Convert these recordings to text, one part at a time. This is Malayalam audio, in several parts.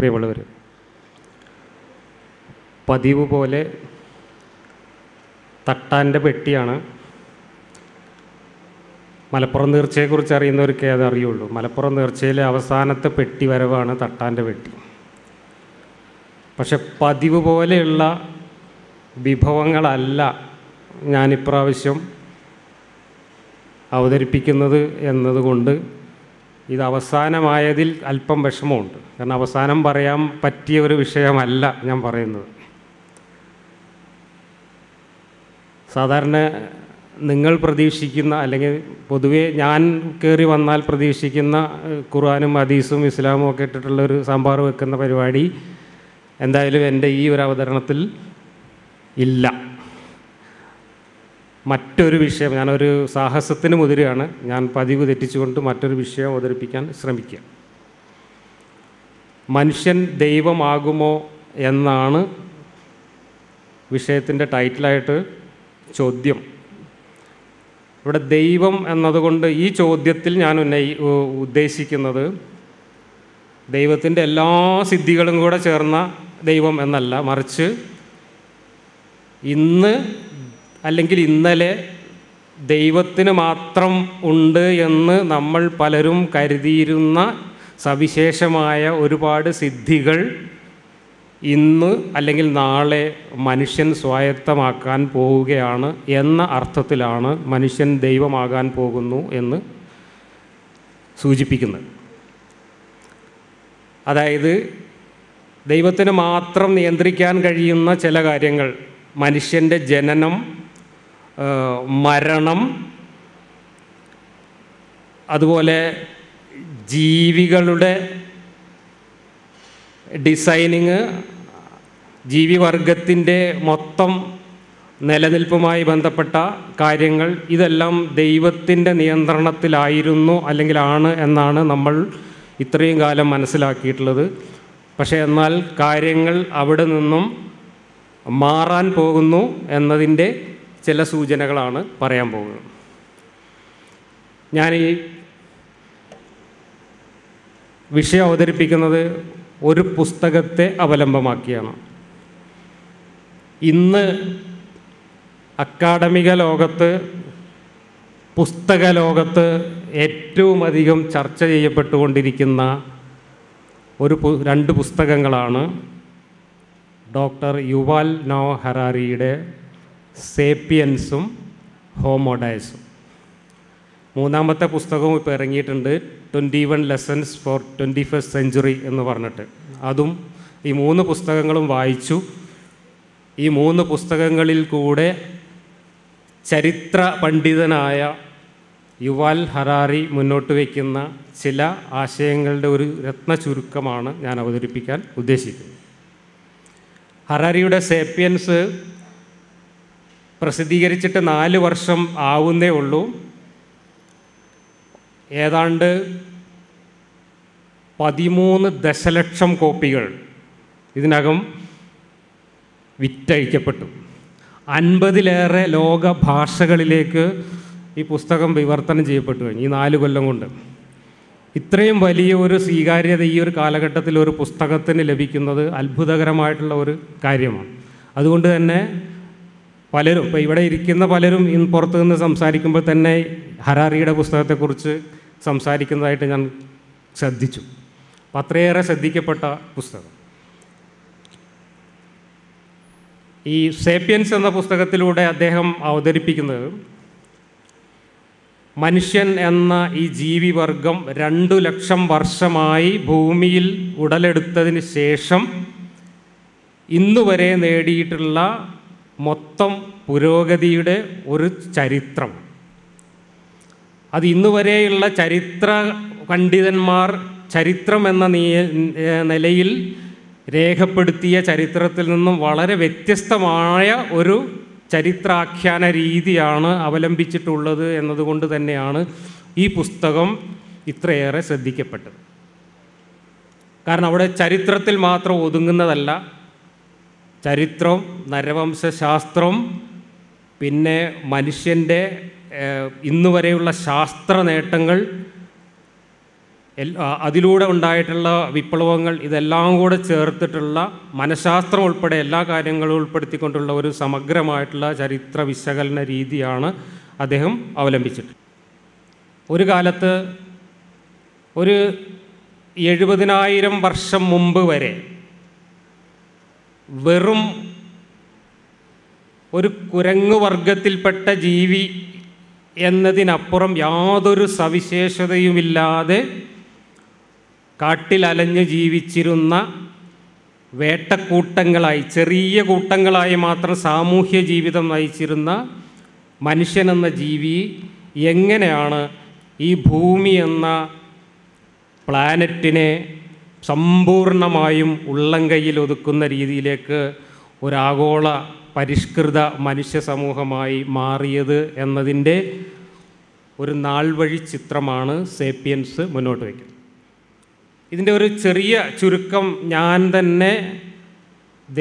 പ്രിയമുള്ളവർ പതിവ് പോലെ തട്ടാൻ്റെ പെട്ടിയാണ് മലപ്പുറം നേർച്ചയെക്കുറിച്ച് അറിയുന്നവർക്ക് അത് അറിയുള്ളൂ മലപ്പുറം നേർച്ചയിലെ അവസാനത്തെ പെട്ടി വരവാണ് തട്ടാൻ്റെ പെട്ടി പക്ഷെ പതിവ് പോലെയുള്ള വിഭവങ്ങളല്ല ഞാനിപ്രാവശ്യം അവതരിപ്പിക്കുന്നത് എന്നതുകൊണ്ട് ഇത് അവസാനമായതിൽ അല്പം വിഷമമുണ്ട് കാരണം അവസാനം പറയാൻ പറ്റിയ ഒരു വിഷയമല്ല ഞാൻ പറയുന്നത് സാധാരണ നിങ്ങൾ പ്രതീക്ഷിക്കുന്ന അല്ലെങ്കിൽ പൊതുവേ ഞാൻ കയറി വന്നാൽ പ്രതീക്ഷിക്കുന്ന ഖുർആാനും ഹദീസും ഇസ്ലാമും ഒക്കെ ഇട്ടിട്ടുള്ള ഒരു സാമ്പാർ വെക്കുന്ന പരിപാടി എന്തായാലും എൻ്റെ ഈ ഒരു അവതരണത്തിൽ ഇല്ല മറ്റൊരു വിഷയം ഞാനൊരു സാഹസത്തിന് മുതിരാണ് ഞാൻ പതിവ് തെറ്റിച്ചുകൊണ്ട് മറ്റൊരു വിഷയം അവതരിപ്പിക്കാൻ ശ്രമിക്കുക മനുഷ്യൻ ദൈവമാകുമോ എന്നാണ് വിഷയത്തിൻ്റെ ടൈറ്റിലായിട്ട് ചോദ്യം ഇവിടെ ദൈവം എന്നതുകൊണ്ട് ഈ ചോദ്യത്തിൽ ഞാൻ ഉന്നയി ഉദ്ദേശിക്കുന്നത് ദൈവത്തിൻ്റെ എല്ലാ സിദ്ധികളും കൂടെ ചേർന്ന ദൈവം എന്നല്ല മറിച്ച് ഇന്ന് അല്ലെങ്കിൽ ഇന്നലെ ദൈവത്തിന് മാത്രം ഉണ്ട് എന്ന് നമ്മൾ പലരും കരുതിയിരുന്ന സവിശേഷമായ ഒരുപാട് സിദ്ധികൾ ഇന്ന് അല്ലെങ്കിൽ നാളെ മനുഷ്യൻ സ്വായത്തമാക്കാൻ പോവുകയാണ് എന്ന അർത്ഥത്തിലാണ് മനുഷ്യൻ ദൈവമാകാൻ പോകുന്നു എന്ന് സൂചിപ്പിക്കുന്നത് അതായത് ദൈവത്തിന് മാത്രം നിയന്ത്രിക്കാൻ കഴിയുന്ന ചില കാര്യങ്ങൾ മനുഷ്യൻ്റെ ജനനം മരണം അതുപോലെ ജീവികളുടെ ഡിസൈനിങ് ജീവിവർഗത്തിൻ്റെ മൊത്തം നിലനിൽപ്പുമായി ബന്ധപ്പെട്ട കാര്യങ്ങൾ ഇതെല്ലാം ദൈവത്തിൻ്റെ നിയന്ത്രണത്തിലായിരുന്നു അല്ലെങ്കിൽ ആണ് എന്നാണ് നമ്മൾ ഇത്രയും കാലം മനസ്സിലാക്കിയിട്ടുള്ളത് പക്ഷേ എന്നാൽ കാര്യങ്ങൾ അവിടെ നിന്നും മാറാൻ പോകുന്നു എന്നതിൻ്റെ ചില സൂചനകളാണ് പറയാൻ പോകുന്നത് ഞാൻ ഈ വിഷയം അവതരിപ്പിക്കുന്നത് ഒരു പുസ്തകത്തെ അവലംബമാക്കിയാണ് ഇന്ന് അക്കാഡമിക ലോകത്ത് പുസ്തക ലോകത്ത് ഏറ്റവും അധികം ചർച്ച ചെയ്യപ്പെട്ടുകൊണ്ടിരിക്കുന്ന ഒരു രണ്ട് പുസ്തകങ്ങളാണ് ഡോക്ടർ യുവാൽ നോ ഹറാരിയുടെ സേപ്പിയൻസും ഹോമോഡയസും മൂന്നാമത്തെ പുസ്തകവും ഇപ്പോൾ ഇറങ്ങിയിട്ടുണ്ട് twenty one lessons for twenty first century എന്ന് പറഞ്ഞിട്ട് അതും ഈ മൂന്ന് പുസ്തകങ്ങളും വായിച്ചു ഈ മൂന്ന് പുസ്തകങ്ങളിൽ കൂടെ ചരിത്ര പണ്ഡിതനായ യുവാൽ ഹറാറി മുന്നോട്ട് വയ്ക്കുന്ന ചില ആശയങ്ങളുടെ ഒരു രത്ന ചുരുക്കമാണ് ഞാൻ അവതരിപ്പിക്കാൻ ഉദ്ദേശിക്കുന്നത് ഹറാരിയുടെ സേപ്പിയൻസ് പ്രസിദ്ധീകരിച്ചിട്ട് നാല് വർഷം ആവുന്നേ ഉള്ളൂ ഏതാണ്ട് പതിമൂന്ന് ദശലക്ഷം കോപ്പികൾ ഇതിനകം വിറ്റഴിക്കപ്പെട്ടു അൻപതിലേറെ ലോക ഭാഷകളിലേക്ക് ഈ പുസ്തകം വിവർത്തനം ചെയ്യപ്പെട്ടു കഴിഞ്ഞു ഈ നാല് കൊല്ലം കൊണ്ട് ഇത്രയും വലിയ ഒരു സ്വീകാര്യത ഈ ഒരു കാലഘട്ടത്തിൽ ഒരു പുസ്തകത്തിന് ലഭിക്കുന്നത് അത്ഭുതകരമായിട്ടുള്ള ഒരു കാര്യമാണ് അതുകൊണ്ട് തന്നെ പലരും ഇപ്പോൾ ഇവിടെ ഇരിക്കുന്ന പലരും ഇന്ന് പുറത്തു നിന്ന് സംസാരിക്കുമ്പോൾ തന്നെ ഹരാറിയുടെ പുസ്തകത്തെക്കുറിച്ച് സംസാരിക്കുന്നതായിട്ട് ഞാൻ ശ്രദ്ധിച്ചു അപ്പം അത്രയേറെ ശ്രദ്ധിക്കപ്പെട്ട പുസ്തകം ഈ സേപ്യൻസ് എന്ന പുസ്തകത്തിലൂടെ അദ്ദേഹം അവതരിപ്പിക്കുന്നത് മനുഷ്യൻ എന്ന ഈ ജീവിവർഗം രണ്ടു ലക്ഷം വർഷമായി ഭൂമിയിൽ ഉടലെടുത്തതിന് ശേഷം ഇന്നുവരെ നേടിയിട്ടുള്ള മൊത്തം പുരോഗതിയുടെ ഒരു ചരിത്രം അത് ഇന്ന് വരെയുള്ള ചരിത്ര പണ്ഡിതന്മാർ ചരിത്രം എന്ന നിലയിൽ രേഖപ്പെടുത്തിയ ചരിത്രത്തിൽ നിന്നും വളരെ വ്യത്യസ്തമായ ഒരു ചരിത്രാഖ്യാന രീതിയാണ് അവലംബിച്ചിട്ടുള്ളത് എന്നതുകൊണ്ട് തന്നെയാണ് ഈ പുസ്തകം ഇത്രയേറെ ശ്രദ്ധിക്കപ്പെട്ടത് കാരണം അവിടെ ചരിത്രത്തിൽ മാത്രം ഒതുങ്ങുന്നതല്ല ചരിത്രം നരവംശാസ്ത്രം പിന്നെ മനുഷ്യൻ്റെ ഇന്ന് വരെയുള്ള ശാസ്ത്ര നേട്ടങ്ങൾ അതിലൂടെ ഉണ്ടായിട്ടുള്ള വിപ്ലവങ്ങൾ ഇതെല്ലാം കൂടെ ചേർത്തിട്ടുള്ള മനഃശാസ്ത്രം ഉൾപ്പെടെ എല്ലാ കാര്യങ്ങളും ഉൾപ്പെടുത്തിക്കൊണ്ടുള്ള ഒരു സമഗ്രമായിട്ടുള്ള ചരിത്ര വിശകലന രീതിയാണ് അദ്ദേഹം അവലംബിച്ചിട്ട് ഒരു കാലത്ത് ഒരു എഴുപതിനായിരം വർഷം മുമ്പ് വരെ വെറും ഒരു കുരങ്ങു വർഗത്തിൽപ്പെട്ട ജീവി എന്നതിനപ്പുറം യാതൊരു സവിശേഷതയുമില്ലാതെ കാട്ടിലലഞ്ഞ് ജീവിച്ചിരുന്ന വേട്ടക്കൂട്ടങ്ങളായി ചെറിയ കൂട്ടങ്ങളായി മാത്രം സാമൂഹ്യ ജീവിതം നയിച്ചിരുന്ന മനുഷ്യനെന്ന ജീവി എങ്ങനെയാണ് ഈ ഭൂമി എന്ന പ്ലാനറ്റിനെ സമ്പൂർണമായും ഉള്ളം കയ്യിൽ ഒതുക്കുന്ന രീതിയിലേക്ക് ഒരാഗോള പരിഷ്കൃത മനുഷ്യ സമൂഹമായി മാറിയത് എന്നതിൻ്റെ ഒരു നാൾവഴി ചിത്രമാണ് സേപ്പിയൻസ് മുന്നോട്ട് വയ്ക്കുന്നത് ഇതിൻ്റെ ഒരു ചെറിയ ചുരുക്കം ഞാൻ തന്നെ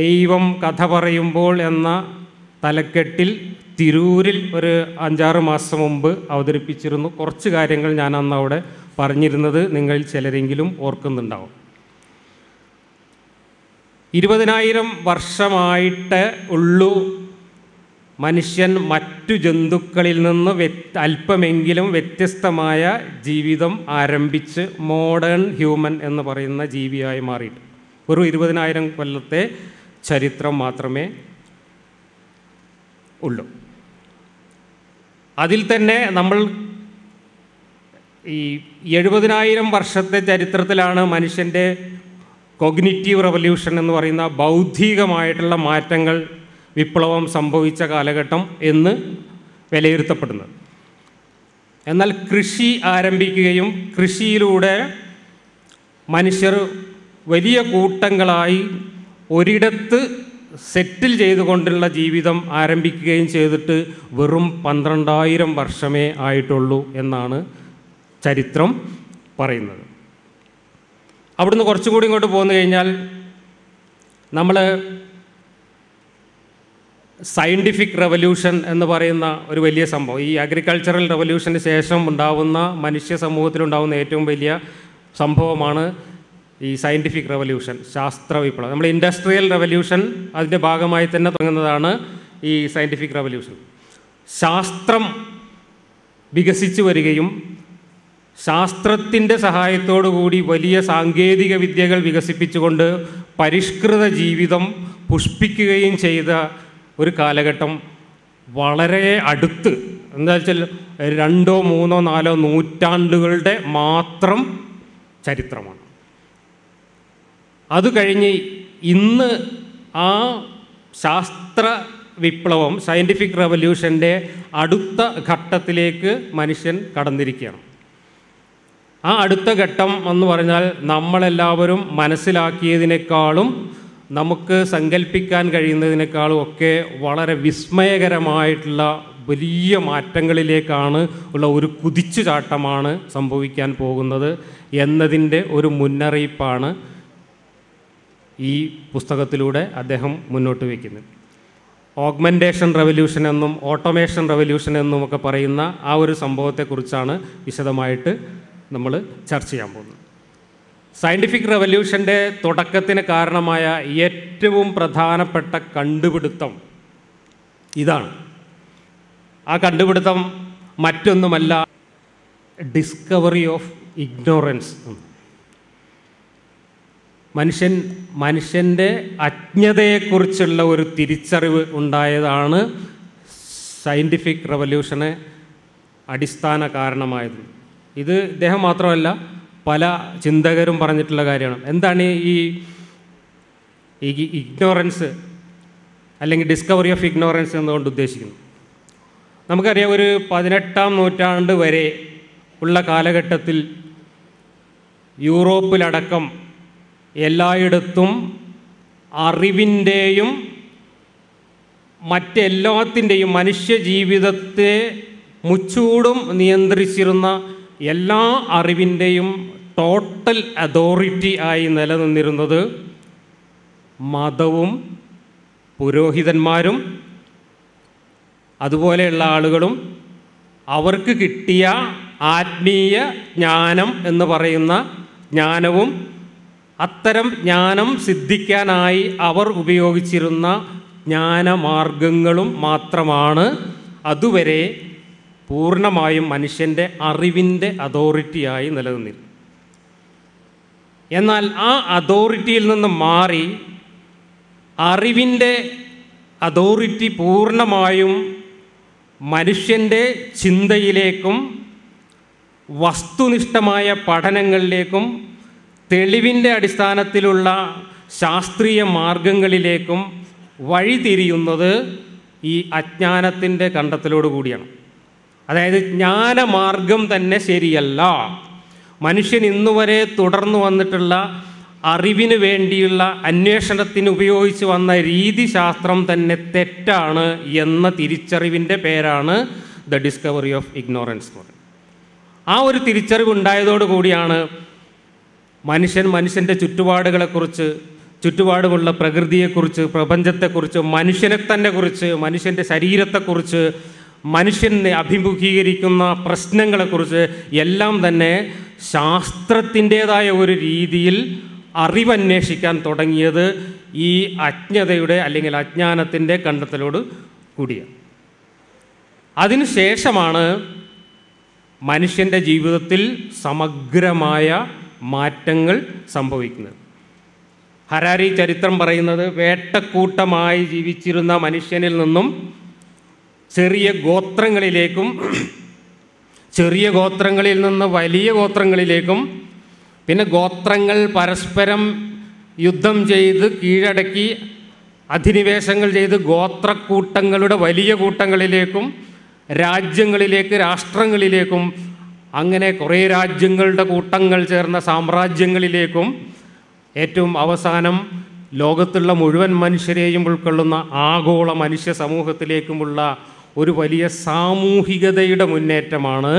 ദൈവം കഥ പറയുമ്പോൾ എന്ന തലക്കെട്ടിൽ തിരൂരിൽ ഒരു അഞ്ചാറ് മാസം മുമ്പ് അവതരിപ്പിച്ചിരുന്നു കുറച്ച് കാര്യങ്ങൾ ഞാൻ അന്ന് അവിടെ പറഞ്ഞിരുന്നത് നിങ്ങൾ ചിലരെങ്കിലും ഓർക്കുന്നുണ്ടാവും ഇരുപതിനായിരം വർഷമായിട്ട് ഉള്ളൂ മനുഷ്യൻ മറ്റു ജന്തുക്കളിൽ നിന്ന് അല്പമെങ്കിലും വ്യത്യസ്തമായ ജീവിതം ആരംഭിച്ച് മോഡേൺ ഹ്യൂമൻ എന്ന് പറയുന്ന ജീവിയായി മാറിയിട്ട് ഒരു ഇരുപതിനായിരം കൊല്ലത്തെ ചരിത്രം മാത്രമേ ഉള്ളൂ അതിൽ തന്നെ നമ്മൾ ഈ എഴുപതിനായിരം വർഷത്തെ ചരിത്രത്തിലാണ് മനുഷ്യൻ്റെ കൊഗ്നിറ്റീവ് റവല്യൂഷൻ എന്ന് പറയുന്ന ബൗദ്ധികമായിട്ടുള്ള മാറ്റങ്ങൾ വിപ്ലവം സംഭവിച്ച കാലഘട്ടം എന്ന് വിലയിരുത്തപ്പെടുന്നത് എന്നാൽ കൃഷി ആരംഭിക്കുകയും കൃഷിയിലൂടെ മനുഷ്യർ വലിയ കൂട്ടങ്ങളായി ഒരിടത്ത് സെറ്റിൽ ചെയ്തുകൊണ്ടുള്ള ജീവിതം ആരംഭിക്കുകയും ചെയ്തിട്ട് വെറും പന്ത്രണ്ടായിരം വർഷമേ ആയിട്ടുള്ളൂ എന്നാണ് ചരിത്രം പറയുന്നത് അവിടുന്ന് കുറച്ചും കൂടി ഇങ്ങോട്ട് പോന്നു കഴിഞ്ഞാൽ നമ്മൾ സയൻറ്റിഫിക് റവല്യൂഷൻ എന്ന് പറയുന്ന ഒരു വലിയ സംഭവം ഈ അഗ്രികൾച്ചറൽ റവല്യൂഷന് ശേഷം ഉണ്ടാവുന്ന മനുഷ്യ സമൂഹത്തിലുണ്ടാവുന്ന ഏറ്റവും വലിയ സംഭവമാണ് ഈ സയൻറ്റിഫിക് റവല്യൂഷൻ ശാസ്ത്ര വിപ്ലവം നമ്മൾ ഇൻഡസ്ട്രിയൽ റവല്യൂഷൻ അതിൻ്റെ ഭാഗമായി തന്നെ തുടങ്ങുന്നതാണ് ഈ സയൻറ്റിഫിക് റവല്യൂഷൻ ശാസ്ത്രം വികസിച്ചു വരികയും ശാസ്ത്രത്തിൻ്റെ കൂടി വലിയ സാങ്കേതിക വിദ്യകൾ വികസിപ്പിച്ചുകൊണ്ട് പരിഷ്കൃത ജീവിതം പുഷ്പിക്കുകയും ചെയ്ത ഒരു കാലഘട്ടം വളരെ അടുത്ത് എന്താ വെച്ചാൽ രണ്ടോ മൂന്നോ നാലോ നൂറ്റാണ്ടുകളുടെ മാത്രം ചരിത്രമാണ് അത് കഴിഞ്ഞ് ഇന്ന് ആ ശാസ്ത്ര വിപ്ലവം സയൻറ്റിഫിക് റവല്യൂഷൻ്റെ അടുത്ത ഘട്ടത്തിലേക്ക് മനുഷ്യൻ കടന്നിരിക്കുകയാണ് ആ അടുത്ത ഘട്ടം എന്ന് പറഞ്ഞാൽ നമ്മളെല്ലാവരും മനസ്സിലാക്കിയതിനേക്കാളും നമുക്ക് സങ്കല്പിക്കാൻ കഴിയുന്നതിനേക്കാളും ഒക്കെ വളരെ വിസ്മയകരമായിട്ടുള്ള വലിയ മാറ്റങ്ങളിലേക്കാണ് ഉള്ള ഒരു കുതിച്ചുചാട്ടമാണ് സംഭവിക്കാൻ പോകുന്നത് എന്നതിൻ്റെ ഒരു മുന്നറിയിപ്പാണ് ഈ പുസ്തകത്തിലൂടെ അദ്ദേഹം മുന്നോട്ട് വയ്ക്കുന്നത് ഓഗ്മെൻറ്റേഷൻ റവല്യൂഷൻ എന്നും ഓട്ടോമേഷൻ റവല്യൂഷൻ എന്നും ഒക്കെ പറയുന്ന ആ ഒരു സംഭവത്തെക്കുറിച്ചാണ് വിശദമായിട്ട് നമ്മൾ ചർച്ച ചെയ്യാൻ പോകുന്നത് സയൻറ്റിഫിക് റവല്യൂഷൻ്റെ തുടക്കത്തിന് കാരണമായ ഏറ്റവും പ്രധാനപ്പെട്ട കണ്ടുപിടുത്തം ഇതാണ് ആ കണ്ടുപിടുത്തം മറ്റൊന്നുമല്ല ഡിസ്കവറി ഓഫ് ഇഗ്നോറൻസ് മനുഷ്യൻ മനുഷ്യൻ്റെ അജ്ഞതയെക്കുറിച്ചുള്ള ഒരു തിരിച്ചറിവ് ഉണ്ടായതാണ് സയൻറ്റിഫിക് റവല്യൂഷന് അടിസ്ഥാന കാരണമായത് ഇത് ഇദ്ദേഹം മാത്രമല്ല പല ചിന്തകരും പറഞ്ഞിട്ടുള്ള കാര്യമാണ് എന്താണ് ഈ ഇഗ്നോറൻസ് അല്ലെങ്കിൽ ഡിസ്കവറി ഓഫ് ഇഗ്നോറൻസ് എന്നുകൊണ്ട് ഉദ്ദേശിക്കുന്നു നമുക്കറിയാം ഒരു പതിനെട്ടാം നൂറ്റാണ്ട് വരെ ഉള്ള കാലഘട്ടത്തിൽ യൂറോപ്പിലടക്കം എല്ലായിടത്തും അറിവിൻ്റെയും മറ്റെല്ലാത്തിൻ്റെയും മനുഷ്യ ജീവിതത്തെ മുച്ചൂടും നിയന്ത്രിച്ചിരുന്ന എല്ലാ അറിവിൻ്റെയും ടോട്ടൽ അതോറിറ്റി ആയി നിലനിന്നിരുന്നത് മതവും പുരോഹിതന്മാരും അതുപോലെയുള്ള ആളുകളും അവർക്ക് കിട്ടിയ ആത്മീയ ജ്ഞാനം എന്ന് പറയുന്ന ജ്ഞാനവും അത്തരം ജ്ഞാനം സിദ്ധിക്കാനായി അവർ ഉപയോഗിച്ചിരുന്ന ജ്ഞാനമാർഗങ്ങളും മാത്രമാണ് അതുവരെ പൂർണ്ണമായും മനുഷ്യൻ്റെ അറിവിൻ്റെ അതോറിറ്റിയായി നിലനിന്നിരുന്നു എന്നാൽ ആ അതോറിറ്റിയിൽ നിന്ന് മാറി അറിവിൻ്റെ അതോറിറ്റി പൂർണ്ണമായും മനുഷ്യൻ്റെ ചിന്തയിലേക്കും വസ്തുനിഷ്ഠമായ പഠനങ്ങളിലേക്കും തെളിവിൻ്റെ അടിസ്ഥാനത്തിലുള്ള ശാസ്ത്രീയ മാർഗങ്ങളിലേക്കും വഴിതിരിയുന്നത് ഈ അജ്ഞാനത്തിൻ്റെ കണ്ടെത്തലോടു കൂടിയാണ് അതായത് ജ്ഞാനമാർഗം തന്നെ ശരിയല്ല മനുഷ്യൻ ഇന്നുവരെ തുടർന്നു വന്നിട്ടുള്ള അറിവിന് വേണ്ടിയുള്ള അന്വേഷണത്തിന് ഉപയോഗിച്ച് വന്ന രീതിശാസ്ത്രം തന്നെ തെറ്റാണ് എന്ന തിരിച്ചറിവിൻ്റെ പേരാണ് ദ ഡിസ്കവറി ഓഫ് ഇഗ്നോറൻസ് എന്ന് പറയുന്നത് ആ ഒരു തിരിച്ചറിവ് ഉണ്ടായതോടുകൂടിയാണ് മനുഷ്യൻ മനുഷ്യൻ്റെ ചുറ്റുപാടുകളെക്കുറിച്ച് ചുറ്റുപാടുമുള്ള പ്രകൃതിയെക്കുറിച്ച് പ്രപഞ്ചത്തെക്കുറിച്ച് മനുഷ്യനെ തന്നെ കുറിച്ച് മനുഷ്യൻ്റെ ശരീരത്തെക്കുറിച്ച് മനുഷ്യനെ അഭിമുഖീകരിക്കുന്ന പ്രശ്നങ്ങളെക്കുറിച്ച് എല്ലാം തന്നെ ശാസ്ത്രത്തിൻ്റേതായ ഒരു രീതിയിൽ അറിവന്വേഷിക്കാൻ തുടങ്ങിയത് ഈ അജ്ഞതയുടെ അല്ലെങ്കിൽ അജ്ഞാനത്തിൻ്റെ കണ്ടെത്തലോട് കൂടിയാണ് അതിനുശേഷമാണ് മനുഷ്യൻ്റെ ജീവിതത്തിൽ സമഗ്രമായ മാറ്റങ്ങൾ സംഭവിക്കുന്നത് ഹരാരി ചരിത്രം പറയുന്നത് വേട്ടക്കൂട്ടമായി ജീവിച്ചിരുന്ന മനുഷ്യനിൽ നിന്നും ചെറിയ ഗോത്രങ്ങളിലേക്കും ചെറിയ ഗോത്രങ്ങളിൽ നിന്ന് വലിയ ഗോത്രങ്ങളിലേക്കും പിന്നെ ഗോത്രങ്ങൾ പരസ്പരം യുദ്ധം ചെയ്ത് കീഴടക്കി അധിനിവേശങ്ങൾ ചെയ്ത് ഗോത്രക്കൂട്ടങ്ങളുടെ വലിയ കൂട്ടങ്ങളിലേക്കും രാജ്യങ്ങളിലേക്ക് രാഷ്ട്രങ്ങളിലേക്കും അങ്ങനെ കുറേ രാജ്യങ്ങളുടെ കൂട്ടങ്ങൾ ചേർന്ന സാമ്രാജ്യങ്ങളിലേക്കും ഏറ്റവും അവസാനം ലോകത്തുള്ള മുഴുവൻ മനുഷ്യരെയും ഉൾക്കൊള്ളുന്ന ആഗോള മനുഷ്യ സമൂഹത്തിലേക്കുമുള്ള ഒരു വലിയ സാമൂഹികതയുടെ മുന്നേറ്റമാണ്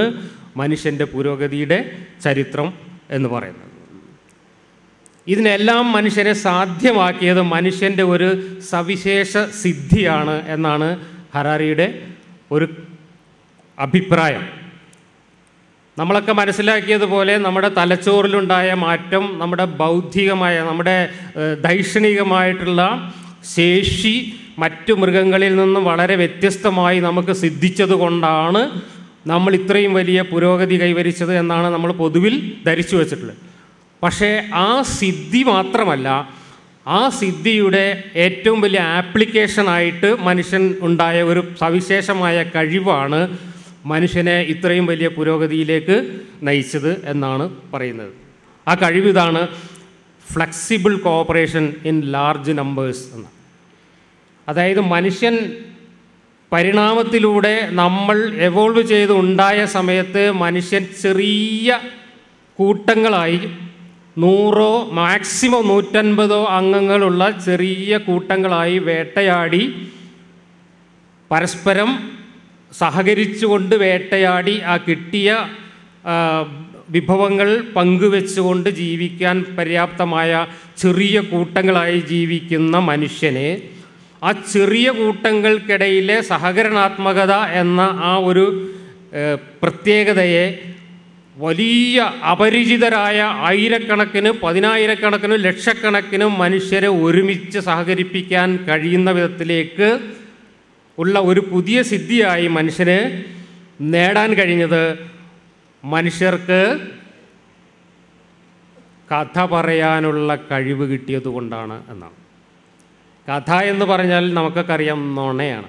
മനുഷ്യൻ്റെ പുരോഗതിയുടെ ചരിത്രം എന്ന് പറയുന്നത് ഇതിനെല്ലാം മനുഷ്യരെ സാധ്യമാക്കിയത് മനുഷ്യൻ്റെ ഒരു സവിശേഷ സിദ്ധിയാണ് എന്നാണ് ഹറാരിയുടെ ഒരു അഭിപ്രായം നമ്മളൊക്കെ മനസ്സിലാക്കിയതുപോലെ നമ്മുടെ തലച്ചോറിലുണ്ടായ മാറ്റം നമ്മുടെ ബൗദ്ധികമായ നമ്മുടെ ദൈക്ഷണികമായിട്ടുള്ള ശേഷി മറ്റു മൃഗങ്ങളിൽ നിന്നും വളരെ വ്യത്യസ്തമായി നമുക്ക് സിദ്ധിച്ചതുകൊണ്ടാണ് നമ്മൾ ഇത്രയും വലിയ പുരോഗതി കൈവരിച്ചത് എന്നാണ് നമ്മൾ പൊതുവിൽ ധരിച്ചു വച്ചിട്ടുള്ളത് പക്ഷേ ആ സിദ്ധി മാത്രമല്ല ആ സിദ്ധിയുടെ ഏറ്റവും വലിയ ആപ്ലിക്കേഷനായിട്ട് മനുഷ്യൻ ഉണ്ടായ ഒരു സവിശേഷമായ കഴിവാണ് മനുഷ്യനെ ഇത്രയും വലിയ പുരോഗതിയിലേക്ക് നയിച്ചത് എന്നാണ് പറയുന്നത് ആ കഴിവ് ഇതാണ് flexible cooperation in large numbers എന്നാണ് അതായത് മനുഷ്യൻ പരിണാമത്തിലൂടെ നമ്മൾ എവോൾവ് ചെയ്ത് ഉണ്ടായ സമയത്ത് മനുഷ്യൻ ചെറിയ കൂട്ടങ്ങളായി നൂറോ മാക്സിമം നൂറ്റൻപതോ അംഗങ്ങളുള്ള ചെറിയ കൂട്ടങ്ങളായി വേട്ടയാടി പരസ്പരം സഹകരിച്ചുകൊണ്ട് വേട്ടയാടി ആ കിട്ടിയ വിഭവങ്ങൾ പങ്കുവെച്ചുകൊണ്ട് ജീവിക്കാൻ പര്യാപ്തമായ ചെറിയ കൂട്ടങ്ങളായി ജീവിക്കുന്ന മനുഷ്യനെ ആ ചെറിയ കൂട്ടങ്ങൾക്കിടയിലെ സഹകരണാത്മകത എന്ന ആ ഒരു പ്രത്യേകതയെ വലിയ അപരിചിതരായ ആയിരക്കണക്കിന് പതിനായിരക്കണക്കിന് ലക്ഷക്കണക്കിന് മനുഷ്യരെ ഒരുമിച്ച് സഹകരിപ്പിക്കാൻ കഴിയുന്ന വിധത്തിലേക്ക് ഉള്ള ഒരു പുതിയ സിദ്ധിയായി മനുഷ്യന് നേടാൻ കഴിഞ്ഞത് മനുഷ്യർക്ക് കഥ പറയാനുള്ള കഴിവ് കിട്ടിയതുകൊണ്ടാണ് എന്നാണ് കഥ എന്ന് പറഞ്ഞാൽ നമുക്കൊക്കറിയാം നുണയാണ്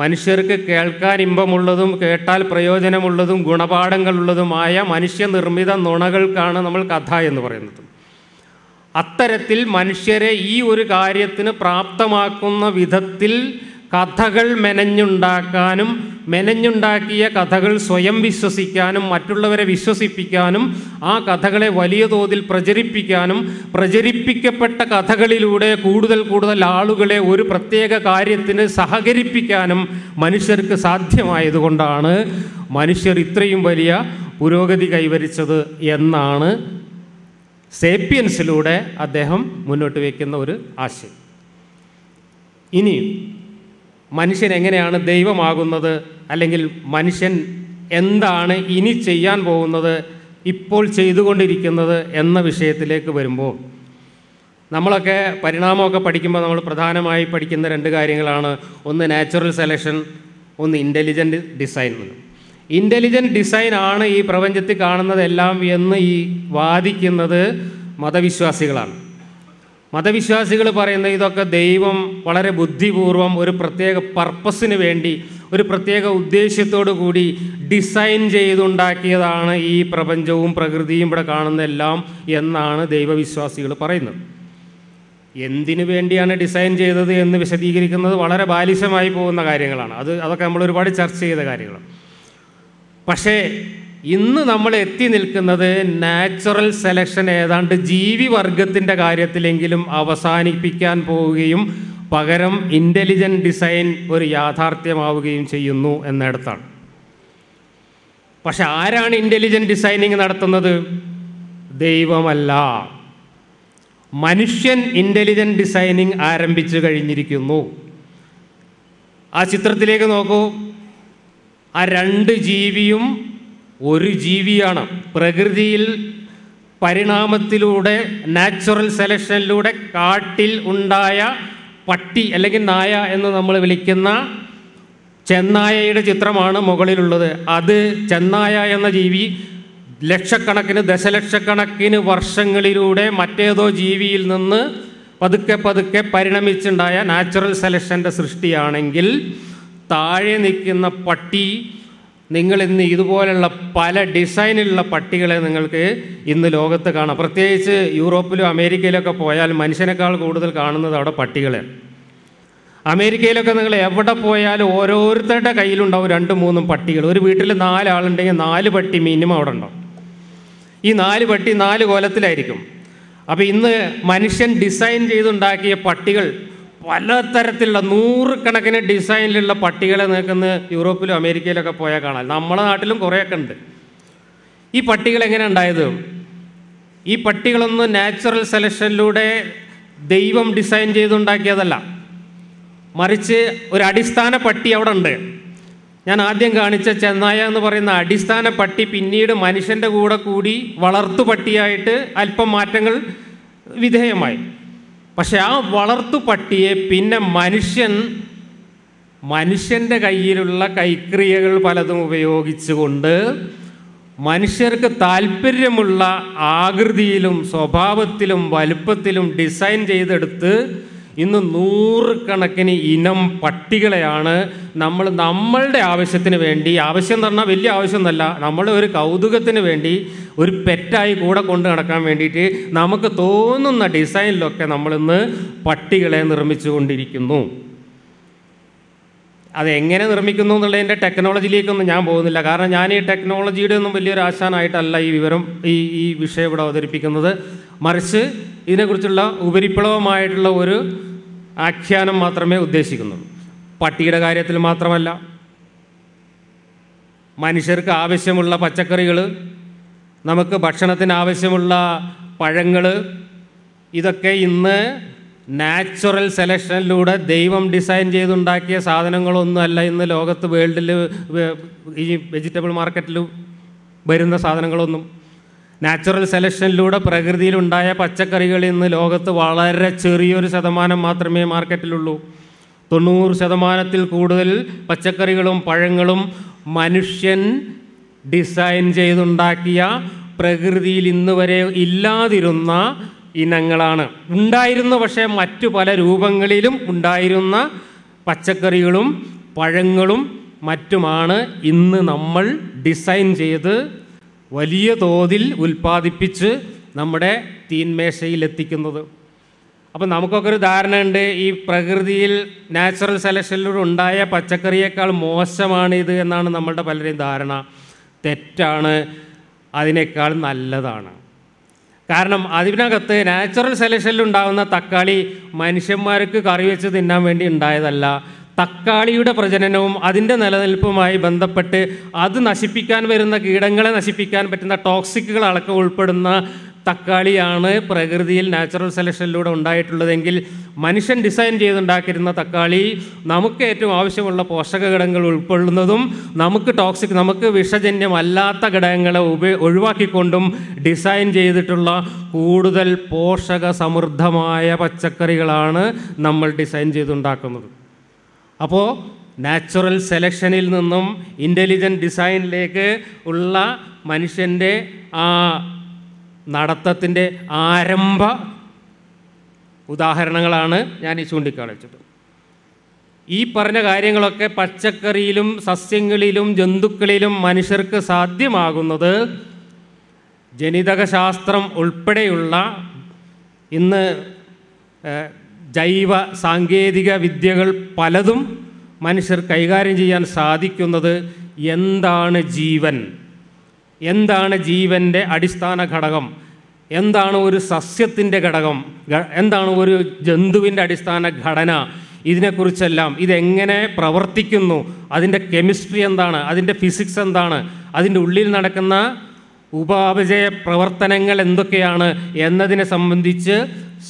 മനുഷ്യർക്ക് കേൾക്കാൻ ഇമ്പമുള്ളതും കേട്ടാൽ പ്രയോജനമുള്ളതും ഗുണപാഠങ്ങളുള്ളതുമായ മനുഷ്യനിർമ്മിത നുണകൾക്കാണ് നമ്മൾ കഥ എന്ന് പറയുന്നത് അത്തരത്തിൽ മനുഷ്യരെ ഈ ഒരു കാര്യത്തിന് പ്രാപ്തമാക്കുന്ന വിധത്തിൽ കഥകൾ മെനഞ്ഞുണ്ടാക്കാനും മെനഞ്ഞുണ്ടാക്കിയ കഥകൾ സ്വയം വിശ്വസിക്കാനും മറ്റുള്ളവരെ വിശ്വസിപ്പിക്കാനും ആ കഥകളെ വലിയ തോതിൽ പ്രചരിപ്പിക്കാനും പ്രചരിപ്പിക്കപ്പെട്ട കഥകളിലൂടെ കൂടുതൽ കൂടുതൽ ആളുകളെ ഒരു പ്രത്യേക കാര്യത്തിന് സഹകരിപ്പിക്കാനും മനുഷ്യർക്ക് സാധ്യമായതുകൊണ്ടാണ് മനുഷ്യർ ഇത്രയും വലിയ പുരോഗതി കൈവരിച്ചത് എന്നാണ് സേപ്പിയൻസിലൂടെ അദ്ദേഹം മുന്നോട്ട് വയ്ക്കുന്ന ഒരു ആശയം ഇനിയും മനുഷ്യൻ എങ്ങനെയാണ് ദൈവമാകുന്നത് അല്ലെങ്കിൽ മനുഷ്യൻ എന്താണ് ഇനി ചെയ്യാൻ പോകുന്നത് ഇപ്പോൾ ചെയ്തുകൊണ്ടിരിക്കുന്നത് എന്ന വിഷയത്തിലേക്ക് വരുമ്പോൾ നമ്മളൊക്കെ പരിണാമമൊക്കെ പഠിക്കുമ്പോൾ നമ്മൾ പ്രധാനമായി പഠിക്കുന്ന രണ്ട് കാര്യങ്ങളാണ് ഒന്ന് നാച്ചുറൽ സെലക്ഷൻ ഒന്ന് ഇൻ്റലിജൻറ്റ് ഡിസൈൻ ഇൻ്റലിജൻറ്റ് ഡിസൈൻ ആണ് ഈ പ്രപഞ്ചത്തിൽ കാണുന്നതെല്ലാം എന്ന് ഈ വാദിക്കുന്നത് മതവിശ്വാസികളാണ് മതവിശ്വാസികൾ പറയുന്ന ഇതൊക്കെ ദൈവം വളരെ ബുദ്ധിപൂർവം ഒരു പ്രത്യേക പർപ്പസിന് വേണ്ടി ഒരു പ്രത്യേക ഉദ്ദേശ്യത്തോടു കൂടി ഡിസൈൻ ചെയ്തുണ്ടാക്കിയതാണ് ഈ പ്രപഞ്ചവും പ്രകൃതിയും ഇവിടെ കാണുന്ന എല്ലാം എന്നാണ് ദൈവവിശ്വാസികൾ പറയുന്നത് എന്തിനു വേണ്ടിയാണ് ഡിസൈൻ ചെയ്തത് എന്ന് വിശദീകരിക്കുന്നത് വളരെ ബാലിശമായി പോകുന്ന കാര്യങ്ങളാണ് അത് അതൊക്കെ നമ്മൾ ഒരുപാട് ചർച്ച ചെയ്ത കാര്യങ്ങളാണ് പക്ഷേ ഇന്ന് നമ്മൾ എത്തി നിൽക്കുന്നത് നാച്ചുറൽ സെലക്ഷൻ ഏതാണ്ട് ജീവി വർഗത്തിൻ്റെ കാര്യത്തിലെങ്കിലും അവസാനിപ്പിക്കാൻ പോവുകയും പകരം ഇൻ്റലിജൻ്റ് ഡിസൈൻ ഒരു യാഥാർത്ഥ്യമാവുകയും ചെയ്യുന്നു എന്നിടത്താണ് പക്ഷെ ആരാണ് ഇൻ്റലിജൻ്റ് ഡിസൈനിങ് നടത്തുന്നത് ദൈവമല്ല മനുഷ്യൻ ഇൻ്റലിജൻ്റ് ഡിസൈനിങ് ആരംഭിച്ചു കഴിഞ്ഞിരിക്കുന്നു ആ ചിത്രത്തിലേക്ക് നോക്കൂ ആ രണ്ട് ജീവിയും ഒരു ജീവിയാണ് പ്രകൃതിയിൽ പരിണാമത്തിലൂടെ നാച്ചുറൽ സെലക്ഷനിലൂടെ കാട്ടിൽ ഉണ്ടായ പട്ടി അല്ലെങ്കിൽ നായ എന്ന് നമ്മൾ വിളിക്കുന്ന ചെന്നായയുടെ ചിത്രമാണ് മുകളിലുള്ളത് അത് ചെന്നായ എന്ന ജീവി ലക്ഷക്കണക്കിന് ദശലക്ഷക്കണക്കിന് വർഷങ്ങളിലൂടെ മറ്റേതോ ജീവിയിൽ നിന്ന് പതുക്കെ പതുക്കെ പരിണമിച്ചുണ്ടായ നാച്ചുറൽ സെലക്ഷൻ്റെ സൃഷ്ടിയാണെങ്കിൽ താഴെ നിൽക്കുന്ന പട്ടി നിങ്ങൾ ഇന്ന് ഇതുപോലെയുള്ള പല ഡിസൈനിലുള്ള പട്ടികളെ നിങ്ങൾക്ക് ഇന്ന് ലോകത്ത് കാണാം പ്രത്യേകിച്ച് യൂറോപ്പിലും അമേരിക്കയിലൊക്കെ പോയാൽ മനുഷ്യനേക്കാൾ കൂടുതൽ കാണുന്നത് അവിടെ പട്ടികളെ അമേരിക്കയിലൊക്കെ നിങ്ങൾ എവിടെ പോയാലും ഓരോരുത്തരുടെ കയ്യിലുണ്ടാവും രണ്ടും മൂന്നും പട്ടികൾ ഒരു വീട്ടിൽ നാലാളുണ്ടെങ്കിൽ നാല് പട്ടി മിനിമം അവിടെ ഉണ്ടാവും ഈ നാല് പട്ടി നാല് കോലത്തിലായിരിക്കും അപ്പോൾ ഇന്ന് മനുഷ്യൻ ഡിസൈൻ ചെയ്തുണ്ടാക്കിയ പട്ടികൾ പല തരത്തിലുള്ള നൂറുകണക്കിന് ഡിസൈനിലുള്ള പട്ടികളെ നിൽക്കുന്ന യൂറോപ്പിലും അമേരിക്കയിലൊക്കെ പോയാൽ കാണാം നമ്മുടെ നാട്ടിലും കുറേയൊക്കെ ഉണ്ട് ഈ പട്ടികൾ എങ്ങനെ ഉണ്ടായത് ഈ പട്ടികളൊന്നും നാച്ചുറൽ സെലക്ഷനിലൂടെ ദൈവം ഡിസൈൻ ചെയ്തുണ്ടാക്കിയതല്ല മറിച്ച് ഒരു അടിസ്ഥാന പട്ടി അവിടെ ഉണ്ട് ഞാൻ ആദ്യം കാണിച്ച ചെന്നായ എന്ന് പറയുന്ന അടിസ്ഥാന പട്ടി പിന്നീട് മനുഷ്യൻ്റെ കൂടെ കൂടി വളർത്തു പട്ടിയായിട്ട് അല്പം മാറ്റങ്ങൾ വിധേയമായി പക്ഷെ ആ വളർത്തു പട്ടിയെ പിന്നെ മനുഷ്യൻ മനുഷ്യൻ്റെ കയ്യിലുള്ള കൈക്രിയകൾ പലതും ഉപയോഗിച്ചുകൊണ്ട് മനുഷ്യർക്ക് താല്പര്യമുള്ള ആകൃതിയിലും സ്വഭാവത്തിലും വലുപ്പത്തിലും ഡിസൈൻ ചെയ്തെടുത്ത് ഇന്ന് നൂറുകണക്കിന് ഇനം പട്ടികളെയാണ് നമ്മൾ നമ്മളുടെ ആവശ്യത്തിന് വേണ്ടി ആവശ്യം എന്ന് പറഞ്ഞാൽ വലിയ ആവശ്യമൊന്നുമല്ല നമ്മളുടെ ഒരു കൗതുകത്തിന് വേണ്ടി ഒരു പെറ്റായി കൂടെ കൊണ്ട് നടക്കാൻ വേണ്ടിയിട്ട് നമുക്ക് തോന്നുന്ന ഡിസൈനിലൊക്കെ നമ്മളിന്ന് പട്ടികളെ നിർമ്മിച്ചുകൊണ്ടിരിക്കുന്നു അതെങ്ങനെ നിർമ്മിക്കുന്നു എന്നുള്ളതിൻ്റെ ടെക്നോളജിയിലേക്കൊന്നും ഞാൻ പോകുന്നില്ല കാരണം ഞാൻ ഈ ടെക്നോളജിയുടെ ഒന്നും വലിയൊരു ആശാനായിട്ടല്ല ഈ വിവരം ഈ ഈ വിഷയം ഇവിടെ അവതരിപ്പിക്കുന്നത് മറിച്ച് ഇതിനെക്കുറിച്ചുള്ള ഉപരിപ്ലവമായിട്ടുള്ള ഒരു ആഖ്യാനം മാത്രമേ ഉദ്ദേശിക്കുന്നുള്ളൂ പട്ടിയുടെ കാര്യത്തിൽ മാത്രമല്ല മനുഷ്യർക്ക് ആവശ്യമുള്ള പച്ചക്കറികൾ നമുക്ക് ഭക്ഷണത്തിന് ആവശ്യമുള്ള പഴങ്ങൾ ഇതൊക്കെ ഇന്ന് നാച്ചുറൽ സെലക്ഷനിലൂടെ ദൈവം ഡിസൈൻ ചെയ്തുണ്ടാക്കിയ സാധനങ്ങളൊന്നുമല്ല ഇന്ന് ലോകത്ത് വേൾഡിൽ ഈ വെജിറ്റബിൾ മാർക്കറ്റിൽ വരുന്ന സാധനങ്ങളൊന്നും നാച്ചുറൽ സെലക്ഷനിലൂടെ പ്രകൃതിയിലുണ്ടായ പച്ചക്കറികളിൽ നിന്ന് ലോകത്ത് വളരെ ചെറിയൊരു ശതമാനം മാത്രമേ മാർക്കറ്റിലുള്ളൂ തൊണ്ണൂറ് ശതമാനത്തിൽ കൂടുതൽ പച്ചക്കറികളും പഴങ്ങളും മനുഷ്യൻ ഡിസൈൻ ചെയ്തുണ്ടാക്കിയ പ്രകൃതിയിൽ ഇന്ന് വരെ ഇല്ലാതിരുന്ന ഇനങ്ങളാണ് ഉണ്ടായിരുന്ന പക്ഷേ മറ്റു പല രൂപങ്ങളിലും ഉണ്ടായിരുന്ന പച്ചക്കറികളും പഴങ്ങളും മറ്റുമാണ് ഇന്ന് നമ്മൾ ഡിസൈൻ ചെയ്ത് വലിയ തോതിൽ ഉൽപ്പാദിപ്പിച്ച് നമ്മുടെ തീന്മേശയിലെത്തിക്കുന്നത് അപ്പോൾ നമുക്കൊക്കെ ഒരു ധാരണയുണ്ട് ഈ പ്രകൃതിയിൽ നാച്ചുറൽ സെലക്ഷനിലൂടെ ഉണ്ടായ പച്ചക്കറിയേക്കാൾ മോശമാണ് ഇത് എന്നാണ് നമ്മളുടെ പലരെയും ധാരണ തെറ്റാണ് അതിനേക്കാൾ നല്ലതാണ് കാരണം അതിനകത്ത് നാച്ചുറൽ സെലക്ഷനിലുണ്ടാകുന്ന ഉണ്ടാകുന്ന തക്കാളി മനുഷ്യന്മാർക്ക് കറി വെച്ച് തിന്നാൻ വേണ്ടി ഉണ്ടായതല്ല തക്കാളിയുടെ പ്രജനനവും അതിൻ്റെ നിലനിൽപ്പുമായി ബന്ധപ്പെട്ട് അത് നശിപ്പിക്കാൻ വരുന്ന കീടങ്ങളെ നശിപ്പിക്കാൻ പറ്റുന്ന ടോക്സിക്കുകൾ അടക്കം ഉൾപ്പെടുന്ന തക്കാളിയാണ് പ്രകൃതിയിൽ നാച്ചുറൽ സെലക്ഷനിലൂടെ ഉണ്ടായിട്ടുള്ളതെങ്കിൽ മനുഷ്യൻ ഡിസൈൻ ചെയ്തുണ്ടാക്കിയിരുന്ന തക്കാളി നമുക്ക് ഏറ്റവും ആവശ്യമുള്ള പോഷക ഘടകങ്ങൾ ഉൾക്കൊള്ളുന്നതും നമുക്ക് ടോക്സിക് നമുക്ക് വിഷജന്യമല്ലാത്ത ഘടകങ്ങളെ ഉപ ഒഴിവാക്കിക്കൊണ്ടും ഡിസൈൻ ചെയ്തിട്ടുള്ള കൂടുതൽ പോഷക സമൃദ്ധമായ പച്ചക്കറികളാണ് നമ്മൾ ഡിസൈൻ ചെയ്തുണ്ടാക്കുന്നത് അപ്പോൾ നാച്ചുറൽ സെലക്ഷനിൽ നിന്നും ഇൻ്റലിജൻ്റ് ഡിസൈനിലേക്ക് ഉള്ള മനുഷ്യൻ്റെ ആ നടത്തത്തിൻ്റെ ആരംഭ ഉദാഹരണങ്ങളാണ് ഞാൻ ഈ ചൂണ്ടിക്കാണിച്ചത് ഈ പറഞ്ഞ കാര്യങ്ങളൊക്കെ പച്ചക്കറിയിലും സസ്യങ്ങളിലും ജന്തുക്കളിലും മനുഷ്യർക്ക് സാധ്യമാകുന്നത് ജനിതകശാസ്ത്രം ഉൾപ്പെടെയുള്ള ഇന്ന് ജൈവ സാങ്കേതിക വിദ്യകൾ പലതും മനുഷ്യർ കൈകാര്യം ചെയ്യാൻ സാധിക്കുന്നത് എന്താണ് ജീവൻ എന്താണ് ജീവൻ്റെ അടിസ്ഥാന ഘടകം എന്താണ് ഒരു സസ്യത്തിൻ്റെ ഘടകം എന്താണ് ഒരു ജന്തുവിൻ്റെ അടിസ്ഥാന ഘടന ഇതിനെക്കുറിച്ചെല്ലാം ഇതെങ്ങനെ പ്രവർത്തിക്കുന്നു അതിൻ്റെ കെമിസ്ട്രി എന്താണ് അതിൻ്റെ ഫിസിക്സ് എന്താണ് അതിൻ്റെ ഉള്ളിൽ നടക്കുന്ന ഉപാപചയ പ്രവർത്തനങ്ങൾ എന്തൊക്കെയാണ് എന്നതിനെ സംബന്ധിച്ച്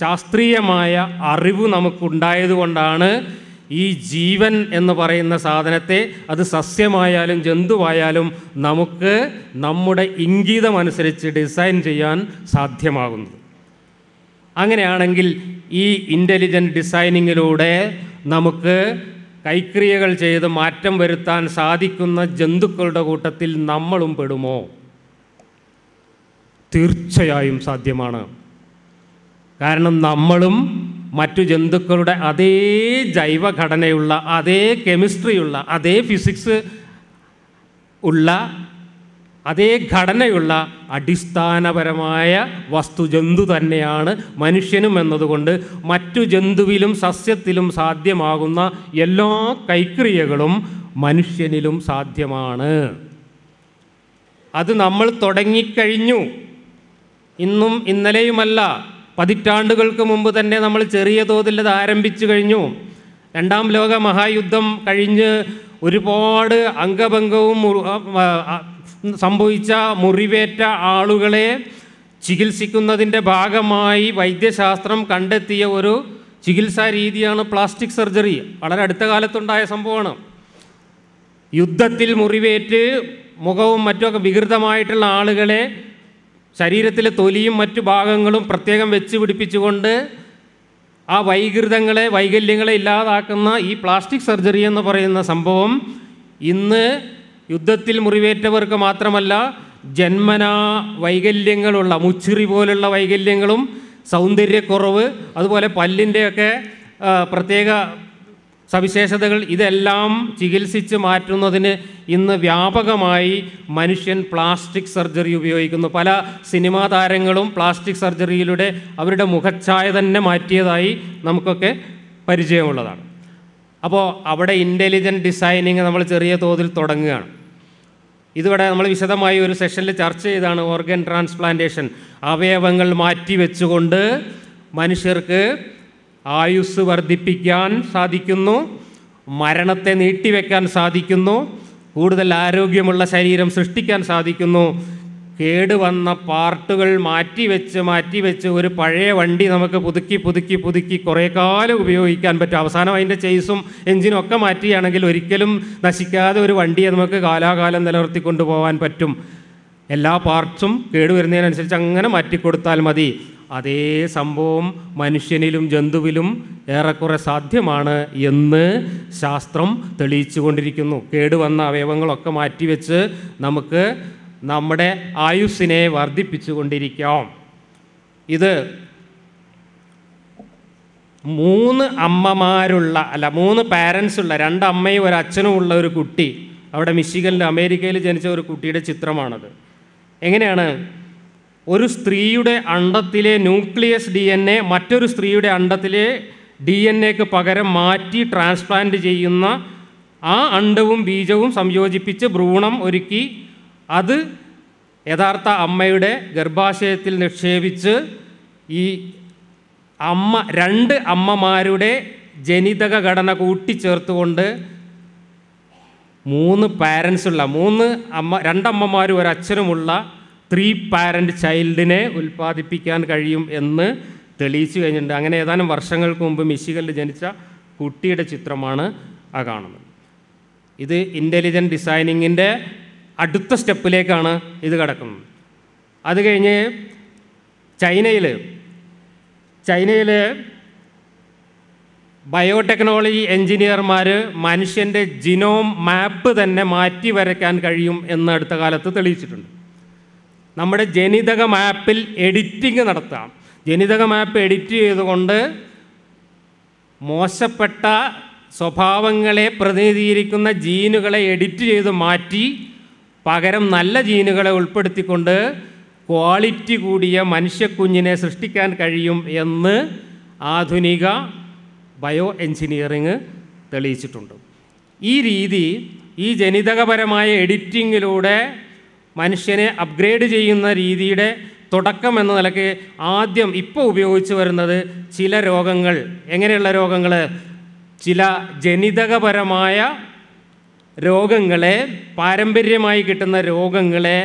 ശാസ്ത്രീയമായ അറിവ് നമുക്കുണ്ടായതുകൊണ്ടാണ് ഈ ജീവൻ എന്ന് പറയുന്ന സാധനത്തെ അത് സസ്യമായാലും ജന്തുവായാലും നമുക്ക് നമ്മുടെ ഇംഗിതമനുസരിച്ച് ഡിസൈൻ ചെയ്യാൻ സാധ്യമാകുന്നത് അങ്ങനെയാണെങ്കിൽ ഈ ഇൻ്റലിജൻറ്റ് ഡിസൈനിങ്ങിലൂടെ നമുക്ക് കൈക്രിയകൾ ചെയ്ത് മാറ്റം വരുത്താൻ സാധിക്കുന്ന ജന്തുക്കളുടെ കൂട്ടത്തിൽ നമ്മളും പെടുമോ തീർച്ചയായും സാധ്യമാണ് കാരണം നമ്മളും മറ്റു ജന്തുക്കളുടെ അതേ ജൈവഘടനയുള്ള അതേ കെമിസ്ട്രിയുള്ള അതേ ഫിസിക്സ് ഉള്ള അതേ ഘടനയുള്ള അടിസ്ഥാനപരമായ വസ്തുജന്തു തന്നെയാണ് മനുഷ്യനും എന്നതുകൊണ്ട് മറ്റു ജന്തുവിലും സസ്യത്തിലും സാധ്യമാകുന്ന എല്ലാ കൈക്രിയകളും മനുഷ്യനിലും സാധ്യമാണ് അത് നമ്മൾ തുടങ്ങിക്കഴിഞ്ഞു ഇന്നും ഇന്നലെയുമല്ല പതിറ്റാണ്ടുകൾക്ക് മുമ്പ് തന്നെ നമ്മൾ ചെറിയ തോതിൽ അത് ആരംഭിച്ചു കഴിഞ്ഞു രണ്ടാം ലോക മഹായുദ്ധം കഴിഞ്ഞ് ഒരുപാട് അംഗഭംഗവും സംഭവിച്ച മുറിവേറ്റ ആളുകളെ ചികിത്സിക്കുന്നതിൻ്റെ ഭാഗമായി വൈദ്യശാസ്ത്രം കണ്ടെത്തിയ ഒരു ചികിത്സാ രീതിയാണ് പ്ലാസ്റ്റിക് സർജറി വളരെ അടുത്ത കാലത്തുണ്ടായ സംഭവമാണ് യുദ്ധത്തിൽ മുറിവേറ്റ് മുഖവും മറ്റുമൊക്കെ വികൃതമായിട്ടുള്ള ആളുകളെ ശരീരത്തിലെ തൊലിയും മറ്റു ഭാഗങ്ങളും പ്രത്യേകം വെച്ച് പിടിപ്പിച്ചുകൊണ്ട് ആ വൈകൃതങ്ങളെ വൈകല്യങ്ങളെ ഇല്ലാതാക്കുന്ന ഈ പ്ലാസ്റ്റിക് സർജറി എന്ന് പറയുന്ന സംഭവം ഇന്ന് യുദ്ധത്തിൽ മുറിവേറ്റവർക്ക് മാത്രമല്ല ജന്മനാ വൈകല്യങ്ങളുള്ള മുച്ചിറി പോലുള്ള വൈകല്യങ്ങളും സൗന്ദര്യക്കുറവ് അതുപോലെ പല്ലിൻ്റെയൊക്കെ പ്രത്യേക സവിശേഷതകൾ ഇതെല്ലാം ചികിത്സിച്ച് മാറ്റുന്നതിന് ഇന്ന് വ്യാപകമായി മനുഷ്യൻ പ്ലാസ്റ്റിക് സർജറി ഉപയോഗിക്കുന്നു പല സിനിമാ താരങ്ങളും പ്ലാസ്റ്റിക് സർജറിയിലൂടെ അവരുടെ മുഖച്ഛായ തന്നെ മാറ്റിയതായി നമുക്കൊക്കെ പരിചയമുള്ളതാണ് അപ്പോൾ അവിടെ ഇൻ്റലിജൻറ്റ് ഡിസൈനിങ് നമ്മൾ ചെറിയ തോതിൽ തുടങ്ങുകയാണ് ഇതിവിടെ നമ്മൾ വിശദമായി ഒരു സെഷനിൽ ചർച്ച ചെയ്താണ് ഓർഗൻ ട്രാൻസ്പ്ലാന്റേഷൻ അവയവങ്ങൾ മാറ്റി വെച്ചുകൊണ്ട് മനുഷ്യർക്ക് ആയുസ് വർദ്ധിപ്പിക്കാൻ സാധിക്കുന്നു മരണത്തെ നീട്ടിവെക്കാൻ സാധിക്കുന്നു കൂടുതൽ ആരോഗ്യമുള്ള ശരീരം സൃഷ്ടിക്കാൻ സാധിക്കുന്നു കേടുവന്ന പാർട്ടുകൾ മാറ്റിവെച്ച് മാറ്റിവെച്ച് ഒരു പഴയ വണ്ടി നമുക്ക് പുതുക്കി പുതുക്കി പുതുക്കി കുറേ കാലം ഉപയോഗിക്കാൻ പറ്റും അവസാനം അതിൻ്റെ ചെയ്സും എഞ്ചിനും ഒക്കെ മാറ്റിയാണെങ്കിൽ ഒരിക്കലും നശിക്കാതെ ഒരു വണ്ടിയെ നമുക്ക് കാലാകാലം നിലനിർത്തിക്കൊണ്ടുപോകാൻ പറ്റും എല്ലാ പാർട്സും കേടുവരുന്നതിനനുസരിച്ച് അങ്ങനെ മാറ്റിക്കൊടുത്താൽ മതി അതേ സംഭവം മനുഷ്യനിലും ജന്തുവിലും ഏറെക്കുറെ സാധ്യമാണ് എന്ന് ശാസ്ത്രം തെളിയിച്ചുകൊണ്ടിരിക്കുന്നു കേടുവന്ന അവയവങ്ങളൊക്കെ മാറ്റിവെച്ച് നമുക്ക് നമ്മുടെ ആയുസ്സിനെ വർദ്ധിപ്പിച്ചുകൊണ്ടിരിക്കാം ഇത് മൂന്ന് അമ്മമാരുള്ള അല്ല മൂന്ന് പാരൻസ് ഉള്ള രണ്ട് അമ്മയും ഒരു അച്ഛനും ഉള്ള ഒരു കുട്ടി അവിടെ മിഷിഗനിൽ അമേരിക്കയിൽ ജനിച്ച ഒരു കുട്ടിയുടെ ചിത്രമാണത് എങ്ങനെയാണ് ഒരു സ്ത്രീയുടെ അണ്ടത്തിലെ ന്യൂക്ലിയസ് ഡി എൻ എ മറ്റൊരു സ്ത്രീയുടെ അണ്ടത്തിലെ ഡി എൻ എക്ക് പകരം മാറ്റി ട്രാൻസ്പ്ലാന്റ് ചെയ്യുന്ന ആ അണ്ടവും ബീജവും സംയോജിപ്പിച്ച് ഭ്രൂണം ഒരുക്കി അത് യഥാർത്ഥ അമ്മയുടെ ഗർഭാശയത്തിൽ നിക്ഷേപിച്ച് ഈ അമ്മ രണ്ട് അമ്മമാരുടെ ജനിതക ഘടന കൂട്ടിച്ചേർത്തുകൊണ്ട് മൂന്ന് പാരൻസുള്ള മൂന്ന് അമ്മ രണ്ടമ്മമാരും ഒരച്ഛനുമുള്ള ത്രീ പാരൻ്റ് ചൈൽഡിനെ ഉൽപ്പാദിപ്പിക്കാൻ കഴിയും എന്ന് തെളിയിച്ചു കഴിഞ്ഞിട്ടുണ്ട് അങ്ങനെ ഏതാനും വർഷങ്ങൾക്ക് മുമ്പ് മിഷിഗനിൽ ജനിച്ച കുട്ടിയുടെ ചിത്രമാണ് ആ കാണുന്നത് ഇത് ഇൻ്റലിജൻ്റ് ഡിസൈനിങ്ങിൻ്റെ അടുത്ത സ്റ്റെപ്പിലേക്കാണ് ഇത് കിടക്കുന്നത് അത് കഴിഞ്ഞ് ചൈനയിൽ ചൈനയിൽ ബയോടെക്നോളജി എഞ്ചിനീയർമാർ മനുഷ്യൻ്റെ ജിനോം മാപ്പ് തന്നെ മാറ്റി വരയ്ക്കാൻ കഴിയും എന്ന് അടുത്ത കാലത്ത് തെളിയിച്ചിട്ടുണ്ട് നമ്മുടെ ജനിതക മാപ്പിൽ എഡിറ്റിംഗ് നടത്താം ജനിതക മാപ്പ് എഡിറ്റ് ചെയ്തുകൊണ്ട് മോശപ്പെട്ട സ്വഭാവങ്ങളെ പ്രതിനിധീകരിക്കുന്ന ജീനുകളെ എഡിറ്റ് ചെയ്ത് മാറ്റി പകരം നല്ല ജീനുകളെ ഉൾപ്പെടുത്തിക്കൊണ്ട് ക്വാളിറ്റി കൂടിയ മനുഷ്യക്കുഞ്ഞിനെ സൃഷ്ടിക്കാൻ കഴിയും എന്ന് ആധുനിക ബയോ എൻജിനീയറിങ് തെളിയിച്ചിട്ടുണ്ട് ഈ രീതി ഈ ജനിതകപരമായ എഡിറ്റിങ്ങിലൂടെ മനുഷ്യനെ അപ്ഗ്രേഡ് ചെയ്യുന്ന രീതിയുടെ തുടക്കം എന്ന നിലയ്ക്ക് ആദ്യം ഇപ്പോൾ ഉപയോഗിച്ച് വരുന്നത് ചില രോഗങ്ങൾ എങ്ങനെയുള്ള രോഗങ്ങൾ ചില ജനിതകപരമായ രോഗങ്ങളെ പാരമ്പര്യമായി കിട്ടുന്ന രോഗങ്ങളെ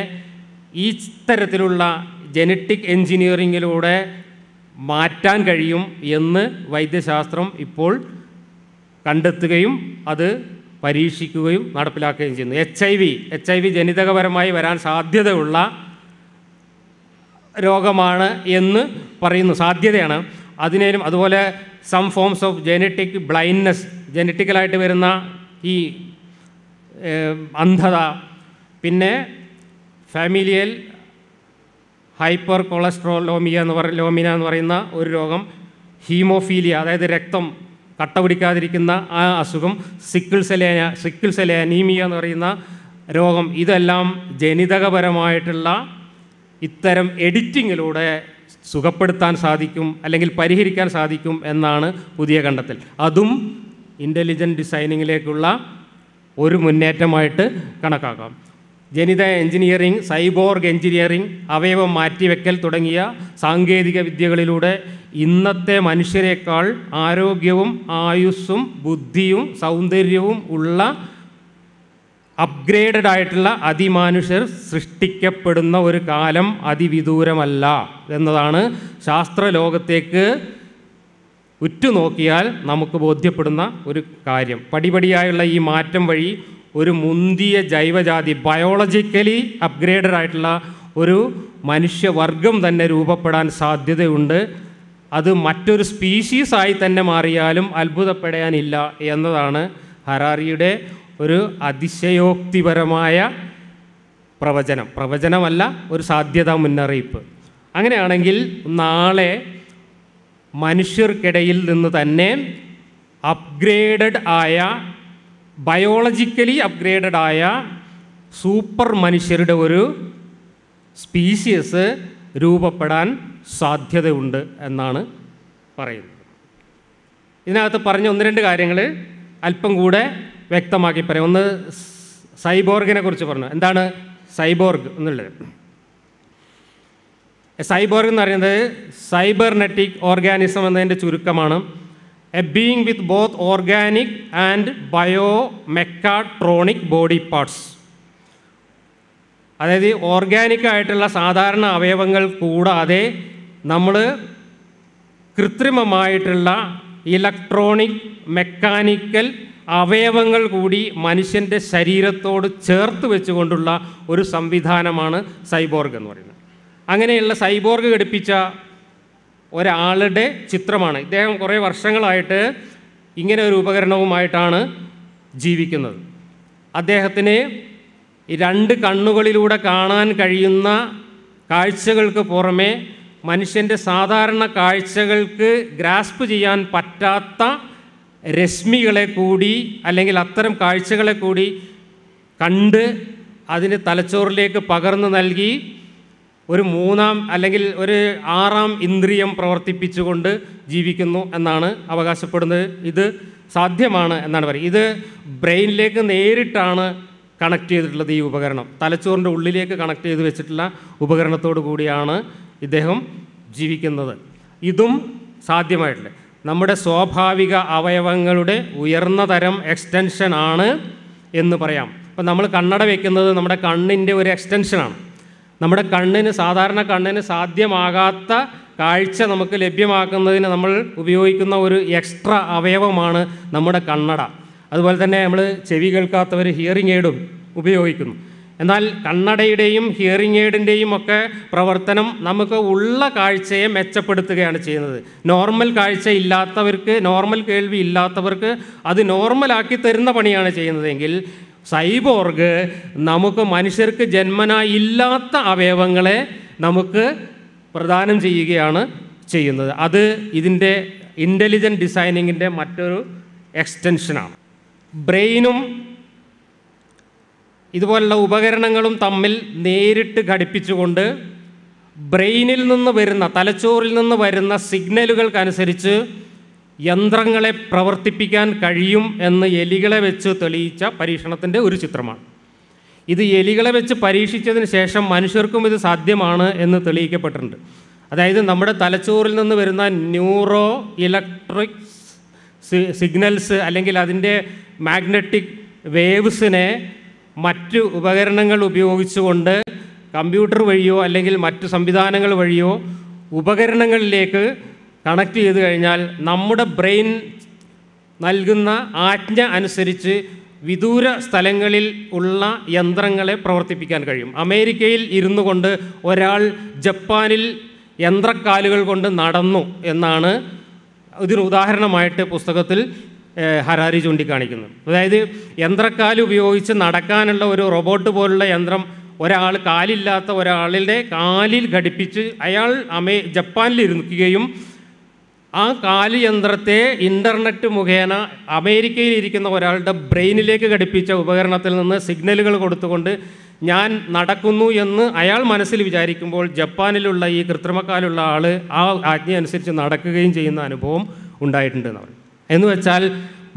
ഈ തരത്തിലുള്ള ജനറ്റിക് എൻജിനീയറിങ്ങിലൂടെ മാറ്റാൻ കഴിയും എന്ന് വൈദ്യശാസ്ത്രം ഇപ്പോൾ കണ്ടെത്തുകയും അത് പരീക്ഷിക്കുകയും നടപ്പിലാക്കുകയും ചെയ്യുന്നു H I V H I V ജനിതകപരമായി വരാൻ സാധ്യതയുള്ള രോഗമാണ് എന്ന് പറയുന്നു സാധ്യതയാണ് അതിനേലും അതുപോലെ some forms of genetic blindness ജെനറ്റിക്കലായിട്ട് വരുന്ന ഈ അന്ധത പിന്നെ ഫാമിലിയൽ ഹൈപ്പർ കൊളസ്ട്രോലോമിയ എന്ന് പറ ലോമിന എന്ന് പറയുന്ന ഒരു രോഗം ഹീമോഫീലിയ അതായത് രക്തം കട്ട പിടിക്കാതിരിക്കുന്ന ആ അസുഖം സിക്കിൾ സെലേന സിക്കിൾ അനീമിയ എന്ന് പറയുന്ന രോഗം ഇതെല്ലാം ജനിതകപരമായിട്ടുള്ള ഇത്തരം എഡിറ്റിങ്ങിലൂടെ സുഖപ്പെടുത്താൻ സാധിക്കും അല്ലെങ്കിൽ പരിഹരിക്കാൻ സാധിക്കും എന്നാണ് പുതിയ കണ്ടെത്തൽ അതും ഇൻ്റലിജൻറ്റ് ഡിസൈനിങ്ങിലേക്കുള്ള ഒരു മുന്നേറ്റമായിട്ട് കണക്കാക്കാം ജനിത എഞ്ചിനീയറിംഗ് സൈബോർഗ് എഞ്ചിനീയറിംഗ് അവയവം മാറ്റിവെക്കൽ തുടങ്ങിയ സാങ്കേതിക വിദ്യകളിലൂടെ ഇന്നത്തെ മനുഷ്യരെക്കാൾ ആരോഗ്യവും ആയുസ്സും ബുദ്ധിയും സൗന്ദര്യവും ഉള്ള അപ്ഗ്രേഡഡ് ആയിട്ടുള്ള അതിമാനുഷ്യർ സൃഷ്ടിക്കപ്പെടുന്ന ഒരു കാലം അതിവിദൂരമല്ല എന്നതാണ് ശാസ്ത്രലോകത്തേക്ക് ഉറ്റുനോക്കിയാൽ നമുക്ക് ബോധ്യപ്പെടുന്ന ഒരു കാര്യം പടിപടിയായുള്ള ഈ മാറ്റം വഴി ഒരു മുന്തിയ ജൈവജാതി ബയോളജിക്കലി അപ്ഗ്രേഡഡ് ആയിട്ടുള്ള ഒരു മനുഷ്യവർഗം തന്നെ രൂപപ്പെടാൻ സാധ്യതയുണ്ട് അത് മറ്റൊരു സ്പീഷീസായി തന്നെ മാറിയാലും അത്ഭുതപ്പെടാനില്ല എന്നതാണ് ഹരാറിയുടെ ഒരു അതിശയോക്തിപരമായ പ്രവചനം പ്രവചനമല്ല ഒരു സാധ്യതാ മുന്നറിയിപ്പ് അങ്ങനെയാണെങ്കിൽ നാളെ മനുഷ്യർക്കിടയിൽ നിന്ന് തന്നെ അപ്ഗ്രേഡഡ് ആയ ബയോളജിക്കലി അപ്ഗ്രേഡഡ് ആയ സൂപ്പർ മനുഷ്യരുടെ ഒരു സ്പീഷ്യസ് രൂപപ്പെടാൻ സാധ്യതയുണ്ട് എന്നാണ് പറയുന്നത് ഇതിനകത്ത് പറഞ്ഞ ഒന്ന് രണ്ട് കാര്യങ്ങൾ അല്പം കൂടെ വ്യക്തമാക്കി പറയാം ഒന്ന് സൈബോർഗിനെ കുറിച്ച് പറഞ്ഞു എന്താണ് സൈബോർഗ് എന്നുള്ളത് സൈബോർഗ് എന്ന് പറയുന്നത് സൈബർനെറ്റിക് ഓർഗാനിസം എന്നതിൻ്റെ ചുരുക്കമാണ് a being with both organic and mechatronic body parts അതായത് ഓർഗാനിക് ആയിട്ടുള്ള സാധാരണ അവയവങ്ങൾ കൂടാതെ നമ്മൾ കൃത്രിമമായിട്ടുള്ള ഇലക്ട്രോണിക് മെക്കാനിക്കൽ അവയവങ്ങൾ കൂടി മനുഷ്യൻ്റെ ശരീരത്തോട് ചേർത്ത് വെച്ചുകൊണ്ടുള്ള ഒരു സംവിധാനമാണ് സൈബോർഗ് എന്ന് പറയുന്നത് അങ്ങനെയുള്ള സൈബോർഗ് ഘടിപ്പിച്ച ഒരാളുടെ ചിത്രമാണ് ഇദ്ദേഹം കുറേ വർഷങ്ങളായിട്ട് ഇങ്ങനെ ഒരു ഉപകരണവുമായിട്ടാണ് ജീവിക്കുന്നത് അദ്ദേഹത്തിന് രണ്ട് കണ്ണുകളിലൂടെ കാണാൻ കഴിയുന്ന കാഴ്ചകൾക്ക് പുറമേ മനുഷ്യൻ്റെ സാധാരണ കാഴ്ചകൾക്ക് ഗ്രാസ്പ് ചെയ്യാൻ പറ്റാത്ത രശ്മികളെ കൂടി അല്ലെങ്കിൽ അത്തരം കാഴ്ചകളെ കൂടി കണ്ട് അതിന് തലച്ചോറിലേക്ക് പകർന്നു നൽകി ഒരു മൂന്നാം അല്ലെങ്കിൽ ഒരു ആറാം ഇന്ദ്രിയം പ്രവർത്തിപ്പിച്ചുകൊണ്ട് ജീവിക്കുന്നു എന്നാണ് അവകാശപ്പെടുന്നത് ഇത് സാധ്യമാണ് എന്നാണ് പറയുന്നത് ഇത് ബ്രെയിനിലേക്ക് നേരിട്ടാണ് കണക്ട് ചെയ്തിട്ടുള്ളത് ഈ ഉപകരണം തലച്ചോറിൻ്റെ ഉള്ളിലേക്ക് കണക്ട് ചെയ്ത് വെച്ചിട്ടുള്ള ഉപകരണത്തോടു കൂടിയാണ് ഇദ്ദേഹം ജീവിക്കുന്നത് ഇതും സാധ്യമായിട്ടില്ല നമ്മുടെ സ്വാഭാവിക അവയവങ്ങളുടെ ഉയർന്ന തരം ആണ് എന്ന് പറയാം അപ്പം നമ്മൾ കണ്ണട വയ്ക്കുന്നത് നമ്മുടെ കണ്ണിൻ്റെ ഒരു എക്സ്റ്റൻഷനാണ് നമ്മുടെ കണ്ണിന് സാധാരണ കണ്ണിന് സാധ്യമാകാത്ത കാഴ്ച നമുക്ക് ലഭ്യമാക്കുന്നതിന് നമ്മൾ ഉപയോഗിക്കുന്ന ഒരു എക്സ്ട്രാ അവയവമാണ് നമ്മുടെ കണ്ണട അതുപോലെ തന്നെ നമ്മൾ ചെവി കേൾക്കാത്തവർ ഹിയറിംഗ് എയ്ഡും ഉപയോഗിക്കുന്നു എന്നാൽ കണ്ണടയുടെയും ഹിയറിംഗ് എയ്ഡിൻ്റെയും ഒക്കെ പ്രവർത്തനം നമുക്ക് ഉള്ള കാഴ്ചയെ മെച്ചപ്പെടുത്തുകയാണ് ചെയ്യുന്നത് നോർമൽ കാഴ്ച ഇല്ലാത്തവർക്ക് നോർമൽ കേൾവി ഇല്ലാത്തവർക്ക് അത് നോർമലാക്കി തരുന്ന പണിയാണ് ചെയ്യുന്നതെങ്കിൽ സൈബോർഗ് നമുക്ക് മനുഷ്യർക്ക് ജന്മന ഇല്ലാത്ത അവയവങ്ങളെ നമുക്ക് പ്രദാനം ചെയ്യുകയാണ് ചെയ്യുന്നത് അത് ഇതിൻ്റെ ഇൻ്റലിജൻറ്റ് ഡിസൈനിങ്ങിൻ്റെ മറ്റൊരു എക്സ്റ്റൻഷനാണ് ബ്രെയിനും ഇതുപോലുള്ള ഉപകരണങ്ങളും തമ്മിൽ നേരിട്ട് ഘടിപ്പിച്ചുകൊണ്ട് ബ്രെയിനിൽ നിന്ന് വരുന്ന തലച്ചോറിൽ നിന്ന് വരുന്ന സിഗ്നലുകൾക്കനുസരിച്ച് യന്ത്രങ്ങളെ പ്രവർത്തിപ്പിക്കാൻ കഴിയും എന്ന് എലികളെ വെച്ച് തെളിയിച്ച പരീക്ഷണത്തിൻ്റെ ഒരു ചിത്രമാണ് ഇത് എലികളെ വെച്ച് പരീക്ഷിച്ചതിന് ശേഷം മനുഷ്യർക്കും ഇത് സാധ്യമാണ് എന്ന് തെളിയിക്കപ്പെട്ടിട്ടുണ്ട് അതായത് നമ്മുടെ തലച്ചോറിൽ നിന്ന് വരുന്ന ന്യൂറോ ഇലക്ട്രിക് സിഗ്നൽസ് അല്ലെങ്കിൽ അതിൻ്റെ മാഗ്നറ്റിക് വേവ്സിനെ മറ്റ് ഉപകരണങ്ങൾ ഉപയോഗിച്ചുകൊണ്ട് കമ്പ്യൂട്ടർ വഴിയോ അല്ലെങ്കിൽ മറ്റു സംവിധാനങ്ങൾ വഴിയോ ഉപകരണങ്ങളിലേക്ക് കണക്ട് ചെയ്ത് കഴിഞ്ഞാൽ നമ്മുടെ ബ്രെയിൻ നൽകുന്ന ആജ്ഞ അനുസരിച്ച് വിദൂര സ്ഥലങ്ങളിൽ ഉള്ള യന്ത്രങ്ങളെ പ്രവർത്തിപ്പിക്കാൻ കഴിയും അമേരിക്കയിൽ ഇരുന്നു കൊണ്ട് ഒരാൾ ജപ്പാനിൽ യന്ത്രക്കാലുകൾ കൊണ്ട് നടന്നു എന്നാണ് ഇതിന് ഉദാഹരണമായിട്ട് പുസ്തകത്തിൽ ഹരാരി ചൂണ്ടിക്കാണിക്കുന്നു അതായത് യന്ത്രക്കാൽ ഉപയോഗിച്ച് നടക്കാനുള്ള ഒരു റോബോട്ട് പോലുള്ള യന്ത്രം ഒരാൾ കാലില്ലാത്ത ഒരാളുടെ കാലിൽ ഘടിപ്പിച്ച് അയാൾ അമേ ജപ്പാനിലിരിക്കുകയും ആ കാല് യന്ത്രത്തെ ഇൻ്റർനെറ്റ് മുഖേന അമേരിക്കയിൽ ഇരിക്കുന്ന ഒരാളുടെ ബ്രെയിനിലേക്ക് ഘടിപ്പിച്ച ഉപകരണത്തിൽ നിന്ന് സിഗ്നലുകൾ കൊടുത്തുകൊണ്ട് ഞാൻ നടക്കുന്നു എന്ന് അയാൾ മനസ്സിൽ വിചാരിക്കുമ്പോൾ ജപ്പാനിലുള്ള ഈ കൃത്രിമക്കാലുള്ള ആൾ ആ ആജ്ഞ അനുസരിച്ച് നടക്കുകയും ചെയ്യുന്ന അനുഭവം ഉണ്ടായിട്ടുണ്ടെന്ന് പറയും എന്ന് വെച്ചാൽ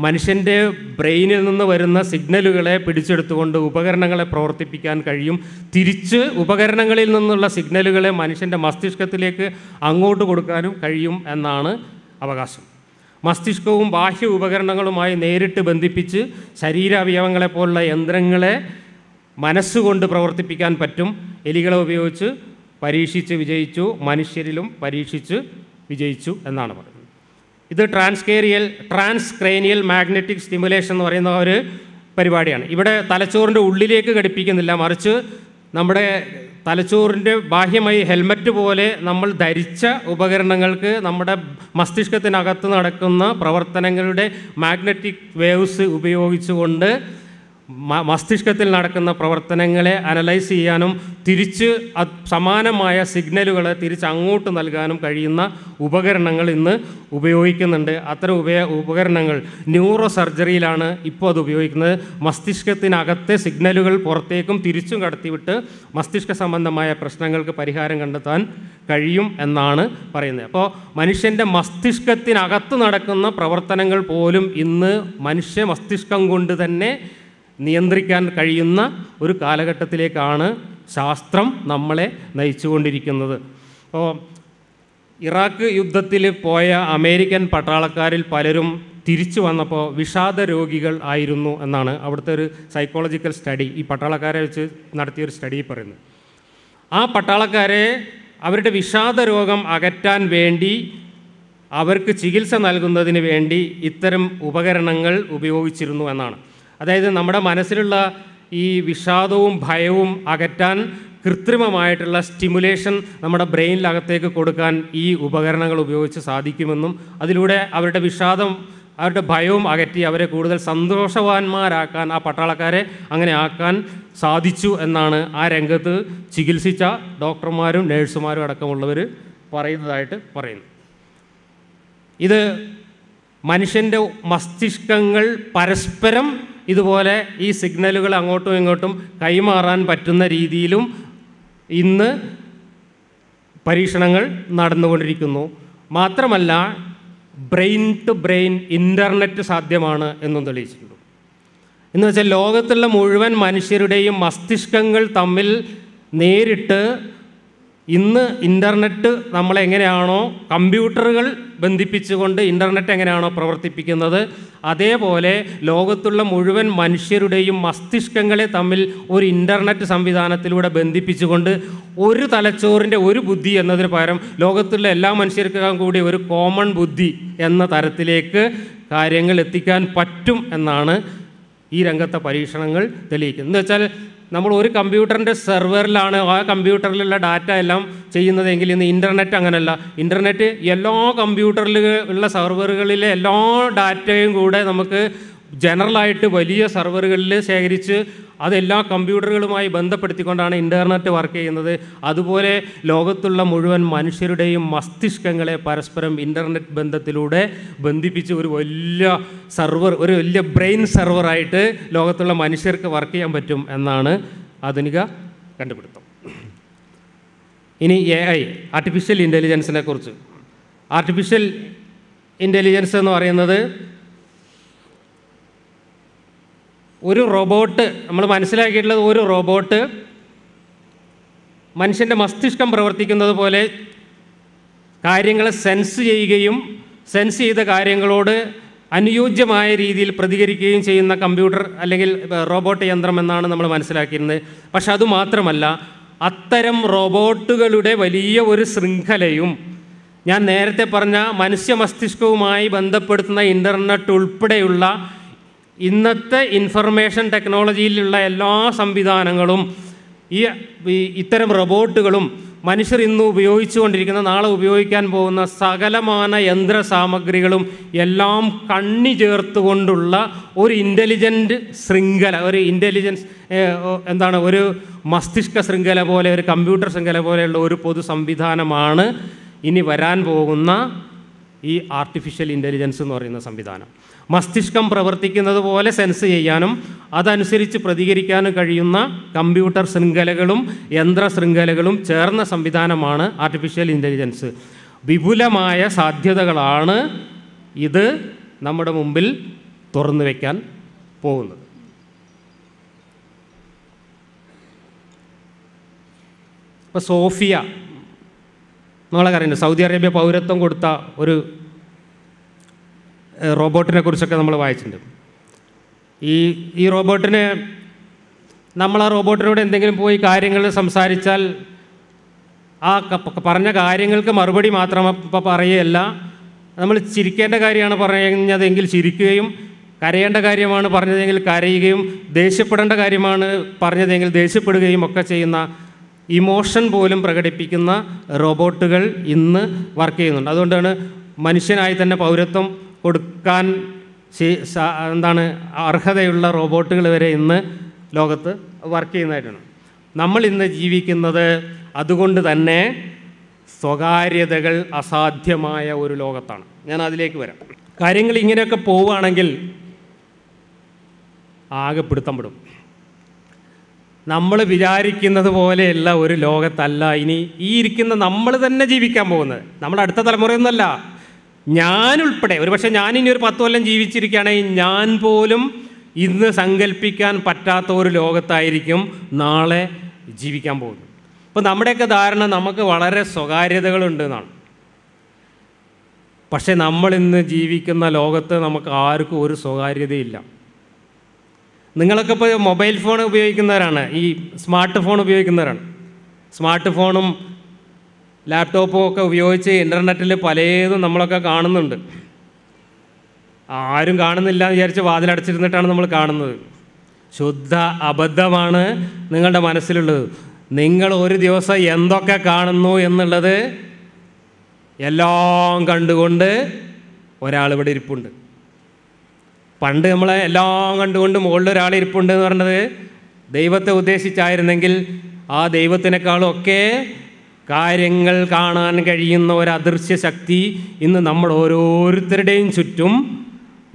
മനുഷ്യൻ്റെ ബ്രെയിനിൽ നിന്ന് വരുന്ന സിഗ്നലുകളെ പിടിച്ചെടുത്തുകൊണ്ട് ഉപകരണങ്ങളെ പ്രവർത്തിപ്പിക്കാൻ കഴിയും തിരിച്ച് ഉപകരണങ്ങളിൽ നിന്നുള്ള സിഗ്നലുകളെ മനുഷ്യൻ്റെ മസ്തിഷ്കത്തിലേക്ക് അങ്ങോട്ട് കൊടുക്കാനും കഴിയും എന്നാണ് അവകാശം മസ്തിഷ്കവും ബാഹ്യ ഉപകരണങ്ങളുമായി നേരിട്ട് ബന്ധിപ്പിച്ച് ശരീരാവയവങ്ങളെപ്പോലുള്ള യന്ത്രങ്ങളെ മനസ്സുകൊണ്ട് പ്രവർത്തിപ്പിക്കാൻ പറ്റും എലികളെ ഉപയോഗിച്ച് പരീക്ഷിച്ച് വിജയിച്ചു മനുഷ്യരിലും പരീക്ഷിച്ച് വിജയിച്ചു എന്നാണ് പറയുന്നത് ഇത് ട്രാൻസ്കേരിയൽ ട്രാൻസ്ക്രേനിയൽ മാഗ്നറ്റിക് സ്റ്റിമുലേഷൻ എന്ന് പറയുന്ന ഒരു പരിപാടിയാണ് ഇവിടെ തലച്ചോറിൻ്റെ ഉള്ളിലേക്ക് ഘടിപ്പിക്കുന്നില്ല മറിച്ച് നമ്മുടെ തലച്ചോറിൻ്റെ ബാഹ്യമായി ഹെൽമറ്റ് പോലെ നമ്മൾ ധരിച്ച ഉപകരണങ്ങൾക്ക് നമ്മുടെ മസ്തിഷ്കത്തിനകത്ത് നടക്കുന്ന പ്രവർത്തനങ്ങളുടെ മാഗ്നറ്റിക് വേവ്സ് ഉപയോഗിച്ചുകൊണ്ട് മസ്തിഷ്കത്തിൽ നടക്കുന്ന പ്രവർത്തനങ്ങളെ അനലൈസ് ചെയ്യാനും തിരിച്ച് സമാനമായ സിഗ്നലുകളെ തിരിച്ച് അങ്ങോട്ട് നൽകാനും കഴിയുന്ന ഉപകരണങ്ങൾ ഇന്ന് ഉപയോഗിക്കുന്നുണ്ട് അത്തരം ഉപയോ ഉപകരണങ്ങൾ ന്യൂറോ സർജറിയിലാണ് ഇപ്പോൾ അത് ഉപയോഗിക്കുന്നത് മസ്തിഷ്കത്തിനകത്തെ സിഗ്നലുകൾ പുറത്തേക്കും തിരിച്ചും കടത്തിവിട്ട് മസ്തിഷ്ക സംബന്ധമായ പ്രശ്നങ്ങൾക്ക് പരിഹാരം കണ്ടെത്താൻ കഴിയും എന്നാണ് പറയുന്നത് അപ്പോൾ മനുഷ്യൻ്റെ മസ്തിഷ്കത്തിനകത്ത് നടക്കുന്ന പ്രവർത്തനങ്ങൾ പോലും ഇന്ന് മനുഷ്യ മസ്തിഷ്കം കൊണ്ട് തന്നെ നിയന്ത്രിക്കാൻ കഴിയുന്ന ഒരു കാലഘട്ടത്തിലേക്കാണ് ശാസ്ത്രം നമ്മളെ നയിച്ചുകൊണ്ടിരിക്കുന്നത് അപ്പോൾ ഇറാഖ് യുദ്ധത്തിൽ പോയ അമേരിക്കൻ പട്ടാളക്കാരിൽ പലരും തിരിച്ചു വന്നപ്പോൾ വിഷാദ രോഗികൾ ആയിരുന്നു എന്നാണ് അവിടുത്തെ ഒരു സൈക്കോളജിക്കൽ സ്റ്റഡി ഈ പട്ടാളക്കാരെ വെച്ച് നടത്തിയൊരു സ്റ്റഡി പറയുന്നത് ആ പട്ടാളക്കാരെ അവരുടെ വിഷാദ രോഗം അകറ്റാൻ വേണ്ടി അവർക്ക് ചികിത്സ നൽകുന്നതിന് വേണ്ടി ഇത്തരം ഉപകരണങ്ങൾ ഉപയോഗിച്ചിരുന്നു എന്നാണ് അതായത് നമ്മുടെ മനസ്സിലുള്ള ഈ വിഷാദവും ഭയവും അകറ്റാൻ കൃത്രിമമായിട്ടുള്ള സ്റ്റിമുലേഷൻ നമ്മുടെ ബ്രെയിനിലകത്തേക്ക് കൊടുക്കാൻ ഈ ഉപകരണങ്ങൾ ഉപയോഗിച്ച് സാധിക്കുമെന്നും അതിലൂടെ അവരുടെ വിഷാദം അവരുടെ ഭയവും അകറ്റി അവരെ കൂടുതൽ സന്തോഷവാന്മാരാക്കാൻ ആ പട്ടാളക്കാരെ അങ്ങനെ ആക്കാൻ സാധിച്ചു എന്നാണ് ആ രംഗത്ത് ചികിത്സിച്ച ഡോക്ടർമാരും നേഴ്സുമാരും അടക്കമുള്ളവർ പറയുന്നതായിട്ട് പറയുന്നു ഇത് മനുഷ്യൻ്റെ മസ്തിഷ്കങ്ങൾ പരസ്പരം ഇതുപോലെ ഈ സിഗ്നലുകൾ അങ്ങോട്ടും ഇങ്ങോട്ടും കൈമാറാൻ പറ്റുന്ന രീതിയിലും ഇന്ന് പരീക്ഷണങ്ങൾ നടന്നുകൊണ്ടിരിക്കുന്നു മാത്രമല്ല ബ്രെയിൻ ടു ബ്രെയിൻ ഇൻ്റർനെറ്റ് സാധ്യമാണ് എന്നും തെളിയിച്ചിട്ടുണ്ട് എന്ന് വെച്ചാൽ ലോകത്തുള്ള മുഴുവൻ മനുഷ്യരുടെയും മസ്തിഷ്കങ്ങൾ തമ്മിൽ നേരിട്ട് ഇന്ന് ഇൻ്റർനെറ്റ് നമ്മളെങ്ങനെയാണോ കമ്പ്യൂട്ടറുകൾ ബന്ധിപ്പിച്ചുകൊണ്ട് ഇൻ്റർനെറ്റ് എങ്ങനെയാണോ പ്രവർത്തിപ്പിക്കുന്നത് അതേപോലെ ലോകത്തുള്ള മുഴുവൻ മനുഷ്യരുടെയും മസ്തിഷ്കങ്ങളെ തമ്മിൽ ഒരു ഇൻ്റർനെറ്റ് സംവിധാനത്തിലൂടെ ബന്ധിപ്പിച്ചുകൊണ്ട് ഒരു തലച്ചോറിൻ്റെ ഒരു ബുദ്ധി എന്നതിന് പകരം ലോകത്തുള്ള എല്ലാ മനുഷ്യർക്കും കൂടി ഒരു കോമൺ ബുദ്ധി എന്ന തരത്തിലേക്ക് കാര്യങ്ങൾ എത്തിക്കാൻ പറ്റും എന്നാണ് ഈ രംഗത്തെ പരീക്ഷണങ്ങൾ തെളിയിക്കുന്നത് എന്ന് വെച്ചാൽ നമ്മൾ ഒരു കമ്പ്യൂട്ടറിൻ്റെ സെർവറിലാണ് ആ കമ്പ്യൂട്ടറിലുള്ള ഡാറ്റ എല്ലാം ചെയ്യുന്നതെങ്കിൽ ഇന്ന് ഇൻ്റർനെറ്റ് അങ്ങനെയല്ല ഇൻ്റർനെറ്റ് എല്ലാ കമ്പ്യൂട്ടറിൽ ഉള്ള സെർവറുകളിലെ എല്ലാ ഡാറ്റയും കൂടെ നമുക്ക് ജനറലായിട്ട് വലിയ സെർവറുകളിൽ ശേഖരിച്ച് അതെല്ലാ കമ്പ്യൂട്ടറുകളുമായി ബന്ധപ്പെടുത്തിക്കൊണ്ടാണ് ഇൻ്റർനെറ്റ് വർക്ക് ചെയ്യുന്നത് അതുപോലെ ലോകത്തുള്ള മുഴുവൻ മനുഷ്യരുടെയും മസ്തിഷ്കങ്ങളെ പരസ്പരം ഇൻ്റർനെറ്റ് ബന്ധത്തിലൂടെ ബന്ധിപ്പിച്ച് ഒരു വലിയ സെർവർ ഒരു വലിയ ബ്രെയിൻ സെർവറായിട്ട് ലോകത്തുള്ള മനുഷ്യർക്ക് വർക്ക് ചെയ്യാൻ പറ്റും എന്നാണ് ആധുനിക കണ്ടുപിടുത്തം ഇനി എ ഐ ആർട്ടിഫിഷ്യൽ ഇൻ്റലിജൻസിനെ കുറിച്ച് ആർട്ടിഫിഷ്യൽ ഇൻ്റലിജൻസ് എന്ന് പറയുന്നത് ഒരു റോബോട്ട് നമ്മൾ മനസ്സിലാക്കിയിട്ടുള്ളത് ഒരു റോബോട്ട് മനുഷ്യൻ്റെ മസ്തിഷ്കം പ്രവർത്തിക്കുന്നത് പോലെ കാര്യങ്ങളെ സെൻസ് ചെയ്യുകയും സെൻസ് ചെയ്ത കാര്യങ്ങളോട് അനുയോജ്യമായ രീതിയിൽ പ്രതികരിക്കുകയും ചെയ്യുന്ന കമ്പ്യൂട്ടർ അല്ലെങ്കിൽ റോബോട്ട് യന്ത്രം എന്നാണ് നമ്മൾ മനസ്സിലാക്കിയിരുന്നത് പക്ഷെ അതുമാത്രമല്ല അത്തരം റോബോട്ടുകളുടെ വലിയ ഒരു ശൃംഖലയും ഞാൻ നേരത്തെ പറഞ്ഞ മനുഷ്യ മസ്തിഷ്കവുമായി ബന്ധപ്പെടുത്തുന്ന ഇൻ്റർനെറ്റ് ഉൾപ്പെടെയുള്ള ഇന്നത്തെ ഇൻഫർമേഷൻ ടെക്നോളജിയിലുള്ള എല്ലാ സംവിധാനങ്ങളും ഈ ഇത്തരം റോബോട്ടുകളും മനുഷ്യർ ഇന്ന് ഉപയോഗിച്ചുകൊണ്ടിരിക്കുന്ന നാളെ ഉപയോഗിക്കാൻ പോകുന്ന സകലമാന യന്ത്ര സാമഗ്രികളും എല്ലാം കണ്ണി ചേർത്തുകൊണ്ടുള്ള ഒരു ഇൻ്റലിജൻറ്റ് ശൃംഖല ഒരു ഇൻ്റലിജൻസ് എന്താണ് ഒരു മസ്തിഷ്ക ശൃംഖല പോലെ ഒരു കമ്പ്യൂട്ടർ ശൃംഖല പോലെയുള്ള ഒരു പൊതു സംവിധാനമാണ് ഇനി വരാൻ പോകുന്ന ഈ ആർട്ടിഫിഷ്യൽ ഇൻ്റലിജൻസ് എന്ന് പറയുന്ന സംവിധാനം മസ്തിഷ്കം പ്രവർത്തിക്കുന്നത് പോലെ സെൻസ് ചെയ്യാനും അതനുസരിച്ച് പ്രതികരിക്കാനും കഴിയുന്ന കമ്പ്യൂട്ടർ ശൃംഖലകളും യന്ത്ര ശൃംഖലകളും ചേർന്ന സംവിധാനമാണ് ആർട്ടിഫിഷ്യൽ ഇൻ്റലിജൻസ് വിപുലമായ സാധ്യതകളാണ് ഇത് നമ്മുടെ മുമ്പിൽ തുറന്നു വയ്ക്കാൻ പോകുന്നത് ഇപ്പോൾ സോഫിയ നമ്മളെ അറിയുന്നത് സൗദി അറേബ്യ പൗരത്വം കൊടുത്ത ഒരു റോബോട്ടിനെ കുറിച്ചൊക്കെ നമ്മൾ വായിച്ചിട്ടുണ്ട് ഈ ഈ റോബോട്ടിന് നമ്മൾ ആ റോബോട്ടിനോട് എന്തെങ്കിലും പോയി കാര്യങ്ങൾ സംസാരിച്ചാൽ ആ പറഞ്ഞ കാര്യങ്ങൾക്ക് മറുപടി മാത്രം പറയുകയല്ല നമ്മൾ ചിരിക്കേണ്ട കാര്യമാണ് പറഞ്ഞതെങ്കിൽ ചിരിക്കുകയും കരയേണ്ട കാര്യമാണ് പറഞ്ഞതെങ്കിൽ കരയുകയും ദേഷ്യപ്പെടേണ്ട കാര്യമാണ് പറഞ്ഞതെങ്കിൽ ദേഷ്യപ്പെടുകയും ഒക്കെ ചെയ്യുന്ന ഇമോഷൻ പോലും പ്രകടിപ്പിക്കുന്ന റോബോട്ടുകൾ ഇന്ന് വർക്ക് ചെയ്യുന്നുണ്ട് അതുകൊണ്ടാണ് മനുഷ്യനായി തന്നെ പൗരത്വം കൊടുക്കാൻ എന്താണ് അർഹതയുള്ള റോബോട്ടുകൾ വരെ ഇന്ന് ലോകത്ത് വർക്ക് ചെയ്യുന്നതായിട്ടാണ് നമ്മൾ ഇന്ന് ജീവിക്കുന്നത് അതുകൊണ്ട് തന്നെ സ്വകാര്യതകൾ അസാധ്യമായ ഒരു ലോകത്താണ് ഞാൻ അതിലേക്ക് വരാം കാര്യങ്ങൾ ഇങ്ങനെയൊക്കെ പോവുകയാണെങ്കിൽ ആകെ പിടുത്തം പെടും നമ്മൾ വിചാരിക്കുന്നത് പോലെയല്ല ഒരു ലോകത്തല്ല ഇനി ഈ ഇരിക്കുന്ന നമ്മൾ തന്നെ ജീവിക്കാൻ പോകുന്നത് നമ്മൾ അടുത്ത തലമുറയൊന്നുമല്ല ഞാനുൾപ്പെടെ ഒരുപക്ഷെ ഞാനിനി ഒരു പത്ത് കൊല്ലം ജീവിച്ചിരിക്കുകയാണെങ്കിൽ ഞാൻ പോലും ഇന്ന് സങ്കല്പിക്കാൻ പറ്റാത്ത ഒരു ലോകത്തായിരിക്കും നാളെ ജീവിക്കാൻ പോകുന്നത് അപ്പോൾ നമ്മുടെയൊക്കെ ധാരണ നമുക്ക് വളരെ സ്വകാര്യതകളുണ്ട് എന്നാണ് പക്ഷേ നമ്മൾ ഇന്ന് ജീവിക്കുന്ന ലോകത്ത് നമുക്ക് ആർക്കും ഒരു സ്വകാര്യതയില്ല നിങ്ങളൊക്കെ ഇപ്പോൾ മൊബൈൽ ഫോൺ ഉപയോഗിക്കുന്നവരാണ് ഈ സ്മാർട്ട് ഫോൺ ഉപയോഗിക്കുന്നവരാണ് സ്മാർട്ട് ഫോണും ലാപ്ടോപ്പും ഒക്കെ ഉപയോഗിച്ച് ഇൻ്റർനെറ്റിൽ പലതും നമ്മളൊക്കെ കാണുന്നുണ്ട് ആരും കാണുന്നില്ല എന്ന് വിചാരിച്ച് വാതിലടച്ചിരുന്നിട്ടാണ് നമ്മൾ കാണുന്നത് ശുദ്ധ അബദ്ധമാണ് നിങ്ങളുടെ മനസ്സിലുള്ളത് നിങ്ങൾ ഒരു ദിവസം എന്തൊക്കെ കാണുന്നു എന്നുള്ളത് എല്ലാം കണ്ടുകൊണ്ട് ഒരാൾ ഇവിടെ ഇരിപ്പുണ്ട് പണ്ട് നമ്മളെ എല്ലാം കണ്ടുകൊണ്ട് മുകളിൽ ഒരാൾ ഇരിപ്പുണ്ട് എന്ന് പറഞ്ഞത് ദൈവത്തെ ഉദ്ദേശിച്ചായിരുന്നെങ്കിൽ ആ ദൈവത്തിനേക്കാളും ഒക്കെ കാര്യങ്ങൾ കാണാൻ കഴിയുന്ന ഒരു അദൃശ്യ ശക്തി ഇന്ന് നമ്മൾ ഓരോരുത്തരുടെയും ചുറ്റും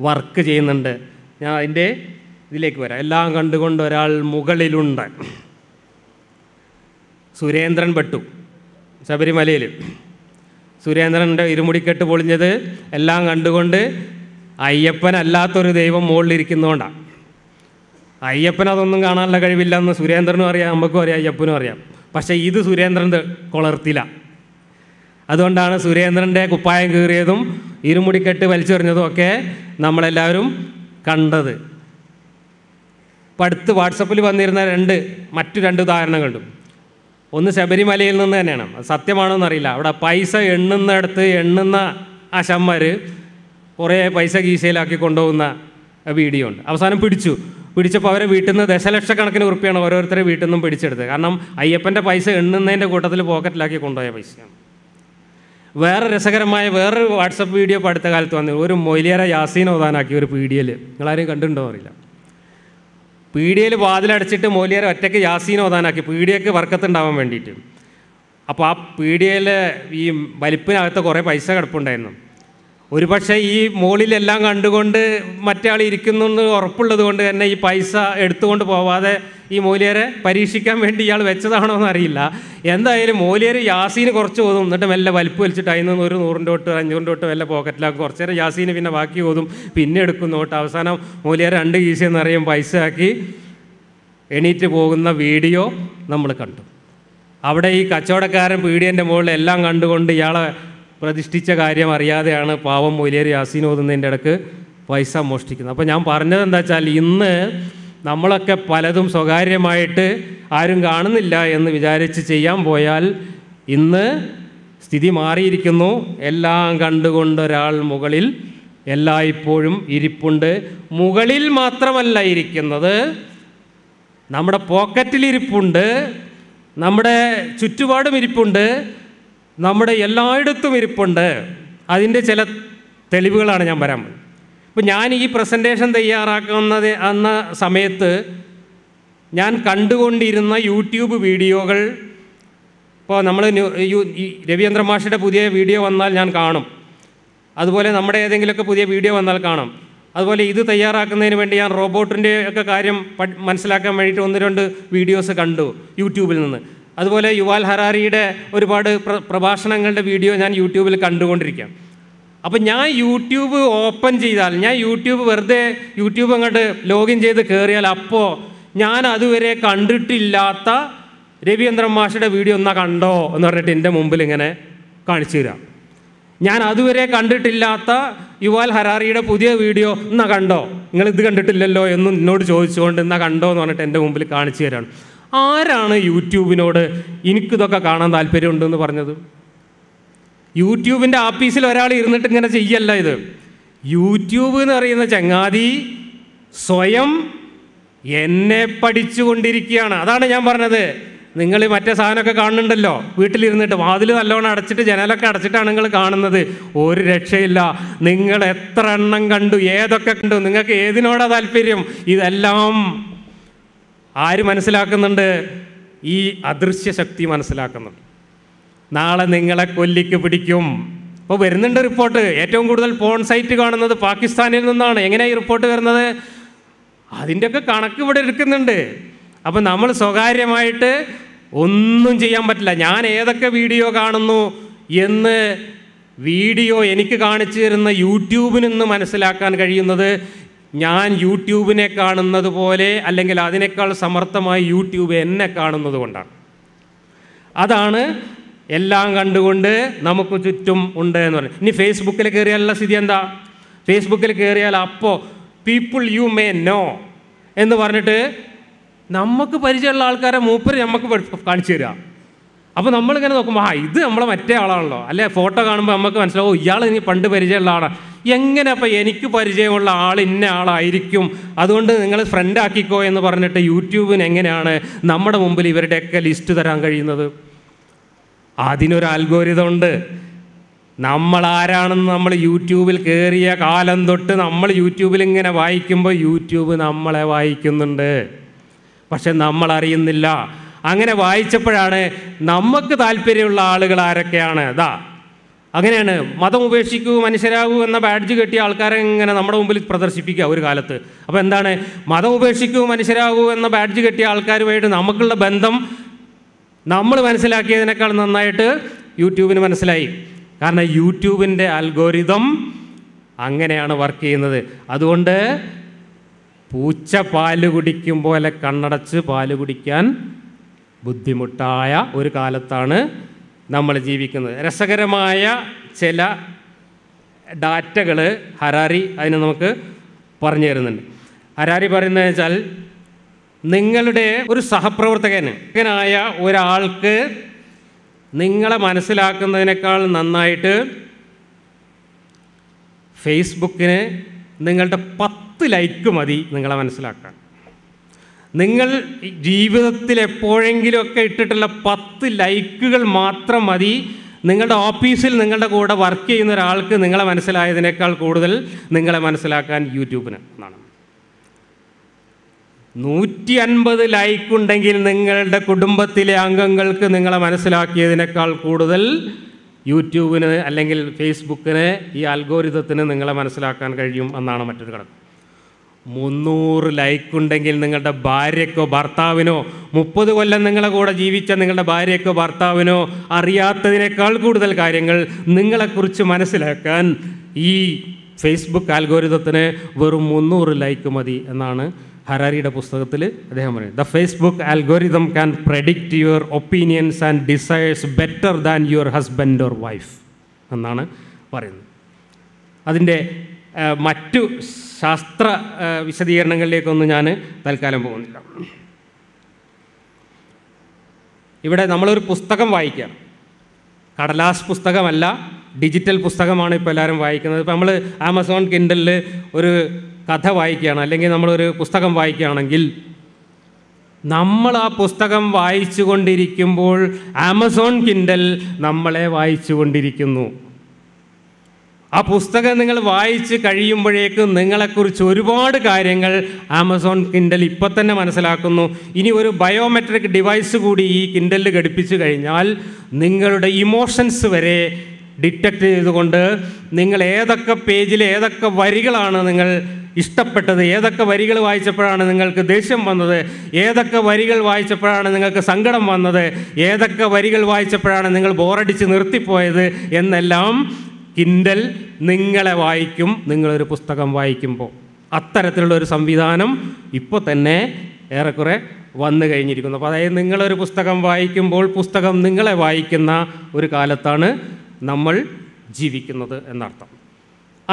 വർക്ക് ചെയ്യുന്നുണ്ട് ഞാൻ അതിൻ്റെ ഇതിലേക്ക് വരാം എല്ലാം കണ്ടുകൊണ്ട് ഒരാൾ മുകളിലുണ്ട് സുരേന്ദ്രൻ പെട്ടു ശബരിമലയിൽ സുരേന്ദ്രൻ്റെ ഇരുമുടിക്കെട്ട് പൊളിഞ്ഞത് എല്ലാം കണ്ടുകൊണ്ട് അയ്യപ്പനല്ലാത്തൊരു ദൈവം മുകളിലിരിക്കുന്നതുകൊണ്ടാണ് അയ്യപ്പൻ അതൊന്നും കാണാനുള്ള കഴിവില്ലെന്ന് സുരേന്ദ്രനും അറിയാം നമുക്കും അറിയാം അയ്യപ്പനും അറിയാം പക്ഷേ ഇത് സുരേന്ദ്രൻ കൊളർത്തില്ല അതുകൊണ്ടാണ് സുരേന്ദ്രൻ്റെ കുപ്പായം കീറിയതും ഇരുമുടിക്കെട്ട് വലിച്ചെറിഞ്ഞതും ഒക്കെ നമ്മളെല്ലാവരും കണ്ടത് പടുത്ത് വാട്സപ്പിൽ വന്നിരുന്ന രണ്ട് മറ്റു രണ്ട് ഉദാഹരണങ്ങളുണ്ട് ഒന്ന് ശബരിമലയിൽ നിന്ന് തന്നെയാണ് അത് സത്യമാണോ എന്നറിയില്ല അവിടെ പൈസ എണ്ണുന്നിടത്ത് എണ്ണുന്ന ആശന്മാർ കുറേ പൈസ കീശയിലാക്കി കൊണ്ടുപോകുന്ന വീഡിയോ ഉണ്ട് അവസാനം പിടിച്ചു പിടിച്ചപ്പോൾ അവരെ വീട്ടിൽ നിന്ന് ദശലക്ഷക്കണക്കിന് ഉറുപ്പിയാണ് ഓരോരുത്തരെ വീട്ടിൽ നിന്നും പിടിച്ചെടുത്തത് കാരണം അയ്യപ്പൻ്റെ പൈസ എണ്ണുന്നതിൻ്റെ കൂട്ടത്തിൽ പോക്കറ്റിലാക്കി കൊണ്ടുപോയ പൈസയാണ് വേറെ രസകരമായ വേറൊരു വാട്സപ്പ് വീഡിയോ ഇപ്പോൾ അടുത്ത കാലത്ത് വന്നു ഒരു മൊയിലിയറ യാസീൻ ഓതാനാക്കി ഒരു പീഡിയയിൽ നിങ്ങളാരും കണ്ടിട്ടുണ്ടോ അറിയില്ല പീഡിയയിൽ വാതിലടച്ചിട്ട് മൊയ്ലിയറ ഒറ്റയ്ക്ക് യാസീൻ ഓതാനാക്കി എക്ക് വർക്കത്തുണ്ടാവാൻ വേണ്ടിയിട്ട് അപ്പോൾ ആ പീഡിയയിലെ ഈ വലിപ്പിനകത്ത് കുറേ പൈസ കിടപ്പുണ്ടായിരുന്നു ഒരുപക്ഷെ ഈ മുകളിലെല്ലാം കണ്ടുകൊണ്ട് മറ്റേ ഇരിക്കുന്നു എന്ന് ഉറപ്പുള്ളത് കൊണ്ട് തന്നെ ഈ പൈസ എടുത്തുകൊണ്ട് പോവാതെ ഈ മൂലിയരെ പരീക്ഷിക്കാൻ വേണ്ടി ഇയാൾ വെച്ചതാണോ എന്നറിയില്ല എന്തായാലും മൂലിയർ യാസീന് കുറച്ച് ഓതും എന്നിട്ട് മെല്ലെ വലിപ്പ് വലിച്ചിട്ട് അതിൽ നിന്ന് ഒരു നൂറിൻ്റെ തൊട്ട് അഞ്ഞൂറിൻ്റെ തൊട്ട് മെല്ലെ പോക്കറ്റിലാക്കും കുറച്ച് നേരം യാസീന് പിന്നെ ബാക്കി ഓതും പിന്നെ എടുക്കുന്നു തൊട്ട് അവസാനം മൂലിയർ രണ്ട് കീശയെന്ന് അറിയും പൈസ ആക്കി എണീറ്റ് പോകുന്ന വീഡിയോ നമ്മൾ കണ്ടു അവിടെ ഈ കച്ചവടക്കാരൻ പീഡിയൻ്റെ മുകളിൽ എല്ലാം കണ്ടുകൊണ്ട് ഇയാളെ പ്രതിഷ്ഠിച്ച കാര്യം അറിയാതെയാണ് പാവം മൊയിലേറി യാസീൻ ഓതുന്നതിൻ്റെ ഇടക്ക് പൈസ മോഷ്ടിക്കുന്നത് അപ്പോൾ ഞാൻ പറഞ്ഞത് എന്താ വെച്ചാൽ ഇന്ന് നമ്മളൊക്കെ പലതും സ്വകാര്യമായിട്ട് ആരും കാണുന്നില്ല എന്ന് വിചാരിച്ച് ചെയ്യാൻ പോയാൽ ഇന്ന് സ്ഥിതി മാറിയിരിക്കുന്നു എല്ലാം കണ്ടുകൊണ്ട് ഒരാൾ മുകളിൽ എല്ലായ്പ്പോഴും ഇരിപ്പുണ്ട് മുകളിൽ മാത്രമല്ല ഇരിക്കുന്നത് നമ്മുടെ പോക്കറ്റിൽ ഇരിപ്പുണ്ട് നമ്മുടെ ചുറ്റുപാടും ഇരിപ്പുണ്ട് നമ്മുടെ എല്ലായിടത്തും ഇരിപ്പുണ്ട് അതിൻ്റെ ചില തെളിവുകളാണ് ഞാൻ വരാൻ ഇപ്പം ഞാൻ ഈ പ്രസൻറ്റേഷൻ തയ്യാറാക്കുന്നത് എന്ന സമയത്ത് ഞാൻ കണ്ടുകൊണ്ടിരുന്ന യൂട്യൂബ് വീഡിയോകൾ ഇപ്പോൾ നമ്മൾ രവീന്ദ്ര മാഷിയുടെ പുതിയ വീഡിയോ വന്നാൽ ഞാൻ കാണും അതുപോലെ നമ്മുടെ ഏതെങ്കിലുമൊക്കെ പുതിയ വീഡിയോ വന്നാൽ കാണും അതുപോലെ ഇത് തയ്യാറാക്കുന്നതിന് വേണ്ടി ഞാൻ റോബോട്ടിൻ്റെ ഒക്കെ കാര്യം മനസ്സിലാക്കാൻ വേണ്ടിയിട്ട് ഒന്ന് രണ്ട് വീഡിയോസ് കണ്ടു യൂട്യൂബിൽ നിന്ന് അതുപോലെ യുവാൽ ഹറാരിയുടെ ഒരുപാട് പ്രഭാഷണങ്ങളുടെ വീഡിയോ ഞാൻ യൂട്യൂബിൽ കണ്ടുകൊണ്ടിരിക്കാം അപ്പം ഞാൻ യൂട്യൂബ് ഓപ്പൺ ചെയ്താൽ ഞാൻ യൂട്യൂബ് വെറുതെ യൂട്യൂബ് അങ്ങോട്ട് ലോഗിൻ ചെയ്ത് കയറിയാൽ അപ്പോൾ ഞാൻ അതുവരെ കണ്ടിട്ടില്ലാത്ത രവീന്ദ്രൻ മാഷയുടെ വീഡിയോ ഒന്നാ കണ്ടോ എന്ന് പറഞ്ഞിട്ട് എൻ്റെ മുമ്പിൽ ഇങ്ങനെ കാണിച്ചു തരാം ഞാൻ അതുവരെ കണ്ടിട്ടില്ലാത്ത യുവാൽ ഹരാറിയുടെ പുതിയ വീഡിയോ എന്നാ കണ്ടോ നിങ്ങൾ ഇത് കണ്ടിട്ടില്ലല്ലോ എന്ന് എന്നോട് ചോദിച്ചുകൊണ്ട് എന്നാ കണ്ടോ എന്ന് പറഞ്ഞിട്ട് എൻ്റെ മുമ്പിൽ കാണിച്ചു തരാണ് ആരാണ് യൂട്യൂബിനോട് എനിക്കിതൊക്കെ കാണാൻ താല്പര്യമുണ്ടെന്ന് പറഞ്ഞത് യൂട്യൂബിൻ്റെ ആപ്പീസിൽ ഒരാൾ ഇരുന്നിട്ട് ഇങ്ങനെ ചെയ്യല്ല ഇത് യൂട്യൂബ് എന്ന് പറയുന്ന ചങ്ങാതി സ്വയം എന്നെ പഠിച്ചുകൊണ്ടിരിക്കുകയാണ് അതാണ് ഞാൻ പറഞ്ഞത് നിങ്ങൾ മറ്റേ സാധനമൊക്കെ കാണുന്നുണ്ടല്ലോ വീട്ടിലിരുന്നിട്ട് വാതിൽ നല്ലോണം അടച്ചിട്ട് ജനലൊക്കെ അടച്ചിട്ടാണ് നിങ്ങൾ കാണുന്നത് ഒരു രക്ഷയില്ല നിങ്ങൾ എത്ര എണ്ണം കണ്ടു ഏതൊക്കെ കണ്ടു നിങ്ങൾക്ക് ഏതിനോടാ താല്പര്യം ഇതെല്ലാം ആര് മനസ്സിലാക്കുന്നുണ്ട് ഈ അദൃശ്യ ശക്തി മനസ്സിലാക്കുന്നുണ്ട് നാളെ നിങ്ങളെ കൊല്ലിക്ക് പിടിക്കും അപ്പോൾ വരുന്നുണ്ട് റിപ്പോർട്ട് ഏറ്റവും കൂടുതൽ പോൺ സൈറ്റ് കാണുന്നത് പാകിസ്ഥാനിൽ നിന്നാണ് എങ്ങനെയാണ് ഈ റിപ്പോർട്ട് വരുന്നത് അതിൻ്റെയൊക്കെ കണക്ക് ഇവിടെ എടുക്കുന്നുണ്ട് അപ്പം നമ്മൾ സ്വകാര്യമായിട്ട് ഒന്നും ചെയ്യാൻ പറ്റില്ല ഞാൻ ഏതൊക്കെ വീഡിയോ കാണുന്നു എന്ന് വീഡിയോ എനിക്ക് കാണിച്ചു തരുന്ന യൂട്യൂബിൽ നിന്ന് മനസ്സിലാക്കാൻ കഴിയുന്നത് ഞാൻ യൂട്യൂബിനെ കാണുന്നത് പോലെ അല്ലെങ്കിൽ അതിനേക്കാൾ സമർത്ഥമായി യൂട്യൂബ് എന്നെ കാണുന്നത് കൊണ്ടാണ് അതാണ് എല്ലാം കണ്ടുകൊണ്ട് നമുക്ക് ചുറ്റും ഉണ്ട് എന്ന് പറഞ്ഞു ഇനി ഫേസ്ബുക്കിൽ കയറിയാലുള്ള സ്ഥിതി എന്താ ഫേസ്ബുക്കിൽ കയറിയാൽ അപ്പോൾ പീപ്പിൾ യു മേ നോ എന്ന് പറഞ്ഞിട്ട് നമുക്ക് പരിചയമുള്ള ആൾക്കാരെ മൂപ്പർ നമുക്ക് കാണിച്ചു തരാം അപ്പോൾ നമ്മളിങ്ങനെ നോക്കുമ്പോൾ ആ ഇത് നമ്മളെ മറ്റേ ആളാണല്ലോ അല്ലേ ഫോട്ടോ കാണുമ്പോൾ നമുക്ക് മനസ്സിലാവും ഇയാൾ ഇനി പണ്ട് പരിചയമുള്ള ആളാണ് എങ്ങനെ അപ്പോൾ എനിക്ക് പരിചയമുള്ള ആൾ ഇന്ന ആളായിരിക്കും അതുകൊണ്ട് നിങ്ങൾ ഫ്രണ്ടാക്കിക്കോ എന്ന് പറഞ്ഞിട്ട് യൂട്യൂബിന് എങ്ങനെയാണ് നമ്മുടെ മുമ്പിൽ ഇവരുടെയൊക്കെ ലിസ്റ്റ് തരാൻ കഴിയുന്നത് അതിനൊരു അൽഗോരിതം ഉണ്ട് നമ്മൾ ആരാണെന്ന് നമ്മൾ യൂട്യൂബിൽ കയറിയ കാലം തൊട്ട് നമ്മൾ യൂട്യൂബിൽ ഇങ്ങനെ വായിക്കുമ്പോൾ യൂട്യൂബ് നമ്മളെ വായിക്കുന്നുണ്ട് പക്ഷെ നമ്മൾ അറിയുന്നില്ല അങ്ങനെ വായിച്ചപ്പോഴാണ് നമുക്ക് താല്പര്യമുള്ള ആളുകൾ ആരൊക്കെയാണ് അതാ അങ്ങനെയാണ് മതം ഉപേക്ഷിക്കൂ മനുഷ്യരാകൂ എന്ന ബാഡ്ജ് കെട്ടിയ ആൾക്കാരെ ഇങ്ങനെ നമ്മുടെ മുമ്പിൽ പ്രദർശിപ്പിക്കുക ഒരു കാലത്ത് അപ്പോൾ എന്താണ് മതം ഉപേക്ഷിക്കൂ മനുഷ്യരാകൂ എന്ന ബാഡ്ജ് കെട്ടിയ ആൾക്കാരുമായിട്ട് നമുക്കുള്ള ബന്ധം നമ്മൾ മനസ്സിലാക്കിയതിനേക്കാൾ നന്നായിട്ട് യൂട്യൂബിന് മനസ്സിലായി കാരണം യൂട്യൂബിൻ്റെ അൽഗോരിതം അങ്ങനെയാണ് വർക്ക് ചെയ്യുന്നത് അതുകൊണ്ട് പൂച്ച പാല് കുടിക്കും പോലെ കണ്ണടച്ച് പാല് കുടിക്കാൻ ബുദ്ധിമുട്ടായ ഒരു കാലത്താണ് നമ്മൾ ജീവിക്കുന്നത് രസകരമായ ചില ഡാറ്റകൾ ഹരാരി അതിന് നമുക്ക് പറഞ്ഞു തരുന്നുണ്ട് ഹരാരി പറയുന്നത് വെച്ചാൽ നിങ്ങളുടെ ഒരു സഹപ്രവർത്തകനായ ഒരാൾക്ക് നിങ്ങളെ മനസ്സിലാക്കുന്നതിനേക്കാൾ നന്നായിട്ട് ഫേസ്ബുക്കിന് നിങ്ങളുടെ പത്ത് ലൈക്ക് മതി നിങ്ങളെ മനസ്സിലാക്കാൻ നിങ്ങൾ ജീവിതത്തിൽ എപ്പോഴെങ്കിലുമൊക്കെ ഇട്ടിട്ടുള്ള പത്ത് ലൈക്കുകൾ മാത്രം മതി നിങ്ങളുടെ ഓഫീസിൽ നിങ്ങളുടെ കൂടെ വർക്ക് ചെയ്യുന്ന ഒരാൾക്ക് നിങ്ങളെ മനസ്സിലായതിനേക്കാൾ കൂടുതൽ നിങ്ങളെ മനസ്സിലാക്കാൻ യൂട്യൂബിന് എന്നാണ് നൂറ്റി അൻപത് ലൈക്ക് ഉണ്ടെങ്കിൽ നിങ്ങളുടെ കുടുംബത്തിലെ അംഗങ്ങൾക്ക് നിങ്ങളെ മനസ്സിലാക്കിയതിനേക്കാൾ കൂടുതൽ യൂട്യൂബിന് അല്ലെങ്കിൽ ഫേസ്ബുക്കിന് ഈ അൽഗോരിതത്തിന് നിങ്ങളെ മനസ്സിലാക്കാൻ കഴിയും എന്നാണ് മറ്റൊരു കണക്ക് മുന്നൂറ് ഉണ്ടെങ്കിൽ നിങ്ങളുടെ ഭാര്യക്കോ ഭർത്താവിനോ മുപ്പത് കൊല്ലം നിങ്ങളെ കൂടെ ജീവിച്ച നിങ്ങളുടെ ഭാര്യക്കോ ഭർത്താവിനോ അറിയാത്തതിനേക്കാൾ കൂടുതൽ കാര്യങ്ങൾ നിങ്ങളെക്കുറിച്ച് മനസ്സിലാക്കാൻ ഈ ഫേസ്ബുക്ക് ആൽഗോരിതത്തിന് വെറും മുന്നൂറ് ലൈക്ക് മതി എന്നാണ് ഹരാരിയുടെ പുസ്തകത്തിൽ അദ്ദേഹം പറയുന്നത് the Facebook algorithm can predict your opinions and desires better than your husband or wife എന്നാണ് പറയുന്നത് അതിൻ്റെ മറ്റു ശാസ്ത്ര വിശദീകരണങ്ങളിലേക്കൊന്നും ഞാൻ തൽക്കാലം പോകുന്നില്ല ഇവിടെ നമ്മളൊരു പുസ്തകം വായിക്കുകയാണ് കടലാസ് പുസ്തകമല്ല ഡിജിറ്റൽ പുസ്തകമാണ് ഇപ്പോൾ എല്ലാവരും വായിക്കുന്നത് ഇപ്പോൾ നമ്മൾ ആമസോൺ കിൻഡലിൽ ഒരു കഥ വായിക്കുകയാണ് അല്ലെങ്കിൽ നമ്മളൊരു പുസ്തകം വായിക്കുകയാണെങ്കിൽ നമ്മൾ ആ പുസ്തകം വായിച്ചു കൊണ്ടിരിക്കുമ്പോൾ ആമസോൺ കിൻഡൽ നമ്മളെ വായിച്ചു കൊണ്ടിരിക്കുന്നു ആ പുസ്തകം നിങ്ങൾ വായിച്ച് കഴിയുമ്പോഴേക്കും നിങ്ങളെക്കുറിച്ച് ഒരുപാട് കാര്യങ്ങൾ ആമസോൺ കിൻഡൽ ഇപ്പം തന്നെ മനസ്സിലാക്കുന്നു ഇനി ഒരു ബയോമെട്രിക് ഡിവൈസ് കൂടി ഈ കിൻഡലിൽ ഘടിപ്പിച്ചു കഴിഞ്ഞാൽ നിങ്ങളുടെ ഇമോഷൻസ് വരെ ഡിറ്റക്റ്റ് ചെയ്തുകൊണ്ട് നിങ്ങൾ ഏതൊക്കെ പേജിൽ ഏതൊക്കെ വരികളാണ് നിങ്ങൾ ഇഷ്ടപ്പെട്ടത് ഏതൊക്കെ വരികൾ വായിച്ചപ്പോഴാണ് നിങ്ങൾക്ക് ദേഷ്യം വന്നത് ഏതൊക്കെ വരികൾ വായിച്ചപ്പോഴാണ് നിങ്ങൾക്ക് സങ്കടം വന്നത് ഏതൊക്കെ വരികൾ വായിച്ചപ്പോഴാണ് നിങ്ങൾ ബോറടിച്ച് നിർത്തിപ്പോയത് എന്നെല്ലാം കിൻഡൽ നിങ്ങളെ വായിക്കും നിങ്ങളൊരു പുസ്തകം വായിക്കുമ്പോൾ അത്തരത്തിലുള്ള ഒരു സംവിധാനം ഇപ്പോൾ തന്നെ ഏറെക്കുറെ വന്നു കഴിഞ്ഞിരിക്കുന്നു അപ്പോൾ അതായത് നിങ്ങളൊരു പുസ്തകം വായിക്കുമ്പോൾ പുസ്തകം നിങ്ങളെ വായിക്കുന്ന ഒരു കാലത്താണ് നമ്മൾ ജീവിക്കുന്നത് എന്നർത്ഥം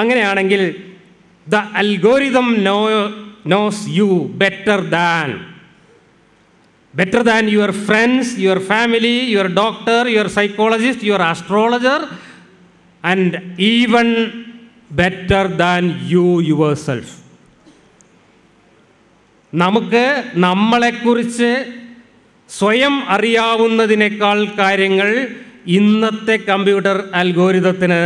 അങ്ങനെയാണെങ്കിൽ the algorithm know knows you better than better than your friends your family your doctor your psychologist your astrologer and even better than you yourself. നമുക്ക് നമ്മളെക്കുറിച്ച് സ്വയം അറിയാവുന്നതിനേക്കാൾ കാര്യങ്ങൾ ഇന്നത്തെ കമ്പ്യൂട്ടർ അൽഗോരിതത്തിന്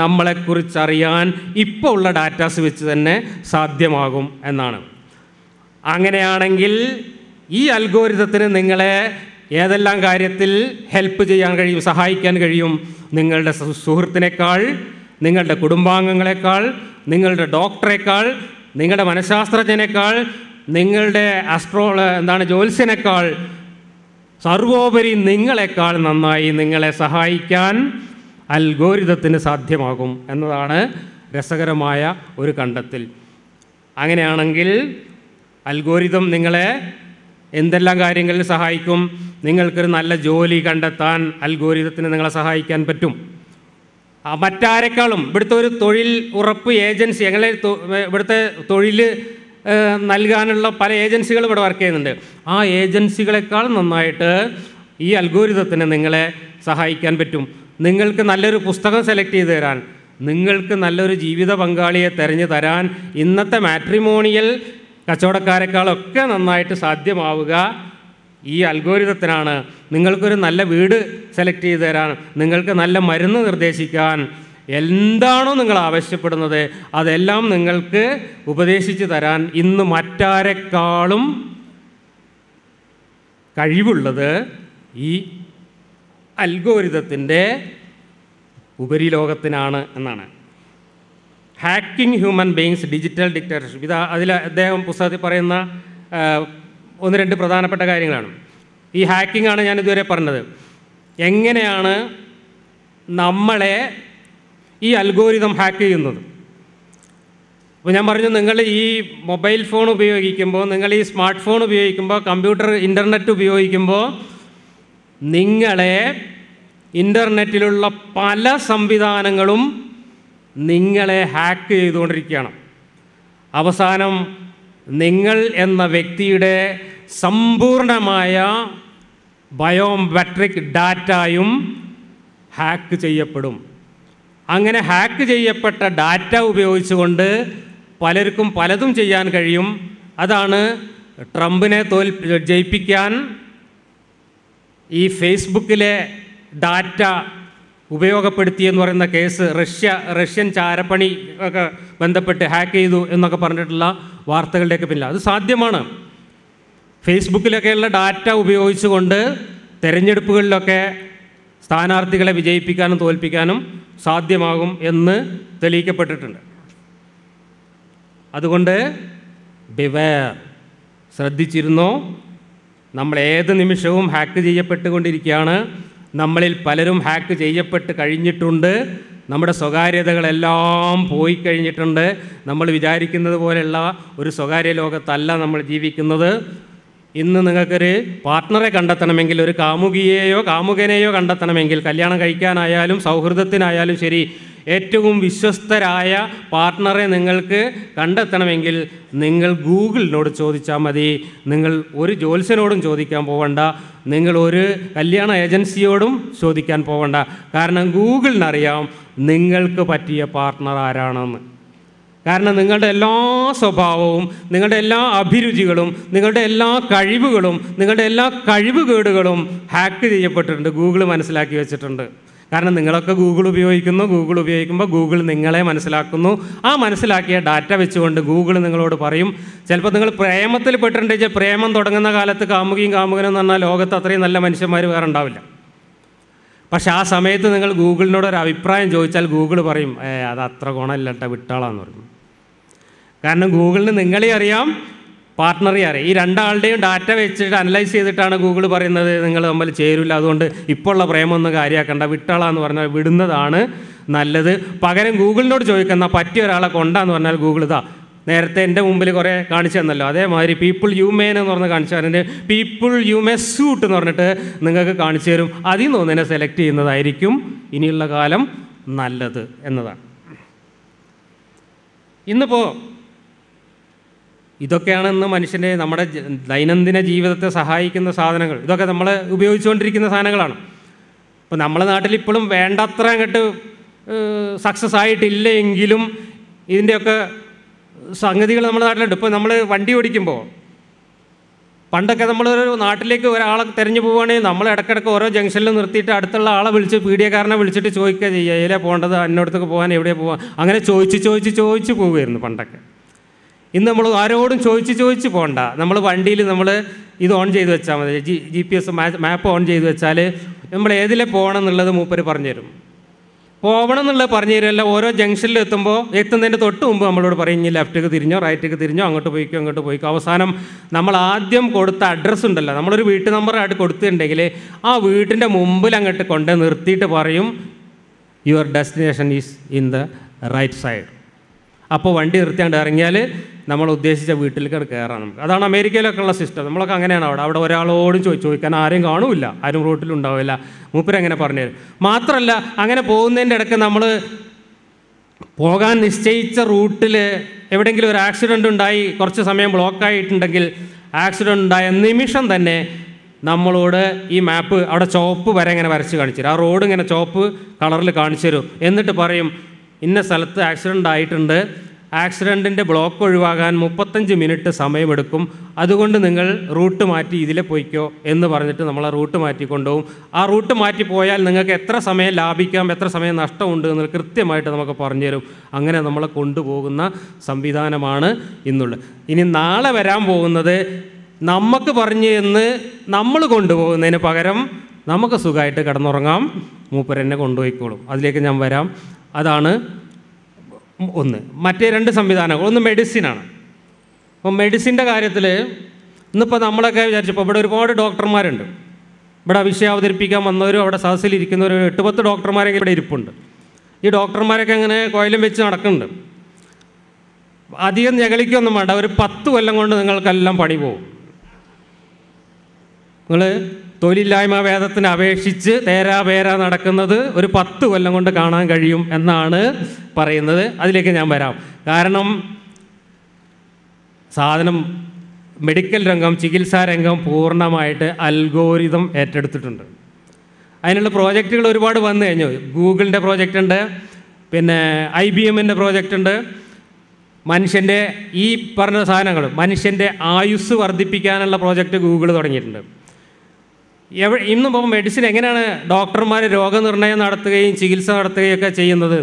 നമ്മളെക്കുറിച്ച് അറിയാൻ ഇപ്പോൾ ഉള്ള ഡാറ്റാസ് വെച്ച് തന്നെ സാധ്യമാകും എന്നാണ് അങ്ങനെയാണെങ്കിൽ ഈ അൽഗോരിതത്തിന് നിങ്ങളെ ഏതെല്ലാം കാര്യത്തിൽ ഹെൽപ്പ് ചെയ്യാൻ കഴിയും സഹായിക്കാൻ കഴിയും നിങ്ങളുടെ സുഹൃത്തിനേക്കാൾ നിങ്ങളുടെ കുടുംബാംഗങ്ങളെക്കാൾ നിങ്ങളുടെ ഡോക്ടറേക്കാൾ നിങ്ങളുടെ മനഃശാസ്ത്രജ്ഞനേക്കാൾ നിങ്ങളുടെ അസ്ട്രോ എന്താണ് ജ്യോത്സ്യനേക്കാൾ സർവോപരി നിങ്ങളെക്കാൾ നന്നായി നിങ്ങളെ സഹായിക്കാൻ അൽഗോരിതത്തിന് സാധ്യമാകും എന്നതാണ് രസകരമായ ഒരു കണ്ടെത്തൽ അങ്ങനെയാണെങ്കിൽ അൽഗോരിതം നിങ്ങളെ എന്തെല്ലാം കാര്യങ്ങളിൽ സഹായിക്കും നിങ്ങൾക്കൊരു നല്ല ജോലി കണ്ടെത്താൻ അൽഗോരിതത്തിന് നിങ്ങളെ സഹായിക്കാൻ പറ്റും മറ്റാരെക്കാളും ഇവിടുത്തെ ഒരു തൊഴിൽ ഉറപ്പ് ഏജൻസി ഞങ്ങളെ ഇവിടുത്തെ തൊഴിൽ നൽകാനുള്ള പല ഏജൻസികൾ ഇവിടെ വർക്ക് ചെയ്യുന്നുണ്ട് ആ ഏജൻസികളെക്കാൾ നന്നായിട്ട് ഈ അൽഗോരിതത്തിന് നിങ്ങളെ സഹായിക്കാൻ പറ്റും നിങ്ങൾക്ക് നല്ലൊരു പുസ്തകം സെലക്ട് ചെയ്ത് തരാൻ നിങ്ങൾക്ക് നല്ലൊരു ജീവിത പങ്കാളിയെ തിരഞ്ഞു തരാൻ ഇന്നത്തെ മാട്രിമോണിയൽ കച്ചവടക്കാരെക്കാളൊക്കെ നന്നായിട്ട് സാധ്യമാവുക ഈ അൽഗോരിതത്തിനാണ് നിങ്ങൾക്കൊരു നല്ല വീട് സെലക്ട് ചെയ്ത് തരാൻ നിങ്ങൾക്ക് നല്ല മരുന്ന് നിർദ്ദേശിക്കാൻ എന്താണോ നിങ്ങൾ ആവശ്യപ്പെടുന്നത് അതെല്ലാം നിങ്ങൾക്ക് ഉപദേശിച്ചു തരാൻ ഇന്ന് മറ്റാരെക്കാളും കഴിവുള്ളത് ഈ അൽഗോരിതത്തിൻ്റെ ഉപരിലോകത്തിനാണ് എന്നാണ് hacking human beings digital dictatorship ഇത് അതിൽ അദ്ദേഹം പുസ്തകത്തിൽ പറയുന്ന ഒന്ന് രണ്ട് പ്രധാനപ്പെട്ട കാര്യങ്ങളാണ് ഈ ഹാക്കിംഗ് ആണ് ഞാൻ ഇതുവരെ പറഞ്ഞത് എങ്ങനെയാണ് നമ്മളെ ഈ അൽഗോരിതം ഹാക്ക് ചെയ്യുന്നത് അപ്പോൾ ഞാൻ പറഞ്ഞു നിങ്ങൾ ഈ മൊബൈൽ ഫോൺ ഉപയോഗിക്കുമ്പോൾ നിങ്ങൾ ഈ സ്മാർട്ട് ഫോൺ ഉപയോഗിക്കുമ്പോൾ കമ്പ്യൂട്ടർ ഇൻ്റർനെറ്റ് ഉപയോഗിക്കുമ്പോൾ നിങ്ങളെ ഇൻ്റർനെറ്റിലുള്ള പല സംവിധാനങ്ങളും നിങ്ങളെ ഹാക്ക് ചെയ്തുകൊണ്ടിരിക്കുകയാണ് അവസാനം നിങ്ങൾ എന്ന വ്യക്തിയുടെ സമ്പൂർണമായ ബയോമെട്രിക് ഡാറ്റയും ഹാക്ക് ചെയ്യപ്പെടും അങ്ങനെ ഹാക്ക് ചെയ്യപ്പെട്ട ഡാറ്റ ഉപയോഗിച്ചുകൊണ്ട് പലർക്കും പലതും ചെയ്യാൻ കഴിയും അതാണ് ട്രംപിനെ തോൽ ജയിപ്പിക്കാൻ ഈ ഫേസ്ബുക്കിലെ ഡാറ്റ എന്ന് പറയുന്ന കേസ് റഷ്യ റഷ്യൻ ചാരപ്പണി ഒക്കെ ബന്ധപ്പെട്ട് ഹാക്ക് ചെയ്തു എന്നൊക്കെ പറഞ്ഞിട്ടുള്ള വാർത്തകളുടെയൊക്കെ പിന്നില്ല അത് സാധ്യമാണ് ഫേസ്ബുക്കിലൊക്കെയുള്ള ഡാറ്റ ഉപയോഗിച്ചുകൊണ്ട് തെരഞ്ഞെടുപ്പുകളിലൊക്കെ സ്ഥാനാർത്ഥികളെ വിജയിപ്പിക്കാനും തോൽപ്പിക്കാനും സാധ്യമാകും എന്ന് തെളിയിക്കപ്പെട്ടിട്ടുണ്ട് അതുകൊണ്ട് ബിവേർ ശ്രദ്ധിച്ചിരുന്നോ നമ്മൾ ഏത് നിമിഷവും ഹാക്ക് ചെയ്യപ്പെട്ടുകൊണ്ടിരിക്കുകയാണ് നമ്മളിൽ പലരും ഹാക്ക് ചെയ്യപ്പെട്ട് കഴിഞ്ഞിട്ടുണ്ട് നമ്മുടെ സ്വകാര്യതകളെല്ലാം പോയി കഴിഞ്ഞിട്ടുണ്ട് നമ്മൾ വിചാരിക്കുന്നത് പോലെയുള്ള ഒരു സ്വകാര്യ ലോകത്തല്ല നമ്മൾ ജീവിക്കുന്നത് ഇന്ന് നിങ്ങൾക്കൊരു പാർട്ട്ണറെ കണ്ടെത്തണമെങ്കിൽ ഒരു കാമുകിയെയോ കാമുകനെയോ കണ്ടെത്തണമെങ്കിൽ കല്യാണം കഴിക്കാനായാലും സൗഹൃദത്തിനായാലും ശരി ഏറ്റവും വിശ്വസ്തരായ പാർട്ട്ണറെ നിങ്ങൾക്ക് കണ്ടെത്തണമെങ്കിൽ നിങ്ങൾ ഗൂഗിളിനോട് ചോദിച്ചാൽ മതി നിങ്ങൾ ഒരു ജോൽസനോടും ചോദിക്കാൻ പോകണ്ട നിങ്ങൾ ഒരു കല്യാണ ഏജൻസിയോടും ചോദിക്കാൻ പോകണ്ട കാരണം ഗൂഗിളിനറിയാം നിങ്ങൾക്ക് പറ്റിയ പാർട്ട്ണർ ആരാണെന്ന് കാരണം നിങ്ങളുടെ എല്ലാ സ്വഭാവവും നിങ്ങളുടെ എല്ലാ അഭിരുചികളും നിങ്ങളുടെ എല്ലാ കഴിവുകളും നിങ്ങളുടെ എല്ലാ കഴിവുകേടുകളും ഹാക്ക് ചെയ്യപ്പെട്ടിട്ടുണ്ട് ഗൂഗിൾ മനസ്സിലാക്കി വെച്ചിട്ടുണ്ട് കാരണം നിങ്ങളൊക്കെ ഗൂഗിൾ ഉപയോഗിക്കുന്നു ഗൂഗിൾ ഉപയോഗിക്കുമ്പോൾ ഗൂഗിൾ നിങ്ങളെ മനസ്സിലാക്കുന്നു ആ മനസ്സിലാക്കിയ ഡാറ്റ വെച്ചുകൊണ്ട് ഗൂഗിൾ നിങ്ങളോട് പറയും ചിലപ്പോൾ നിങ്ങൾ പ്രേമത്തിൽ പെട്ടിട്ടുണ്ടെങ്കിൽ പ്രേമം തുടങ്ങുന്ന കാലത്ത് കാമുകിയും കാമുകനും എന്ന് പറഞ്ഞാൽ ലോകത്ത് അത്രയും നല്ല മനുഷ്യന്മാർ വേറെ ഉണ്ടാവില്ല പക്ഷേ ആ സമയത്ത് നിങ്ങൾ ഗൂഗിളിനോട് ഒരു അഭിപ്രായം ചോദിച്ചാൽ ഗൂഗിൾ പറയും അത് അത്ര ഗുണമില്ല കേട്ടോ വിട്ടാളാന്ന് പറയും കാരണം ഗൂഗിളിന് നിങ്ങളെ അറിയാം പാർട്ട്ണറെ അറിയാം ഈ രണ്ടാളുടെയും ഡാറ്റ വെച്ചിട്ട് അനലൈസ് ചെയ്തിട്ടാണ് ഗൂഗിൾ പറയുന്നത് നിങ്ങൾ തമ്മിൽ ചേരില്ല അതുകൊണ്ട് ഇപ്പോൾ ഉള്ള പ്രേമമൊന്നും കാര്യമാക്കണ്ട വിട്ടാളാന്ന് പറഞ്ഞാൽ വിടുന്നതാണ് നല്ലത് പകരം ഗൂഗിളിനോട് ചോദിക്കുന്ന പറ്റിയ ഒരാളെ കൊണ്ടാന്ന് പറഞ്ഞാൽ ഗൂഗിൾ ഇതാ നേരത്തെ എൻ്റെ മുമ്പിൽ കുറേ കാണിച്ചു തന്നല്ലോ അതേമാതിരി പീപ്പിൾ യു മേൻ എന്ന് പറഞ്ഞ് കാണിച്ചു തരുന്നത് പീപ്പിൾ മേ സ്യൂട്ട് എന്ന് പറഞ്ഞിട്ട് നിങ്ങൾക്ക് കാണിച്ചു തരും അതിൽ നിന്ന് ഒന്നിനെ സെലക്ട് ചെയ്യുന്നതായിരിക്കും ഇനിയുള്ള കാലം നല്ലത് എന്നതാണ് ഇന്നിപ്പോൾ ഇതൊക്കെയാണെന്ന് മനുഷ്യൻ്റെ നമ്മുടെ ദൈനംദിന ജീവിതത്തെ സഹായിക്കുന്ന സാധനങ്ങൾ ഇതൊക്കെ നമ്മൾ ഉപയോഗിച്ചുകൊണ്ടിരിക്കുന്ന സാധനങ്ങളാണ് അപ്പോൾ നമ്മുടെ നാട്ടിൽ ഇപ്പോഴും വേണ്ടത്ര അങ്ങോട്ട് സക്സസ് ആയിട്ടില്ല എങ്കിലും ഇതിൻ്റെയൊക്കെ സംഗതികൾ നമ്മുടെ നാട്ടിലുണ്ട് ഇപ്പോൾ നമ്മൾ വണ്ടി ഓടിക്കുമ്പോൾ പണ്ടൊക്കെ നമ്മളൊരു നാട്ടിലേക്ക് ഒരാളെ തിരഞ്ഞു പോവുകയാണെങ്കിൽ നമ്മൾ ഇടക്കിടക്ക് ഓരോ ജംഗ്ഷനിൽ നിർത്തിയിട്ട് അടുത്തുള്ള ആളെ വിളിച്ച് എക്കാരനെ വിളിച്ചിട്ട് ചോദിക്കുക ചെയ്യുക എവിടെയാണ് പോകേണ്ടത് അന്നോടത്തേക്ക് പോകാൻ എവിടെയാണ് പോകാൻ അങ്ങനെ ചോദിച്ച് ചോദിച്ച് ചോദിച്ച് പോവുമായിരുന്നു പണ്ടൊക്കെ ഇന്ന് നമ്മൾ ആരോടും ചോദിച്ച് ചോദിച്ച് പോകണ്ട നമ്മൾ വണ്ടിയിൽ നമ്മൾ ഇത് ഓൺ ചെയ്ത് വെച്ചാൽ മതി G G P S map on ചെയ്ത് വെച്ചാൽ നമ്മൾ ഏതിലെ പോകണം എന്നുള്ളത് മൂപ്പര് പറഞ്ഞുതരും പോകണം എന്നുള്ളത് പറഞ്ഞു തരുമല്ല ഓരോ ജംഗ്ഷനിൽ എത്തുമ്പോൾ എത്തുന്നതിൻ്റെ തൊട്ട് മുമ്പ് നമ്മളോട് പറയും ഇനി ലെഫ്റ്റേക്ക് തിരിഞ്ഞോ റൈറ്റേക്ക് തിരിഞ്ഞോ അങ്ങോട്ട് പോയിക്കോ അങ്ങോട്ട് പോയിക്കോ അവസാനം നമ്മൾ ആദ്യം കൊടുത്ത അഡ്രസ്സ് ഉണ്ടല്ലോ നമ്മളൊരു നമ്പർ നമ്പറായിട്ട് കൊടുത്തിട്ടുണ്ടെങ്കിൽ ആ വീട്ടിൻ്റെ മുമ്പിൽ അങ്ങോട്ട് കൊണ്ടുപോയി നിർത്തിയിട്ട് പറയും your destination is in the right side അപ്പോൾ വണ്ടി നിർത്തിയാണ്ട് ഇറങ്ങിയാൽ നമ്മൾ ഉദ്ദേശിച്ച വീട്ടിലേക്ക് കയറാൻ നമുക്ക് അതാണ് അമേരിക്കയിലൊക്കെ ഉള്ള സിസ്റ്റം നമ്മളൊക്കെ അങ്ങനെയാണ് അവിടെ അവിടെ ഒരാളോടും ചോദിച്ചു ചോദിക്കാൻ ആരും കാണില്ല ആരും റോട്ടിലുണ്ടാവില്ല മൂപ്പരങ്ങനെ തരും മാത്രമല്ല അങ്ങനെ പോകുന്നതിൻ്റെ ഇടയ്ക്ക് നമ്മൾ പോകാൻ നിശ്ചയിച്ച റൂട്ടിൽ എവിടെയെങ്കിലും ഒരു ആക്സിഡൻ്റ് ഉണ്ടായി കുറച്ച് സമയം ബ്ലോക്കായിട്ടുണ്ടെങ്കിൽ ആക്സിഡൻ്റ് ഉണ്ടായ നിമിഷം തന്നെ നമ്മളോട് ഈ മാപ്പ് അവിടെ ചോപ്പ് വരെ ഇങ്ങനെ വരച്ച് കാണിച്ചു തരും ആ റോഡ് ഇങ്ങനെ ചോപ്പ് കളറിൽ കാണിച്ചു തരും എന്നിട്ട് പറയും ഇന്ന സ്ഥലത്ത് ആക്സിഡൻ്റ് ആയിട്ടുണ്ട് ആക്സിഡൻറ്റിൻ്റെ ബ്ലോക്ക് ഒഴിവാകാൻ മുപ്പത്തഞ്ച് മിനിറ്റ് സമയമെടുക്കും അതുകൊണ്ട് നിങ്ങൾ റൂട്ട് മാറ്റി ഇതിലെ പോയിക്കോ എന്ന് പറഞ്ഞിട്ട് നമ്മൾ ആ റൂട്ട് മാറ്റി ആ റൂട്ട് മാറ്റി പോയാൽ നിങ്ങൾക്ക് എത്ര സമയം ലാഭിക്കാം എത്ര സമയം നഷ്ടമുണ്ട് എന്ന് കൃത്യമായിട്ട് നമുക്ക് പറഞ്ഞു തരും അങ്ങനെ നമ്മളെ കൊണ്ടുപോകുന്ന സംവിധാനമാണ് ഇന്നുള്ളത് ഇനി നാളെ വരാൻ പോകുന്നത് നമുക്ക് പറഞ്ഞു എന്ന് നമ്മൾ കൊണ്ടുപോകുന്നതിന് പകരം നമുക്ക് സുഖമായിട്ട് കിടന്നുറങ്ങാം മൂപ്പരെന്നെ കൊണ്ടുപോയിക്കോളും അതിലേക്ക് ഞാൻ വരാം അതാണ് ഒന്ന് മറ്റേ രണ്ട് സംവിധാനങ്ങൾ ഒന്ന് മെഡിസിനാണ് അപ്പോൾ മെഡിസിൻ്റെ കാര്യത്തിൽ ഇന്നിപ്പോൾ നമ്മളൊക്കെ വിചാരിച്ചപ്പോൾ ഇവിടെ ഒരുപാട് ഡോക്ടർമാരുണ്ട് ഇവിടെ വിഷയം അവതരിപ്പിക്കാൻ വന്നവരും അവിടെ സദസ്സിലിരിക്കുന്നവരും എട്ട് പത്ത് ഡോക്ടർമാരൊക്കെ ഇവിടെ ഇരിപ്പുണ്ട് ഈ ഡോക്ടർമാരൊക്കെ അങ്ങനെ കോയിലും വെച്ച് നടക്കുന്നുണ്ട് അധികം ഞകളിക്കൊന്നും വേണ്ട ഒരു പത്ത് കൊല്ലം കൊണ്ട് നിങ്ങൾക്കെല്ലാം പണി പോകും നിങ്ങൾ തൊഴിലില്ലായ്മ വേദത്തിന് അപേക്ഷിച്ച് തേരാ പേരാ നടക്കുന്നത് ഒരു പത്ത് കൊല്ലം കൊണ്ട് കാണാൻ കഴിയും എന്നാണ് പറയുന്നത് അതിലേക്ക് ഞാൻ വരാം കാരണം സാധനം മെഡിക്കൽ രംഗം ചികിത്സാ രംഗം പൂർണ്ണമായിട്ട് അൽഗോരിതം ഏറ്റെടുത്തിട്ടുണ്ട് അതിനുള്ള പ്രോജക്റ്റുകൾ ഒരുപാട് വന്നു കഴിഞ്ഞു ഗൂഗിളിൻ്റെ പ്രോജക്റ്റ് ഉണ്ട് പിന്നെ ഐ ബി എമ്മിൻ്റെ പ്രോജക്റ്റ് ഉണ്ട് മനുഷ്യൻ്റെ ഈ പറഞ്ഞ സാധനങ്ങൾ മനുഷ്യൻ്റെ ആയുസ് വർദ്ധിപ്പിക്കാനുള്ള പ്രോജക്റ്റ് ഗൂഗിൾ തുടങ്ങിയിട്ടുണ്ട് ഇന്നിപ്പോൾ മെഡിസിൻ എങ്ങനെയാണ് ഡോക്ടർമാർ രോഗനിർണയം നടത്തുകയും ചികിത്സ നടത്തുകയും ഒക്കെ ചെയ്യുന്നത്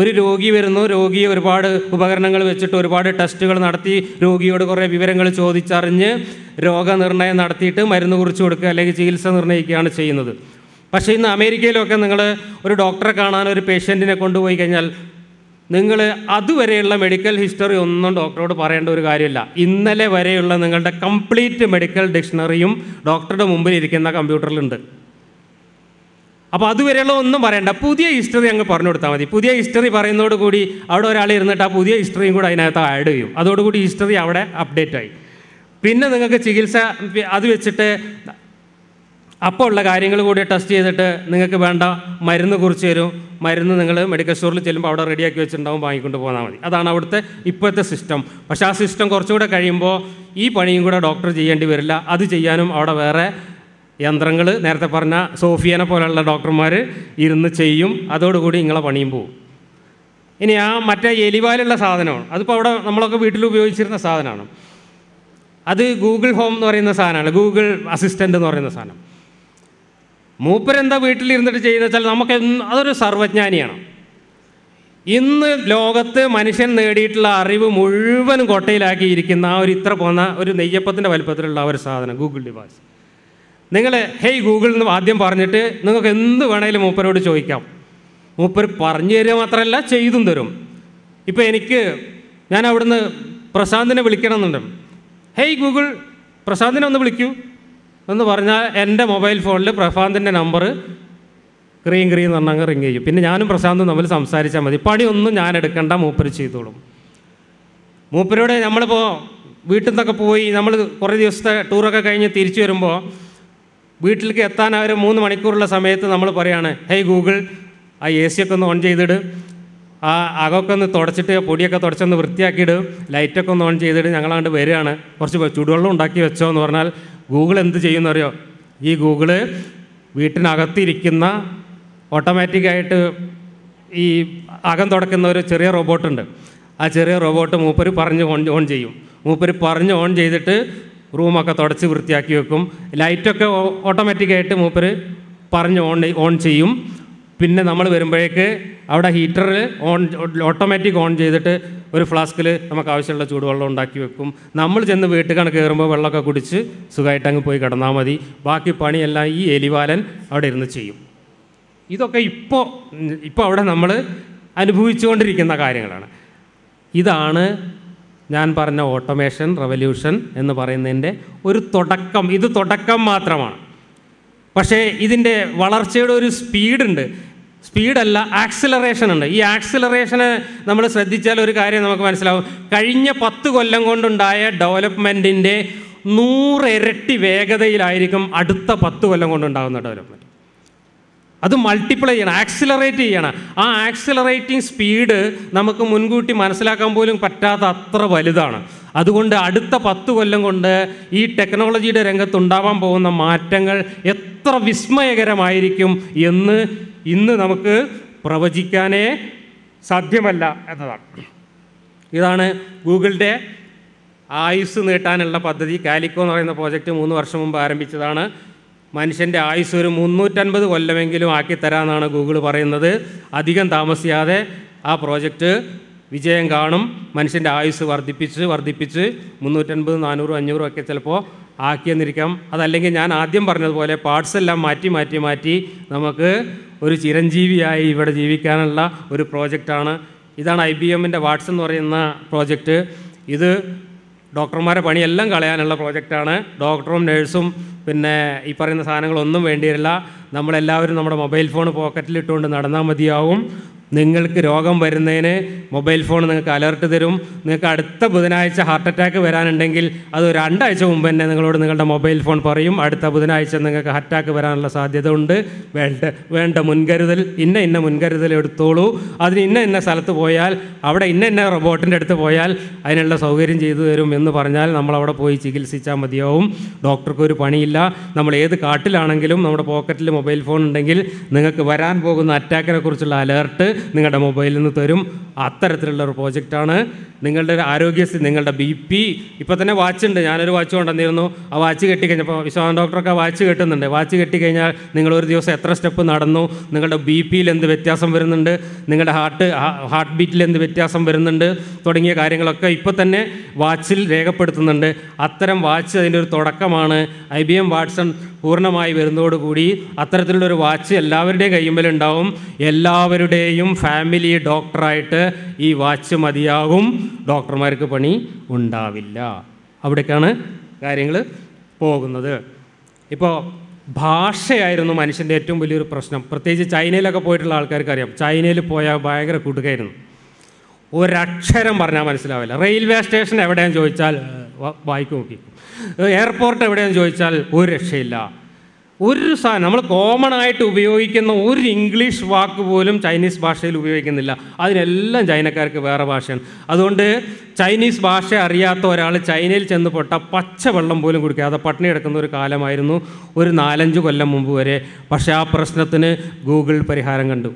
ഒരു രോഗി വരുന്നു രോഗിയെ ഒരുപാട് ഉപകരണങ്ങൾ വെച്ചിട്ട് ഒരുപാട് ടെസ്റ്റുകൾ നടത്തി രോഗിയോട് കുറേ വിവരങ്ങൾ ചോദിച്ചറിഞ്ഞ് രോഗനിർണയം നടത്തിയിട്ട് മരുന്ന് കുറിച്ച് കൊടുക്കുക അല്ലെങ്കിൽ ചികിത്സ നിർണ്ണയിക്കുകയാണ് ചെയ്യുന്നത് പക്ഷേ ഇന്ന് അമേരിക്കയിലൊക്കെ നിങ്ങൾ ഒരു ഡോക്ടറെ കാണാൻ ഒരു പേഷ്യൻറ്റിനെ കൊണ്ടുപോയി കഴിഞ്ഞാൽ നിങ്ങൾ അതുവരെയുള്ള മെഡിക്കൽ ഹിസ്റ്ററി ഒന്നും ഡോക്ടറോട് പറയേണ്ട ഒരു കാര്യമില്ല ഇന്നലെ വരെയുള്ള നിങ്ങളുടെ കംപ്ലീറ്റ് മെഡിക്കൽ ഡിക്ഷണറിയും ഡോക്ടറുടെ മുമ്പിൽ ഇരിക്കുന്ന കമ്പ്യൂട്ടറിലുണ്ട് അപ്പോൾ അതുവരെയുള്ള ഒന്നും പറയണ്ട പുതിയ ഹിസ്റ്ററി അങ്ങ് പറഞ്ഞു കൊടുത്താൽ മതി പുതിയ ഹിസ്റ്ററി പറയുന്നതോട് കൂടി അവിടെ ഒരാൾ ഇരുന്നിട്ട് ആ പുതിയ ഹിസ്റ്ററിയും കൂടെ അതിനകത്ത് ആഡ് ചെയ്യും അതോടുകൂടി ഹിസ്റ്ററി അവിടെ അപ്ഡേറ്റ് ആയി പിന്നെ നിങ്ങൾക്ക് ചികിത്സ അത് വെച്ചിട്ട് അപ്പോൾ ഉള്ള കാര്യങ്ങൾ കൂടി ടെസ്റ്റ് ചെയ്തിട്ട് നിങ്ങൾക്ക് വേണ്ട മരുന്ന് കുറിച്ച് തരും മരുന്ന് നിങ്ങൾ മെഡിക്കൽ സ്റ്റോറിൽ ചെല്ലുമ്പോൾ അവിടെ റെഡിയാക്കി വെച്ചിട്ടുണ്ടാവും വാങ്ങിക്കൊണ്ട് പോന്നാൽ മതി അതാണ് അവിടുത്തെ ഇപ്പോഴത്തെ സിസ്റ്റം പക്ഷേ ആ സിസ്റ്റം കുറച്ചുകൂടെ കഴിയുമ്പോൾ ഈ പണിയും കൂടെ ഡോക്ടർ ചെയ്യേണ്ടി വരില്ല അത് ചെയ്യാനും അവിടെ വേറെ യന്ത്രങ്ങൾ നേരത്തെ പറഞ്ഞ സോഫിയനെ പോലെയുള്ള ഡോക്ടർമാർ ഇരുന്ന് ചെയ്യും അതോടുകൂടി നിങ്ങളെ പണിയും പോവും ഇനി ആ മറ്റേ എലിവാലുള്ള സാധനമാണ് അതിപ്പോൾ അവിടെ നമ്മളൊക്കെ വീട്ടിൽ ഉപയോഗിച്ചിരുന്ന സാധനമാണ് അത് ഗൂഗിൾ ഹോം എന്ന് പറയുന്ന സാധനമാണ് ഗൂഗിൾ അസിസ്റ്റൻ്റ് എന്ന് പറയുന്ന സാധനം മൂപ്പരെന്താ വീട്ടിലിരുന്നിട്ട് ചെയ്യുന്ന വെച്ചാൽ നമുക്ക് അതൊരു സർവജ്ഞാനിയാണ് ഇന്ന് ലോകത്ത് മനുഷ്യൻ നേടിയിട്ടുള്ള അറിവ് മുഴുവനും കൊട്ടയിലാക്കിയിരിക്കുന്ന ആ ഒരു ഇത്ര പോന്ന ഒരു നെയ്യപ്പത്തിൻ്റെ വലിപ്പത്തിലുള്ള ഒരു സാധനം ഗൂഗിൾ ഡിവാസ് നിങ്ങൾ ഹേയ് ഗൂഗിൾ എന്ന് ആദ്യം പറഞ്ഞിട്ട് നിങ്ങൾക്ക് എന്ത് വേണേലും മൂപ്പരോട് ചോദിക്കാം മൂപ്പർ പറഞ്ഞു തരിക മാത്രമല്ല ചെയ്തും തരും ഇപ്പോൾ എനിക്ക് ഞാൻ അവിടുന്ന് പ്രശാന്തിനെ വിളിക്കണമെന്നുണ്ട് ഹേയ് ഗൂഗിൾ പ്രശാന്തിനെ ഒന്ന് വിളിക്കൂ എന്ന് പറഞ്ഞാൽ എൻ്റെ മൊബൈൽ ഫോണിൽ പ്രശാന്തിൻ്റെ നമ്പർ ക്രീം ക്രീം എന്ന് പറഞ്ഞാൽ റിങ് ചെയ്യും പിന്നെ ഞാനും പ്രശാന്തും തമ്മിൽ സംസാരിച്ചാൽ മതി പണിയൊന്നും ഞാൻ എടുക്കണ്ട മൂപ്പര് ചെയ്തോളും മൂപ്പരോടെ നമ്മളിപ്പോൾ വീട്ടിൽ നിന്നൊക്കെ പോയി നമ്മൾ കുറേ ദിവസത്തെ ടൂറൊക്കെ കഴിഞ്ഞ് തിരിച്ചു വരുമ്പോൾ വീട്ടിലേക്ക് എത്താൻ അവർ മൂന്ന് മണിക്കൂറുള്ള സമയത്ത് നമ്മൾ പറയാണ് ഹേയ് ഗൂഗിൾ ആ എ സി ഒക്കെ ഒന്ന് ഓൺ ചെയ്തിട് ആ അകമൊക്കെ ഒന്ന് തുടച്ചിട്ട് പൊടിയൊക്കെ തുടച്ചൊന്ന് വൃത്തിയാക്കിയിട്ട് ലൈറ്റൊക്കെ ഒന്ന് ഓൺ ചെയ്തിട്ട് ഞങ്ങളാണ്ട് വരികയാണ് കുറച്ച് ചൂടുവെള്ളം ഉണ്ടാക്കി വെച്ചോ എന്ന് പറഞ്ഞാൽ ഗൂഗിൾ എന്ത് ചെയ്യുന്നറിയോ ഈ ഗൂഗിള് വീട്ടിനകത്തിരിക്കുന്ന ഓട്ടോമാറ്റിക്കായിട്ട് ഈ അകം തുടക്കുന്ന ഒരു ചെറിയ റോബോട്ടുണ്ട് ആ ചെറിയ റോബോട്ട് മൂപ്പര് പറഞ്ഞ് ഓൺ ഓൺ ചെയ്യും മൂപ്പര് പറഞ്ഞ് ഓൺ ചെയ്തിട്ട് റൂമൊക്കെ തുടച്ച് വൃത്തിയാക്കി വെക്കും ലൈറ്റൊക്കെ ഓട്ടോമാറ്റിക്കായിട്ട് മൂപ്പര് പറഞ്ഞ് ഓൺ ഓൺ ചെയ്യും പിന്നെ നമ്മൾ വരുമ്പോഴേക്ക് അവിടെ ഹീറ്ററിൽ ഓൺ ഓട്ടോമാറ്റിക് ഓൺ ചെയ്തിട്ട് ഒരു ഫ്ലാസ്കിൽ നമുക്ക് ആവശ്യമുള്ള ചൂടുവെള്ളം ഉണ്ടാക്കി വെക്കും നമ്മൾ ചെന്ന് വീട്ടിൽ കണക്ക് കയറുമ്പോൾ വെള്ളമൊക്കെ കുടിച്ച് സുഖമായിട്ട് അങ്ങ് പോയി കിടന്നാൽ മതി ബാക്കി പണിയെല്ലാം ഈ എലിവാലൻ അവിടെ ഇരുന്ന് ചെയ്യും ഇതൊക്കെ ഇപ്പോൾ ഇപ്പോൾ അവിടെ നമ്മൾ അനുഭവിച്ചുകൊണ്ടിരിക്കുന്ന കാര്യങ്ങളാണ് ഇതാണ് ഞാൻ പറഞ്ഞ ഓട്ടോമേഷൻ റവല്യൂഷൻ എന്ന് പറയുന്നതിൻ്റെ ഒരു തുടക്കം ഇത് തുടക്കം മാത്രമാണ് പക്ഷേ ഇതിൻ്റെ വളർച്ചയുടെ ഒരു സ്പീഡുണ്ട് സ്പീഡല്ല ആക്സിലറേഷൻ ഉണ്ട് ഈ ആക്സിലറേഷന് നമ്മൾ ശ്രദ്ധിച്ചാൽ ഒരു കാര്യം നമുക്ക് മനസ്സിലാവും കഴിഞ്ഞ പത്ത് കൊല്ലം കൊണ്ടുണ്ടായ ഡെവലപ്മെൻറ്റിൻ്റെ നൂറിരട്ടി വേഗതയിലായിരിക്കും അടുത്ത പത്ത് കൊല്ലം കൊണ്ടുണ്ടാകുന്ന ഡെവലപ്മെൻറ്റ് അത് മൾട്ടിപ്ലൈ ചെയ്യണം ആക്സിലറേറ്റ് ചെയ്യണം ആ ആക്സിലറേറ്റിംഗ് സ്പീഡ് നമുക്ക് മുൻകൂട്ടി മനസ്സിലാക്കാൻ പോലും പറ്റാത്ത അത്ര വലുതാണ് അതുകൊണ്ട് അടുത്ത പത്ത് കൊല്ലം കൊണ്ട് ഈ ടെക്നോളജിയുടെ രംഗത്തുണ്ടാവാൻ പോകുന്ന മാറ്റങ്ങൾ എത്ര വിസ്മയകരമായിരിക്കും എന്ന് ഇന്ന് നമുക്ക് പ്രവചിക്കാനേ സാധ്യമല്ല എന്നതാണ് ഇതാണ് ഗൂഗിളിൻ്റെ ആയുസ് നീട്ടാനുള്ള പദ്ധതി കാലിക്കോ എന്ന് പറയുന്ന പ്രോജക്റ്റ് മൂന്ന് വർഷം മുമ്പ് ആരംഭിച്ചതാണ് മനുഷ്യൻ്റെ ആയുസ് ഒരു മുന്നൂറ്റൻപത് കൊല്ലമെങ്കിലും ആക്കിത്തരാമെന്നാണ് ഗൂഗിൾ പറയുന്നത് അധികം താമസിയാതെ ആ പ്രോജക്റ്റ് വിജയം കാണും മനുഷ്യൻ്റെ ആയുസ് വർദ്ധിപ്പിച്ച് വർദ്ധിപ്പിച്ച് മുന്നൂറ്റൻപത് നാനൂറും അഞ്ഞൂറും ഒക്കെ ചിലപ്പോൾ ആക്കിയെന്നിരിക്കാം അതല്ലെങ്കിൽ ഞാൻ ആദ്യം പറഞ്ഞതുപോലെ പാർട്സ് എല്ലാം മാറ്റി മാറ്റി മാറ്റി നമുക്ക് ഒരു ചിരഞ്ജീവിയായി ഇവിടെ ജീവിക്കാനുള്ള ഒരു പ്രോജക്റ്റാണ് ഇതാണ് ഐ ബി എമ്മിൻ്റെ വാട്സ് എന്ന് പറയുന്ന പ്രോജക്റ്റ് ഇത് ഡോക്ടർമാരെ പണിയെല്ലാം കളയാനുള്ള പ്രോജക്റ്റാണ് ഡോക്ടറും നേഴ്സും പിന്നെ ഈ പറയുന്ന സാധനങ്ങളൊന്നും വേണ്ടിയില്ല നമ്മളെല്ലാവരും നമ്മുടെ മൊബൈൽ ഫോൺ പോക്കറ്റിലിട്ടുകൊണ്ട് നടന്നാൽ മതിയാവും നിങ്ങൾക്ക് രോഗം വരുന്നതിന് മൊബൈൽ ഫോൺ നിങ്ങൾക്ക് അലർട്ട് തരും നിങ്ങൾക്ക് അടുത്ത ബുധനാഴ്ച ഹാർട്ട് അറ്റാക്ക് വരാനുണ്ടെങ്കിൽ അത് രണ്ടാഴ്ച മുമ്പ് തന്നെ നിങ്ങളോട് നിങ്ങളുടെ മൊബൈൽ ഫോൺ പറയും അടുത്ത ബുധനാഴ്ച നിങ്ങൾക്ക് അറ്റാക്ക് വരാനുള്ള സാധ്യത ഉണ്ട് വേണ്ട വേണ്ട മുൻകരുതൽ ഇന്ന ഇന്ന മുൻകരുതൽ എടുത്തോളൂ അതിന് ഇന്ന ഇന്ന സ്ഥലത്ത് പോയാൽ അവിടെ ഇന്ന ഇന്ന റോബോട്ടിൻ്റെ അടുത്ത് പോയാൽ അതിനുള്ള സൗകര്യം ചെയ്തു തരും എന്ന് പറഞ്ഞാൽ നമ്മൾ അവിടെ പോയി ചികിത്സിച്ചാൽ മതിയാവും ഡോക്ടർക്ക് ഒരു പണിയില്ല നമ്മൾ ഏത് കാട്ടിലാണെങ്കിലും നമ്മുടെ പോക്കറ്റിൽ മൊബൈൽ ഫോൺ ഉണ്ടെങ്കിൽ നിങ്ങൾക്ക് വരാൻ പോകുന്ന അറ്റാക്കിനെ കുറിച്ചുള്ള അലേർട്ട് നിങ്ങളുടെ മൊബൈലിൽ നിന്ന് തരും അത്തരത്തിലുള്ള ഒരു പ്രോജക്റ്റാണ് നിങ്ങളുടെ ആരോഗ്യസ്ഥിതി നിങ്ങളുടെ ബി പി ഇപ്പോൾ തന്നെ വാച്ച് ഉണ്ട് ഞാനൊരു വാച്ച് കൊണ്ടുവന്നിരുന്നു ആ വാച്ച് കെട്ടിക്കഴിഞ്ഞപ്പോൾ വിശ്വാസം ഡോക്ടറൊക്കെ ആ വാച്ച് കെട്ടുന്നുണ്ട് വാച്ച് കെട്ടിക്കഴിഞ്ഞാൽ നിങ്ങൾ ഒരു ദിവസം എത്ര സ്റ്റെപ്പ് നടന്നു നിങ്ങളുടെ ബി പിയിൽ എന്ത് വ്യത്യാസം വരുന്നുണ്ട് നിങ്ങളുടെ ഹാർട്ട് ഹാർട്ട് ബീറ്റിൽ എന്ത് വ്യത്യാസം വരുന്നുണ്ട് തുടങ്ങിയ കാര്യങ്ങളൊക്കെ ഇപ്പോൾ തന്നെ വാച്ചിൽ രേഖപ്പെടുത്തുന്നുണ്ട് അത്തരം വാച്ച് അതിൻ്റെ ഒരു തുടക്കമാണ് ഐ ബി എം വാട്സൺ പൂർണ്ണമായി വരുന്നതോടുകൂടി അത്തരത്തിലുള്ള ഒരു വാച്ച് എല്ലാവരുടെയും കയ്യുമ്പിലുണ്ടാവും എല്ലാവരുടെയും ഫാമിലിക്കും ഫാമിലി ഡോക്ടറായിട്ട് ഈ വാച്ച് മതിയാകും ഡോക്ടർമാർക്ക് പണി ഉണ്ടാവില്ല അവിടേക്കാണ് കാര്യങ്ങൾ പോകുന്നത് ഇപ്പോൾ ഭാഷയായിരുന്നു മനുഷ്യൻ്റെ ഏറ്റവും വലിയൊരു പ്രശ്നം പ്രത്യേകിച്ച് ചൈനയിലൊക്കെ പോയിട്ടുള്ള ആൾക്കാർക്ക് അറിയാം ചൈനയിൽ പോയാൽ ഭയങ്കര കൂട്ടുകയായിരുന്നു ഒരക്ഷരം പറഞ്ഞാൽ മനസ്സിലാവില്ല റെയിൽവേ സ്റ്റേഷൻ എവിടെയാണെന്ന് ചോദിച്ചാൽ വായിക്കും നോക്കി എയർപോർട്ട് എവിടെയാണെന്ന് ചോദിച്ചാൽ ഒരു രക്ഷയില്ല ഒരു സാധനം നമ്മൾ കോമൺ ആയിട്ട് ഉപയോഗിക്കുന്ന ഒരു ഇംഗ്ലീഷ് വാക്ക് പോലും ചൈനീസ് ഭാഷയിൽ ഉപയോഗിക്കുന്നില്ല അതിനെല്ലാം ചൈനക്കാർക്ക് വേറെ ഭാഷയാണ് അതുകൊണ്ട് ചൈനീസ് ഭാഷ അറിയാത്ത ഒരാൾ ചൈനയിൽ ചെന്ന് പൊട്ട പച്ചവെള്ളം പോലും കുടിക്കാതെ പട്ടിണി കിടക്കുന്ന ഒരു കാലമായിരുന്നു ഒരു നാലഞ്ച് കൊല്ലം മുമ്പ് വരെ പക്ഷേ ആ പ്രശ്നത്തിന് ഗൂഗിൾ പരിഹാരം കണ്ടു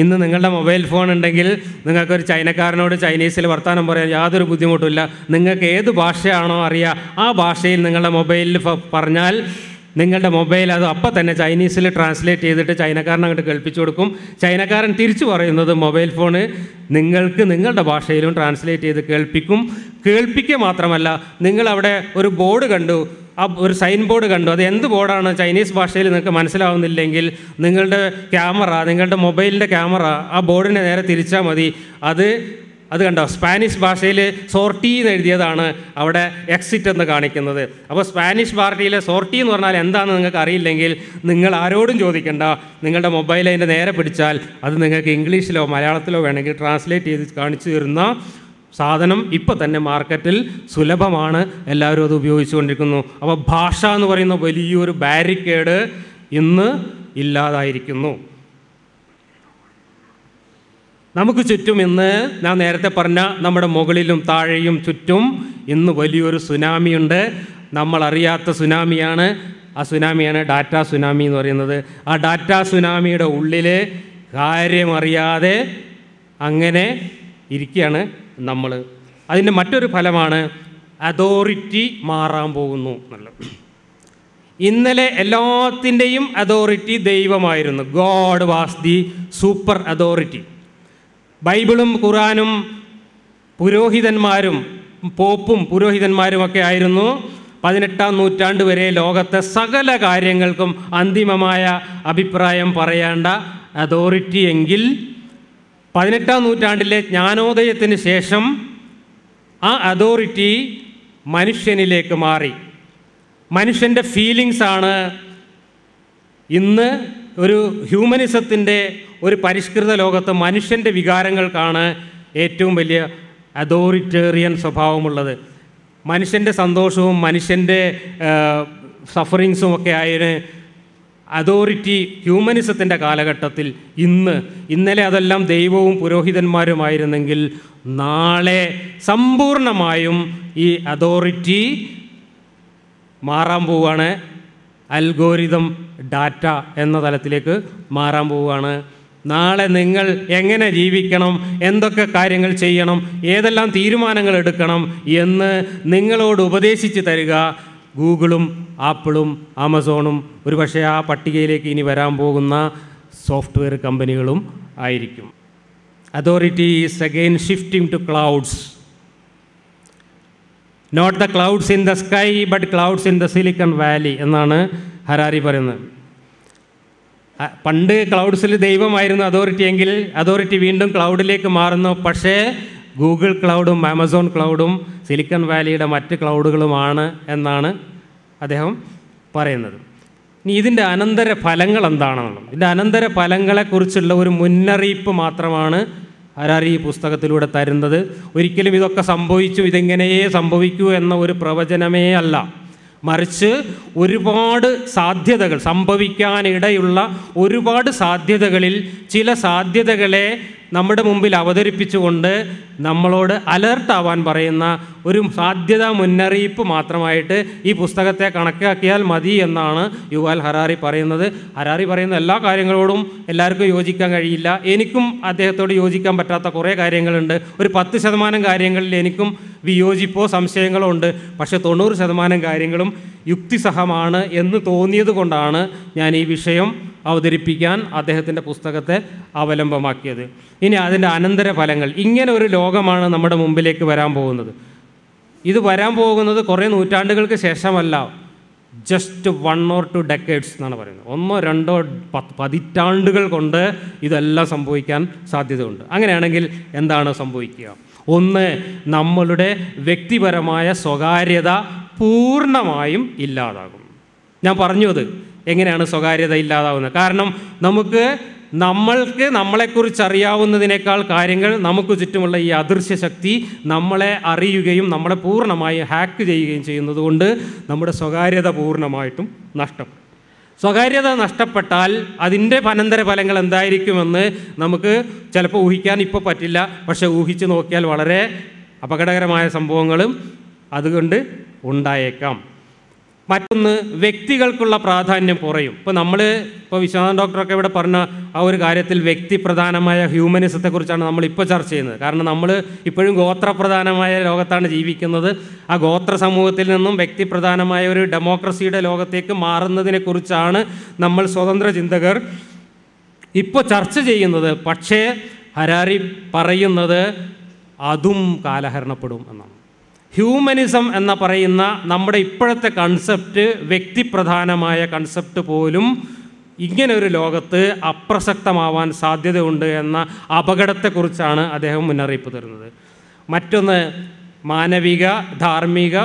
ഇന്ന് നിങ്ങളുടെ മൊബൈൽ ഫോൺ ഉണ്ടെങ്കിൽ നിങ്ങൾക്കൊരു ചൈനക്കാരനോട് ചൈനീസിൽ വർത്തമാനം പറയാൻ യാതൊരു ബുദ്ധിമുട്ടുമില്ല നിങ്ങൾക്ക് ഏത് ഭാഷയാണോ അറിയുക ആ ഭാഷയിൽ നിങ്ങളുടെ മൊബൈലിൽ പറഞ്ഞാൽ നിങ്ങളുടെ മൊബൈൽ അത് അപ്പം തന്നെ ചൈനീസിൽ ട്രാൻസ്ലേറ്റ് ചെയ്തിട്ട് ചൈനക്കാരൻ അങ്ങോട്ട് കേൾപ്പിച്ചു കൊടുക്കും ചൈനക്കാരൻ തിരിച്ചു പറയുന്നത് മൊബൈൽ ഫോണ് നിങ്ങൾക്ക് നിങ്ങളുടെ ഭാഷയിലും ട്രാൻസ്ലേറ്റ് ചെയ്ത് കേൾപ്പിക്കും കേൾപ്പിക്കുക മാത്രമല്ല നിങ്ങളവിടെ ഒരു ബോർഡ് കണ്ടു ആ ഒരു സൈൻ ബോർഡ് കണ്ടു അത് എന്ത് ബോർഡാണ് ചൈനീസ് ഭാഷയിൽ നിങ്ങൾക്ക് മനസ്സിലാവുന്നില്ലെങ്കിൽ നിങ്ങളുടെ ക്യാമറ നിങ്ങളുടെ മൊബൈലിൻ്റെ ക്യാമറ ആ ബോർഡിനെ നേരെ തിരിച്ചാൽ മതി അത് അത് കണ്ടോ സ്പാനിഷ് ഭാഷയിൽ സോർട്ടി എന്ന് എഴുതിയതാണ് അവിടെ എക്സിറ്റ് എന്ന് കാണിക്കുന്നത് അപ്പോൾ സ്പാനിഷ് പാർട്ടിയിലെ സോർട്ടി എന്ന് പറഞ്ഞാൽ എന്താണെന്ന് നിങ്ങൾക്ക് അറിയില്ലെങ്കിൽ നിങ്ങൾ ആരോടും ചോദിക്കേണ്ട നിങ്ങളുടെ മൊബൈൽ അതിൻ്റെ നേരെ പിടിച്ചാൽ അത് നിങ്ങൾക്ക് ഇംഗ്ലീഷിലോ മലയാളത്തിലോ വേണമെങ്കിൽ ട്രാൻസ്ലേറ്റ് ചെയ്ത് കാണിച്ചു തരുന്ന സാധനം ഇപ്പോൾ തന്നെ മാർക്കറ്റിൽ സുലഭമാണ് എല്ലാവരും അത് ഉപയോഗിച്ചുകൊണ്ടിരിക്കുന്നു അപ്പോൾ ഭാഷ എന്ന് പറയുന്ന വലിയൊരു ബാരിക്കേഡ് ഇന്ന് ഇല്ലാതായിരിക്കുന്നു നമുക്ക് ചുറ്റും ഇന്ന് ഞാൻ നേരത്തെ പറഞ്ഞ നമ്മുടെ മുകളിലും താഴെയും ചുറ്റും ഇന്ന് വലിയൊരു സുനാമിയുണ്ട് നമ്മളറിയാത്ത സുനാമിയാണ് ആ സുനാമിയാണ് ഡാറ്റ സുനാമി എന്ന് പറയുന്നത് ആ ഡാറ്റ സുനാമിയുടെ ഉള്ളിൽ കാര്യമറിയാതെ അങ്ങനെ ഇരിക്കുകയാണ് നമ്മൾ അതിൻ്റെ മറ്റൊരു ഫലമാണ് അതോറിറ്റി മാറാൻ പോകുന്നു എന്നുള്ളത് ഇന്നലെ എല്ലാത്തിൻ്റെയും അതോറിറ്റി ദൈവമായിരുന്നു God was the super authority ബൈബിളും ഖുറാനും പുരോഹിതന്മാരും പോപ്പും പുരോഹിതന്മാരുമൊക്കെ ആയിരുന്നു പതിനെട്ടാം നൂറ്റാണ്ട് വരെ ലോകത്തെ സകല കാര്യങ്ങൾക്കും അന്തിമമായ അഭിപ്രായം പറയേണ്ട അതോറിറ്റി എങ്കിൽ പതിനെട്ടാം നൂറ്റാണ്ടിലെ ജ്ഞാനോദയത്തിന് ശേഷം ആ അതോറിറ്റി മനുഷ്യനിലേക്ക് മാറി മനുഷ്യൻ്റെ ഫീലിങ്സാണ് ഇന്ന് ഒരു ഹ്യൂമനിസത്തിൻ്റെ ഒരു പരിഷ്കൃത ലോകത്ത് മനുഷ്യൻ്റെ വികാരങ്ങൾക്കാണ് ഏറ്റവും വലിയ അതോറിറ്റേറിയൻ സ്വഭാവമുള്ളത് മനുഷ്യൻ്റെ സന്തോഷവും മനുഷ്യൻ്റെ സഫറിങ്സും ഒക്കെ ആയതിന് അതോറിറ്റി ഹ്യൂമനിസത്തിൻ്റെ കാലഘട്ടത്തിൽ ഇന്ന് ഇന്നലെ അതെല്ലാം ദൈവവും പുരോഹിതന്മാരുമായിരുന്നെങ്കിൽ നാളെ സമ്പൂർണമായും ഈ അതോറിറ്റി മാറാൻ പോവുകയാണ് അൽഗോരിതം ഡാറ്റ എന്ന തലത്തിലേക്ക് മാറാൻ പോവുകയാണ് നാളെ നിങ്ങൾ എങ്ങനെ ജീവിക്കണം എന്തൊക്കെ കാര്യങ്ങൾ ചെയ്യണം ഏതെല്ലാം തീരുമാനങ്ങൾ എടുക്കണം എന്ന് നിങ്ങളോട് ഉപദേശിച്ച് തരിക ഗൂഗിളും ആപ്പിളും ആമസോണും ഒരുപക്ഷെ ആ പട്ടികയിലേക്ക് ഇനി വരാൻ പോകുന്ന സോഫ്റ്റ്വെയർ കമ്പനികളും ആയിരിക്കും authority is again shifting to clouds not the clouds in the sky but clouds in the Silicon Valley എന്നാണ് ഹരാരി പറയുന്നത് പണ്ട് ക്ലൗഡ്സിൽ ദൈവമായിരുന്നു അതോറിറ്റി എങ്കിൽ അതോറിറ്റി വീണ്ടും ക്ലൗഡിലേക്ക് മാറുന്നു പക്ഷേ ഗൂഗിൾ ക്ലൗഡും ആമസോൺ ക്ലൗഡും സിലിക്കൺ വാലിയുടെ മറ്റ് ക്ലൗഡുകളുമാണ് എന്നാണ് അദ്ദേഹം പറയുന്നത് ഇനി ഇതിൻ്റെ അനന്തര ഫലങ്ങൾ എന്താണെന്നുള്ളത് ഇതിൻ്റെ അനന്തര ഫലങ്ങളെക്കുറിച്ചുള്ള ഒരു മുന്നറിയിപ്പ് മാത്രമാണ് ഹരാരി ഈ പുസ്തകത്തിലൂടെ തരുന്നത് ഒരിക്കലും ഇതൊക്കെ സംഭവിച്ചു ഇതെങ്ങനെയേ സംഭവിക്കൂ എന്ന ഒരു പ്രവചനമേ അല്ല മറിച്ച് ഒരുപാട് സാധ്യതകൾ സംഭവിക്കാനിടയുള്ള ഒരുപാട് സാധ്യതകളിൽ ചില സാധ്യതകളെ നമ്മുടെ മുമ്പിൽ അവതരിപ്പിച്ചുകൊണ്ട് നമ്മളോട് അലേർട്ടാവാൻ പറയുന്ന ഒരു സാധ്യതാ മുന്നറിയിപ്പ് മാത്രമായിട്ട് ഈ പുസ്തകത്തെ കണക്കാക്കിയാൽ മതി എന്നാണ് യുവാൽ ഹരാറി പറയുന്നത് ഹരാറി പറയുന്ന എല്ലാ കാര്യങ്ങളോടും എല്ലാവർക്കും യോജിക്കാൻ കഴിയില്ല എനിക്കും അദ്ദേഹത്തോട് യോജിക്കാൻ പറ്റാത്ത കുറേ കാര്യങ്ങളുണ്ട് ഒരു പത്ത് ശതമാനം കാര്യങ്ങളിൽ എനിക്കും വിയോജിപ്പോ സംശയങ്ങളോ ഉണ്ട് പക്ഷേ തൊണ്ണൂറ് ശതമാനം കാര്യങ്ങളും യുക്തിസഹമാണ് എന്ന് തോന്നിയത് കൊണ്ടാണ് ഞാൻ ഈ വിഷയം അവതരിപ്പിക്കാൻ അദ്ദേഹത്തിൻ്റെ പുസ്തകത്തെ അവലംബമാക്കിയത് ഇനി അതിൻ്റെ അനന്തരഫലങ്ങൾ ഇങ്ങനെ ഒരു ലോകമാണ് നമ്മുടെ മുമ്പിലേക്ക് വരാൻ പോകുന്നത് ഇത് വരാൻ പോകുന്നത് കുറേ നൂറ്റാണ്ടുകൾക്ക് ശേഷമല്ല just one or two decades എന്നാണ് പറയുന്നത് ഒന്നോ രണ്ടോ പതിറ്റാണ്ടുകൾ കൊണ്ട് ഇതെല്ലാം സംഭവിക്കാൻ സാധ്യതയുണ്ട് അങ്ങനെയാണെങ്കിൽ എന്താണ് സംഭവിക്കുക ഒന്ന് നമ്മളുടെ വ്യക്തിപരമായ സ്വകാര്യത പൂർണ്ണമായും ഇല്ലാതാകും ഞാൻ പറഞ്ഞത് എങ്ങനെയാണ് സ്വകാര്യത ഇല്ലാതാവുന്നത് കാരണം നമുക്ക് നമ്മൾക്ക് നമ്മളെക്കുറിച്ച് അറിയാവുന്നതിനേക്കാൾ കാര്യങ്ങൾ നമുക്ക് ചുറ്റുമുള്ള ഈ അദൃശ്യ ശക്തി നമ്മളെ അറിയുകയും നമ്മളെ പൂർണ്ണമായി ഹാക്ക് ചെയ്യുകയും ചെയ്യുന്നതുകൊണ്ട് നമ്മുടെ സ്വകാര്യത പൂർണ്ണമായിട്ടും നഷ്ടപ്പെടും സ്വകാര്യത നഷ്ടപ്പെട്ടാൽ അതിൻ്റെ അനന്തര ഫലങ്ങൾ എന്തായിരിക്കുമെന്ന് നമുക്ക് ചിലപ്പോൾ ഊഹിക്കാൻ ഇപ്പോൾ പറ്റില്ല പക്ഷെ ഊഹിച്ച് നോക്കിയാൽ വളരെ അപകടകരമായ സംഭവങ്ങളും അതുകൊണ്ട് ഉണ്ടായേക്കാം മറ്റൊന്ന് വ്യക്തികൾക്കുള്ള പ്രാധാന്യം കുറയും ഇപ്പോൾ നമ്മൾ ഇപ്പോൾ വിശ്വനാഥൻ ഡോക്ടറൊക്കെ ഇവിടെ പറഞ്ഞ ആ ഒരു കാര്യത്തിൽ വ്യക്തിപ്രധാനമായ ഹ്യൂമനിസത്തെക്കുറിച്ചാണ് നമ്മൾ ഇപ്പോൾ ചർച്ച ചെയ്യുന്നത് കാരണം നമ്മൾ ഇപ്പോഴും ഗോത്രപ്രധാനമായ ലോകത്താണ് ജീവിക്കുന്നത് ആ ഗോത്ര സമൂഹത്തിൽ നിന്നും വ്യക്തിപ്രധാനമായ ഒരു ഡെമോക്രസിയുടെ ലോകത്തേക്ക് മാറുന്നതിനെക്കുറിച്ചാണ് നമ്മൾ സ്വതന്ത്ര ചിന്തകർ ഇപ്പോൾ ചർച്ച ചെയ്യുന്നത് പക്ഷേ ഹരാരി പറയുന്നത് അതും കാലഹരണപ്പെടും എന്നാണ് ഹ്യൂമനിസം എന്ന പറയുന്ന നമ്മുടെ ഇപ്പോഴത്തെ കൺസെപ്റ്റ് വ്യക്തിപ്രധാനമായ കൺസെപ്റ്റ് പോലും ഇങ്ങനെ ഒരു ലോകത്ത് അപ്രസക്തമാവാൻ സാധ്യതയുണ്ട് എന്ന അപകടത്തെക്കുറിച്ചാണ് അദ്ദേഹം മുന്നറിയിപ്പ് തരുന്നത് മറ്റൊന്ന് മാനവിക ധാർമ്മിക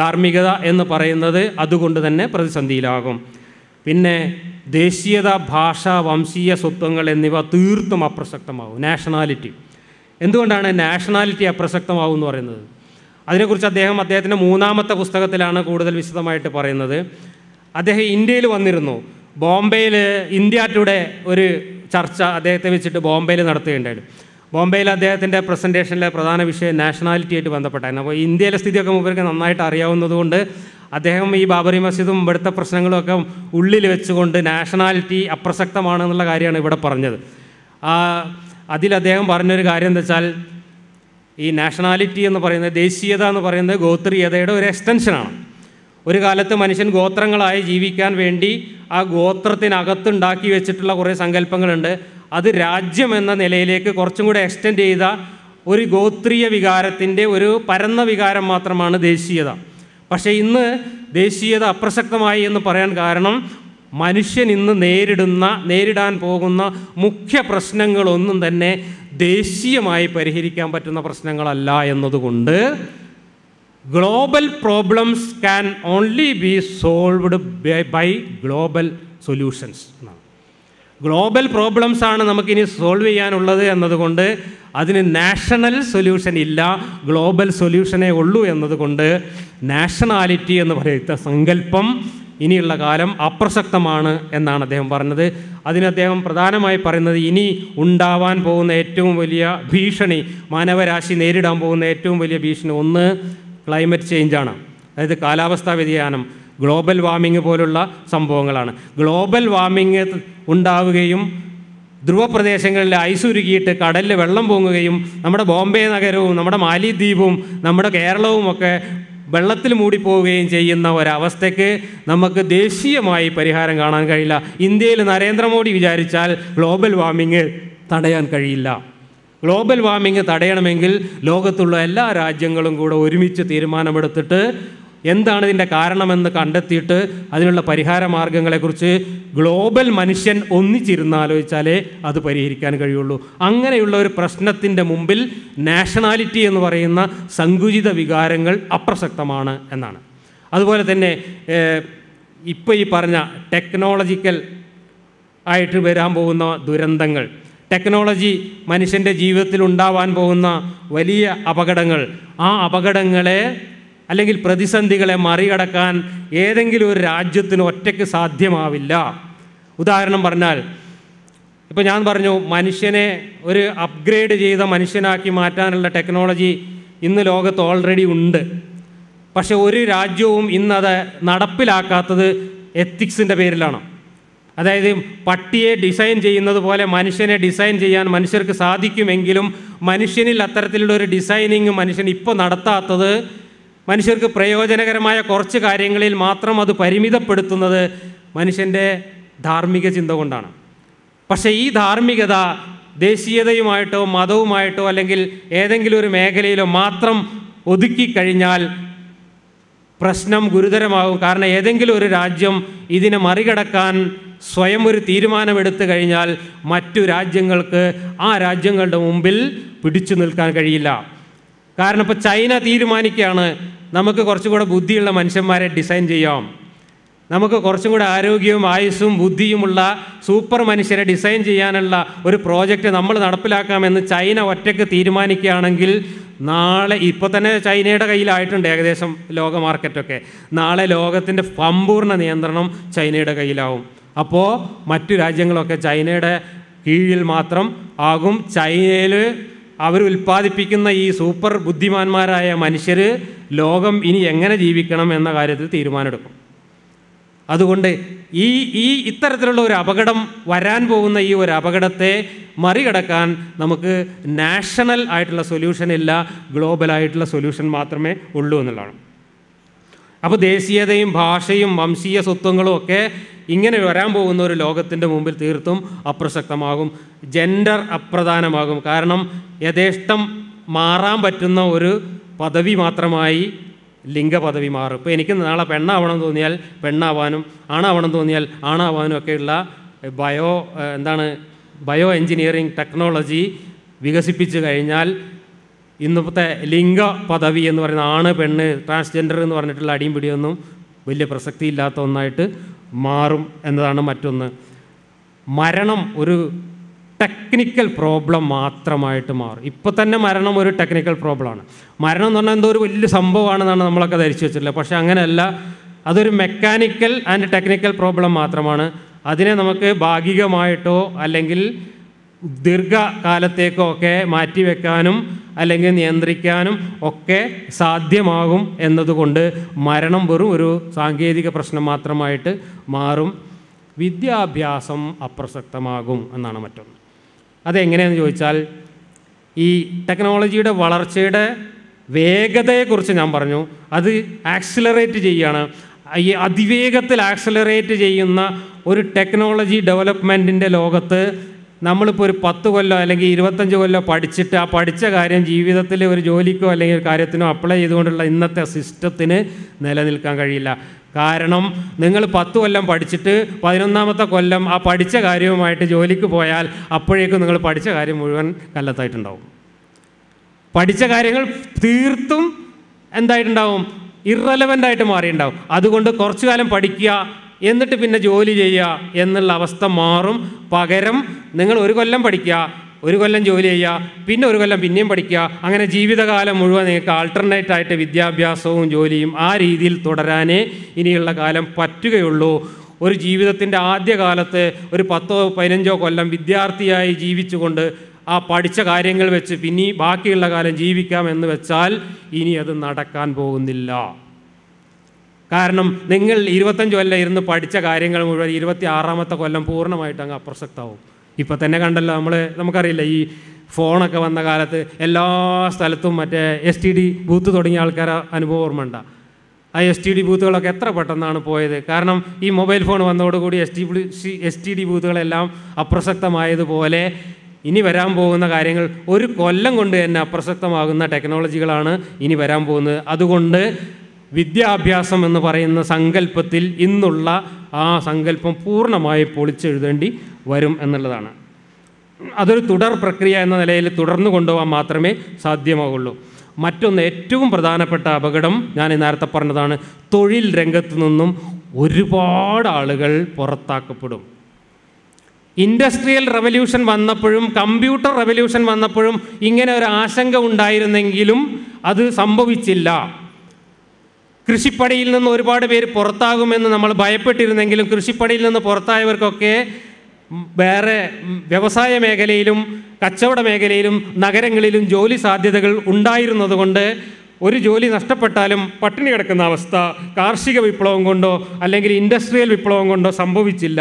ധാർമ്മികത എന്ന് പറയുന്നത് അതുകൊണ്ട് തന്നെ പ്രതിസന്ധിയിലാകും പിന്നെ ദേശീയത ഭാഷ വംശീയ സ്വത്വങ്ങൾ എന്നിവ തീർത്തും അപ്രസക്തമാവും നാഷണാലിറ്റി എന്തുകൊണ്ടാണ് നാഷണാലിറ്റി അപ്രസക്തമാവും എന്ന് പറയുന്നത് അതിനെക്കുറിച്ച് അദ്ദേഹം അദ്ദേഹത്തിൻ്റെ മൂന്നാമത്തെ പുസ്തകത്തിലാണ് കൂടുതൽ വിശദമായിട്ട് പറയുന്നത് അദ്ദേഹം ഇന്ത്യയിൽ വന്നിരുന്നു ബോംബെയിൽ ഇന്ത്യ ടുഡേ ഒരു ചർച്ച അദ്ദേഹത്തെ വെച്ചിട്ട് ബോംബെയിൽ നടത്തുകയുണ്ടായിരുന്നു ബോംബെയിൽ അദ്ദേഹത്തിൻ്റെ പ്രസൻറ്റേഷനിലെ പ്രധാന വിഷയം നാഷണാലിറ്റിയായിട്ട് ബന്ധപ്പെട്ടായിരുന്നു അപ്പോൾ ഇന്ത്യയിലെ സ്ഥിതിയൊക്കെ മുമ്പേക്ക് നന്നായിട്ട് അറിയാവുന്നതുകൊണ്ട് അദ്ദേഹം ഈ ബാബറി മസ്ജിദും ഇവിടുത്തെ പ്രശ്നങ്ങളുമൊക്കെ ഉള്ളിൽ വെച്ചുകൊണ്ട് നാഷണാലിറ്റി അപ്രസക്തമാണെന്നുള്ള കാര്യമാണ് ഇവിടെ പറഞ്ഞത് അതിൽ അദ്ദേഹം പറഞ്ഞൊരു കാര്യം എന്താ വെച്ചാൽ ഈ നാഷണാലിറ്റി എന്ന് പറയുന്നത് ദേശീയത എന്ന് പറയുന്നത് ഗോത്രീയതയുടെ ഒരു എക്സ്റ്റൻഷനാണ് ഒരു കാലത്ത് മനുഷ്യൻ ഗോത്രങ്ങളായി ജീവിക്കാൻ വേണ്ടി ആ ഗോത്രത്തിനകത്തുണ്ടാക്കി വെച്ചിട്ടുള്ള കുറേ സങ്കല്പങ്ങളുണ്ട് അത് രാജ്യം എന്ന നിലയിലേക്ക് കുറച്ചും കൂടെ എക്സ്റ്റെൻഡ് ചെയ്ത ഒരു ഗോത്രീയ വികാരത്തിൻ്റെ ഒരു പരന്ന വികാരം മാത്രമാണ് ദേശീയത പക്ഷേ ഇന്ന് ദേശീയത അപ്രസക്തമായി എന്ന് പറയാൻ കാരണം മനുഷ്യൻ ഇന്ന് നേരിടുന്ന നേരിടാൻ പോകുന്ന മുഖ്യ പ്രശ്നങ്ങളൊന്നും തന്നെ ദേശീയമായി പരിഹരിക്കാൻ പറ്റുന്ന പ്രശ്നങ്ങളല്ല എന്നതുകൊണ്ട് global problems can only be solved by global solutions എന്നാണ് ഗ്ലോബൽ പ്രോബ്ലംസ് ആണ് നമുക്കിനി സോൾവ് ചെയ്യാനുള്ളത് എന്നതുകൊണ്ട് അതിന് നാഷണൽ സൊല്യൂഷൻ ഇല്ല ഗ്ലോബൽ സൊല്യൂഷനേ ഉള്ളൂ എന്നതുകൊണ്ട് നാഷണാലിറ്റി എന്ന് പറയുന്ന സങ്കല്പം ഇനിയുള്ള കാലം അപ്രസക്തമാണ് എന്നാണ് അദ്ദേഹം പറഞ്ഞത് അതിന് അദ്ദേഹം പ്രധാനമായി പറയുന്നത് ഇനി ഉണ്ടാവാൻ പോകുന്ന ഏറ്റവും വലിയ ഭീഷണി മാനവരാശി നേരിടാൻ പോകുന്ന ഏറ്റവും വലിയ ഭീഷണി ഒന്ന് ക്ലൈമറ്റ് ചേഞ്ചാണ് അതായത് കാലാവസ്ഥാ വ്യതിയാനം ഗ്ലോബൽ വാർമിംഗ് പോലുള്ള സംഭവങ്ങളാണ് ഗ്ലോബൽ വാർമിംഗ് ഉണ്ടാവുകയും ധ്രുവപ്രദേശങ്ങളിൽ ഐസ് ഉരുകിയിട്ട് കടലിൽ വെള്ളം പൊങ്ങുകയും നമ്മുടെ ബോംബെ നഗരവും നമ്മുടെ മാലിദ്വീപും നമ്മുടെ കേരളവും ഒക്കെ വെള്ളത്തിൽ മൂടിപ്പോവുകയും ചെയ്യുന്ന ഒരവസ്ഥയ്ക്ക് നമുക്ക് ദേശീയമായി പരിഹാരം കാണാൻ കഴിയില്ല ഇന്ത്യയിൽ നരേന്ദ്രമോദി വിചാരിച്ചാൽ ഗ്ലോബൽ വാർമിംഗ് തടയാൻ കഴിയില്ല ഗ്ലോബൽ വാർമിംഗ് തടയണമെങ്കിൽ ലോകത്തുള്ള എല്ലാ രാജ്യങ്ങളും കൂടെ ഒരുമിച്ച് തീരുമാനമെടുത്തിട്ട് എന്താണ് ഇതിൻ്റെ കാരണമെന്ന് കണ്ടെത്തിയിട്ട് അതിനുള്ള പരിഹാര മാർഗങ്ങളെക്കുറിച്ച് ഗ്ലോബൽ മനുഷ്യൻ ഒന്നിച്ചിരുന്ന് ആലോചിച്ചാലേ അത് പരിഹരിക്കാൻ കഴിയുള്ളൂ അങ്ങനെയുള്ള ഒരു പ്രശ്നത്തിൻ്റെ മുമ്പിൽ നാഷണാലിറ്റി എന്ന് പറയുന്ന സങ്കുചിത വികാരങ്ങൾ അപ്രസക്തമാണ് എന്നാണ് അതുപോലെ തന്നെ ഇപ്പോൾ ഈ പറഞ്ഞ ടെക്നോളജിക്കൽ ആയിട്ട് വരാൻ പോകുന്ന ദുരന്തങ്ങൾ ടെക്നോളജി മനുഷ്യൻ്റെ ജീവിതത്തിൽ ഉണ്ടാവാൻ പോകുന്ന വലിയ അപകടങ്ങൾ ആ അപകടങ്ങളെ അല്ലെങ്കിൽ പ്രതിസന്ധികളെ മറികടക്കാൻ ഏതെങ്കിലും ഒരു രാജ്യത്തിന് ഒറ്റയ്ക്ക് സാധ്യമാവില്ല ഉദാഹരണം പറഞ്ഞാൽ ഇപ്പോൾ ഞാൻ പറഞ്ഞു മനുഷ്യനെ ഒരു അപ്ഗ്രേഡ് ചെയ്ത മനുഷ്യനാക്കി മാറ്റാനുള്ള ടെക്നോളജി ഇന്ന് ലോകത്ത് ഓൾറെഡി ഉണ്ട് പക്ഷെ ഒരു രാജ്യവും ഇന്നത് നടപ്പിലാക്കാത്തത് എത്തിക്സിൻ്റെ പേരിലാണ് അതായത് പട്ടിയെ ഡിസൈൻ ചെയ്യുന്നത് പോലെ മനുഷ്യനെ ഡിസൈൻ ചെയ്യാൻ മനുഷ്യർക്ക് സാധിക്കുമെങ്കിലും മനുഷ്യനിൽ അത്തരത്തിലുള്ള ഒരു ഡിസൈനിങ് മനുഷ്യൻ ഇപ്പോൾ നടത്താത്തത് മനുഷ്യർക്ക് പ്രയോജനകരമായ കുറച്ച് കാര്യങ്ങളിൽ മാത്രം അത് പരിമിതപ്പെടുത്തുന്നത് മനുഷ്യൻ്റെ ധാർമ്മിക ചിന്ത കൊണ്ടാണ് പക്ഷേ ഈ ധാർമ്മികത ദേശീയതയുമായിട്ടോ മതവുമായിട്ടോ അല്ലെങ്കിൽ ഏതെങ്കിലും ഒരു മേഖലയിലോ മാത്രം ഒതുക്കി കഴിഞ്ഞാൽ പ്രശ്നം ഗുരുതരമാകും കാരണം ഏതെങ്കിലും ഒരു രാജ്യം ഇതിനെ മറികടക്കാൻ സ്വയം ഒരു തീരുമാനമെടുത്തു കഴിഞ്ഞാൽ മറ്റു രാജ്യങ്ങൾക്ക് ആ രാജ്യങ്ങളുടെ മുമ്പിൽ പിടിച്ചു നിൽക്കാൻ കഴിയില്ല കാരണം ഇപ്പോൾ ചൈന തീരുമാനിക്കുകയാണ് നമുക്ക് കൂടെ ബുദ്ധിയുള്ള മനുഷ്യന്മാരെ ഡിസൈൻ ചെയ്യാം നമുക്ക് കുറച്ചും കൂടെ ആരോഗ്യവും ആയുസ്സും ബുദ്ധിയുമുള്ള സൂപ്പർ മനുഷ്യരെ ഡിസൈൻ ചെയ്യാനുള്ള ഒരു പ്രോജക്റ്റ് നമ്മൾ നടപ്പിലാക്കാമെന്ന് ചൈന ഒറ്റയ്ക്ക് തീരുമാനിക്കുകയാണെങ്കിൽ നാളെ ഇപ്പോൾ തന്നെ ചൈനയുടെ കയ്യിലായിട്ടുണ്ട് ഏകദേശം ലോക മാർക്കറ്റൊക്കെ നാളെ ലോകത്തിൻ്റെ സമ്പൂർണ്ണ നിയന്ത്രണം ചൈനയുടെ കയ്യിലാവും അപ്പോൾ മറ്റു രാജ്യങ്ങളൊക്കെ ചൈനയുടെ കീഴിൽ മാത്രം ആകും ചൈനയിൽ അവർ ഉൽപ്പാദിപ്പിക്കുന്ന ഈ സൂപ്പർ ബുദ്ധിമാന്മാരായ മനുഷ്യർ ലോകം ഇനി എങ്ങനെ ജീവിക്കണം എന്ന കാര്യത്തിൽ തീരുമാനമെടുക്കും അതുകൊണ്ട് ഈ ഈ ഇത്തരത്തിലുള്ള ഒരു അപകടം വരാൻ പോകുന്ന ഈ ഒരു അപകടത്തെ മറികടക്കാൻ നമുക്ക് നാഷണൽ ആയിട്ടുള്ള സൊല്യൂഷൻ ഇല്ല ഗ്ലോബലായിട്ടുള്ള സൊല്യൂഷൻ മാത്രമേ ഉള്ളൂ എന്നുള്ളതാണ് അപ്പോൾ ദേശീയതയും ഭാഷയും വംശീയ സ്വത്വങ്ങളും ഒക്കെ ഇങ്ങനെ വരാൻ പോകുന്ന ഒരു ലോകത്തിൻ്റെ മുമ്പിൽ തീർത്തും അപ്രസക്തമാകും ജെൻഡർ അപ്രധാനമാകും കാരണം യഥേഷ്ടം മാറാൻ പറ്റുന്ന ഒരു പദവി മാത്രമായി ലിംഗപദവി മാറും ഇപ്പോൾ എനിക്ക് നാളെ പെണ്ണാവണം തോന്നിയാൽ പെണ്ണാവാനും ആണാവണം തോന്നിയാൽ ആണാവാനും ഒക്കെയുള്ള ബയോ എന്താണ് ബയോ എഞ്ചിനീയറിംഗ് ടെക്നോളജി വികസിപ്പിച്ചു കഴിഞ്ഞാൽ ഇന്നത്തെ ലിംഗ പദവി എന്ന് പറയുന്ന ആണ് പെണ്ണ് ട്രാൻസ്ജെൻഡർ എന്ന് പറഞ്ഞിട്ടുള്ള അടിയും പിടിയൊന്നും വലിയ പ്രസക്തി ഇല്ലാത്ത ഒന്നായിട്ട് മാറും എന്നതാണ് മറ്റൊന്ന് മരണം ഒരു ടെക്നിക്കൽ പ്രോബ്ലം മാത്രമായിട്ട് മാറും ഇപ്പോൾ തന്നെ മരണം ഒരു ടെക്നിക്കൽ പ്രോബ്ലമാണ് മരണം എന്ന് പറഞ്ഞാൽ എന്തോ ഒരു വലിയ സംഭവമാണെന്നാണ് നമ്മളൊക്കെ ധരിച്ചു വെച്ചിട്ടുള്ളത് പക്ഷേ അങ്ങനെയല്ല അതൊരു മെക്കാനിക്കൽ ആൻഡ് ടെക്നിക്കൽ പ്രോബ്ലം മാത്രമാണ് അതിനെ നമുക്ക് ഭാഗികമായിട്ടോ അല്ലെങ്കിൽ ദീർഘകാലത്തേക്കോ ഒക്കെ മാറ്റിവെക്കാനും അല്ലെങ്കിൽ നിയന്ത്രിക്കാനും ഒക്കെ സാധ്യമാകും എന്നതുകൊണ്ട് മരണം വെറും ഒരു സാങ്കേതിക പ്രശ്നം മാത്രമായിട്ട് മാറും വിദ്യാഭ്യാസം അപ്രസക്തമാകും എന്നാണ് മറ്റൊന്ന് അതെങ്ങനെയെന്ന് ചോദിച്ചാൽ ഈ ടെക്നോളജിയുടെ വളർച്ചയുടെ വേഗതയെക്കുറിച്ച് ഞാൻ പറഞ്ഞു അത് ആക്സിലറേറ്റ് ചെയ്യുകയാണ് ഈ അതിവേഗത്തിൽ ആക്സിലറേറ്റ് ചെയ്യുന്ന ഒരു ടെക്നോളജി ഡെവലപ്മെൻറ്റിൻ്റെ ലോകത്ത് നമ്മളിപ്പോൾ ഒരു പത്ത് കൊല്ലോ അല്ലെങ്കിൽ ഇരുപത്തഞ്ച് കൊല്ലോ പഠിച്ചിട്ട് ആ പഠിച്ച കാര്യം ജീവിതത്തിലെ ഒരു ജോലിക്കോ അല്ലെങ്കിൽ ഒരു കാര്യത്തിനോ അപ്ലൈ ചെയ്തുകൊണ്ടുള്ള ഇന്നത്തെ സിസ്റ്റത്തിന് നിലനിൽക്കാൻ കഴിയില്ല കാരണം നിങ്ങൾ പത്ത് കൊല്ലം പഠിച്ചിട്ട് പതിനൊന്നാമത്തെ കൊല്ലം ആ പഠിച്ച കാര്യവുമായിട്ട് ജോലിക്ക് പോയാൽ അപ്പോഴേക്കും നിങ്ങൾ പഠിച്ച കാര്യം മുഴുവൻ കല്ലത്തായിട്ടുണ്ടാവും പഠിച്ച കാര്യങ്ങൾ തീർത്തും എന്തായിട്ടുണ്ടാവും ഇറലവൻ്റ് ആയിട്ട് മാറിയിട്ടുണ്ടാവും അതുകൊണ്ട് കുറച്ചു കാലം പഠിക്കുക എന്നിട്ട് പിന്നെ ജോലി ചെയ്യുക എന്നുള്ള അവസ്ഥ മാറും പകരം നിങ്ങൾ ഒരു കൊല്ലം പഠിക്കുക ഒരു കൊല്ലം ജോലി ചെയ്യുക പിന്നെ ഒരു കൊല്ലം പിന്നെയും പഠിക്കുക അങ്ങനെ ജീവിതകാലം മുഴുവൻ നിങ്ങൾക്ക് ആൾട്ടർനേറ്റ് ആയിട്ട് വിദ്യാഭ്യാസവും ജോലിയും ആ രീതിയിൽ തുടരാനേ ഇനിയുള്ള കാലം പറ്റുകയുള്ളൂ ഒരു ജീവിതത്തിൻ്റെ ആദ്യകാലത്ത് ഒരു പത്തോ പതിനഞ്ചോ കൊല്ലം വിദ്യാർത്ഥിയായി ജീവിച്ചുകൊണ്ട് ആ പഠിച്ച കാര്യങ്ങൾ വെച്ച് പിന്നെ ബാക്കിയുള്ള കാലം ജീവിക്കാം എന്ന് വെച്ചാൽ ഇനി അത് നടക്കാൻ പോകുന്നില്ല കാരണം നിങ്ങൾ ഇരുപത്തഞ്ച് കൊല്ലം ഇരുന്ന് പഠിച്ച കാര്യങ്ങൾ മുഴുവൻ ഇരുപത്തി ആറാമത്തെ കൊല്ലം പൂർണ്ണമായിട്ട് അങ്ങ് അപ്രസക്തമാവും ഇപ്പോൾ തന്നെ കണ്ടല്ലോ നമ്മൾ നമുക്കറിയില്ല ഈ ഫോണൊക്കെ വന്ന കാലത്ത് എല്ലാ സ്ഥലത്തും മറ്റേ എസ് ടി ഡി ബൂത്ത് തുടങ്ങിയ ആൾക്കാരെ അനുഭവം ഉണ്ട ആ എസ് ടി ഡി ബൂത്തുകളൊക്കെ എത്ര പെട്ടെന്നാണ് പോയത് കാരണം ഈ മൊബൈൽ ഫോൺ വന്നതോടുകൂടി S T S T D ബൂത്തുകളെല്ലാം അപ്രസക്തമായതുപോലെ ഇനി വരാൻ പോകുന്ന കാര്യങ്ങൾ ഒരു കൊല്ലം കൊണ്ട് തന്നെ അപ്രസക്തമാകുന്ന ടെക്നോളജികളാണ് ഇനി വരാൻ പോകുന്നത് അതുകൊണ്ട് വിദ്യാഭ്യാസം എന്ന് പറയുന്ന സങ്കല്പത്തിൽ ഇന്നുള്ള ആ സങ്കല്പം പൂർണ്ണമായി പൊളിച്ചെഴുതേണ്ടി വരും എന്നുള്ളതാണ് അതൊരു തുടർ പ്രക്രിയ എന്ന നിലയിൽ തുടർന്നു കൊണ്ടുപോകാൻ മാത്രമേ സാധ്യമാകുള്ളൂ മറ്റൊന്ന് ഏറ്റവും പ്രധാനപ്പെട്ട അപകടം ഞാൻ നേരത്തെ പറഞ്ഞതാണ് തൊഴിൽ രംഗത്തു നിന്നും ഒരുപാട് ആളുകൾ പുറത്താക്കപ്പെടും ഇൻഡസ്ട്രിയൽ റവല്യൂഷൻ വന്നപ്പോഴും കമ്പ്യൂട്ടർ റവല്യൂഷൻ വന്നപ്പോഴും ഇങ്ങനെ ഒരു ആശങ്ക ഉണ്ടായിരുന്നെങ്കിലും അത് സംഭവിച്ചില്ല കൃഷിപ്പടിയിൽ നിന്ന് ഒരുപാട് പേര് പുറത്താകുമെന്ന് നമ്മൾ ഭയപ്പെട്ടിരുന്നെങ്കിലും കൃഷിപ്പടിയിൽ നിന്ന് പുറത്തായവർക്കൊക്കെ വേറെ വ്യവസായ മേഖലയിലും കച്ചവട മേഖലയിലും നഗരങ്ങളിലും ജോലി സാധ്യതകൾ ഉണ്ടായിരുന്നതുകൊണ്ട് ഒരു ജോലി നഷ്ടപ്പെട്ടാലും പട്ടിണി കിടക്കുന്ന അവസ്ഥ കാർഷിക വിപ്ലവം കൊണ്ടോ അല്ലെങ്കിൽ ഇൻഡസ്ട്രിയൽ വിപ്ലവം കൊണ്ടോ സംഭവിച്ചില്ല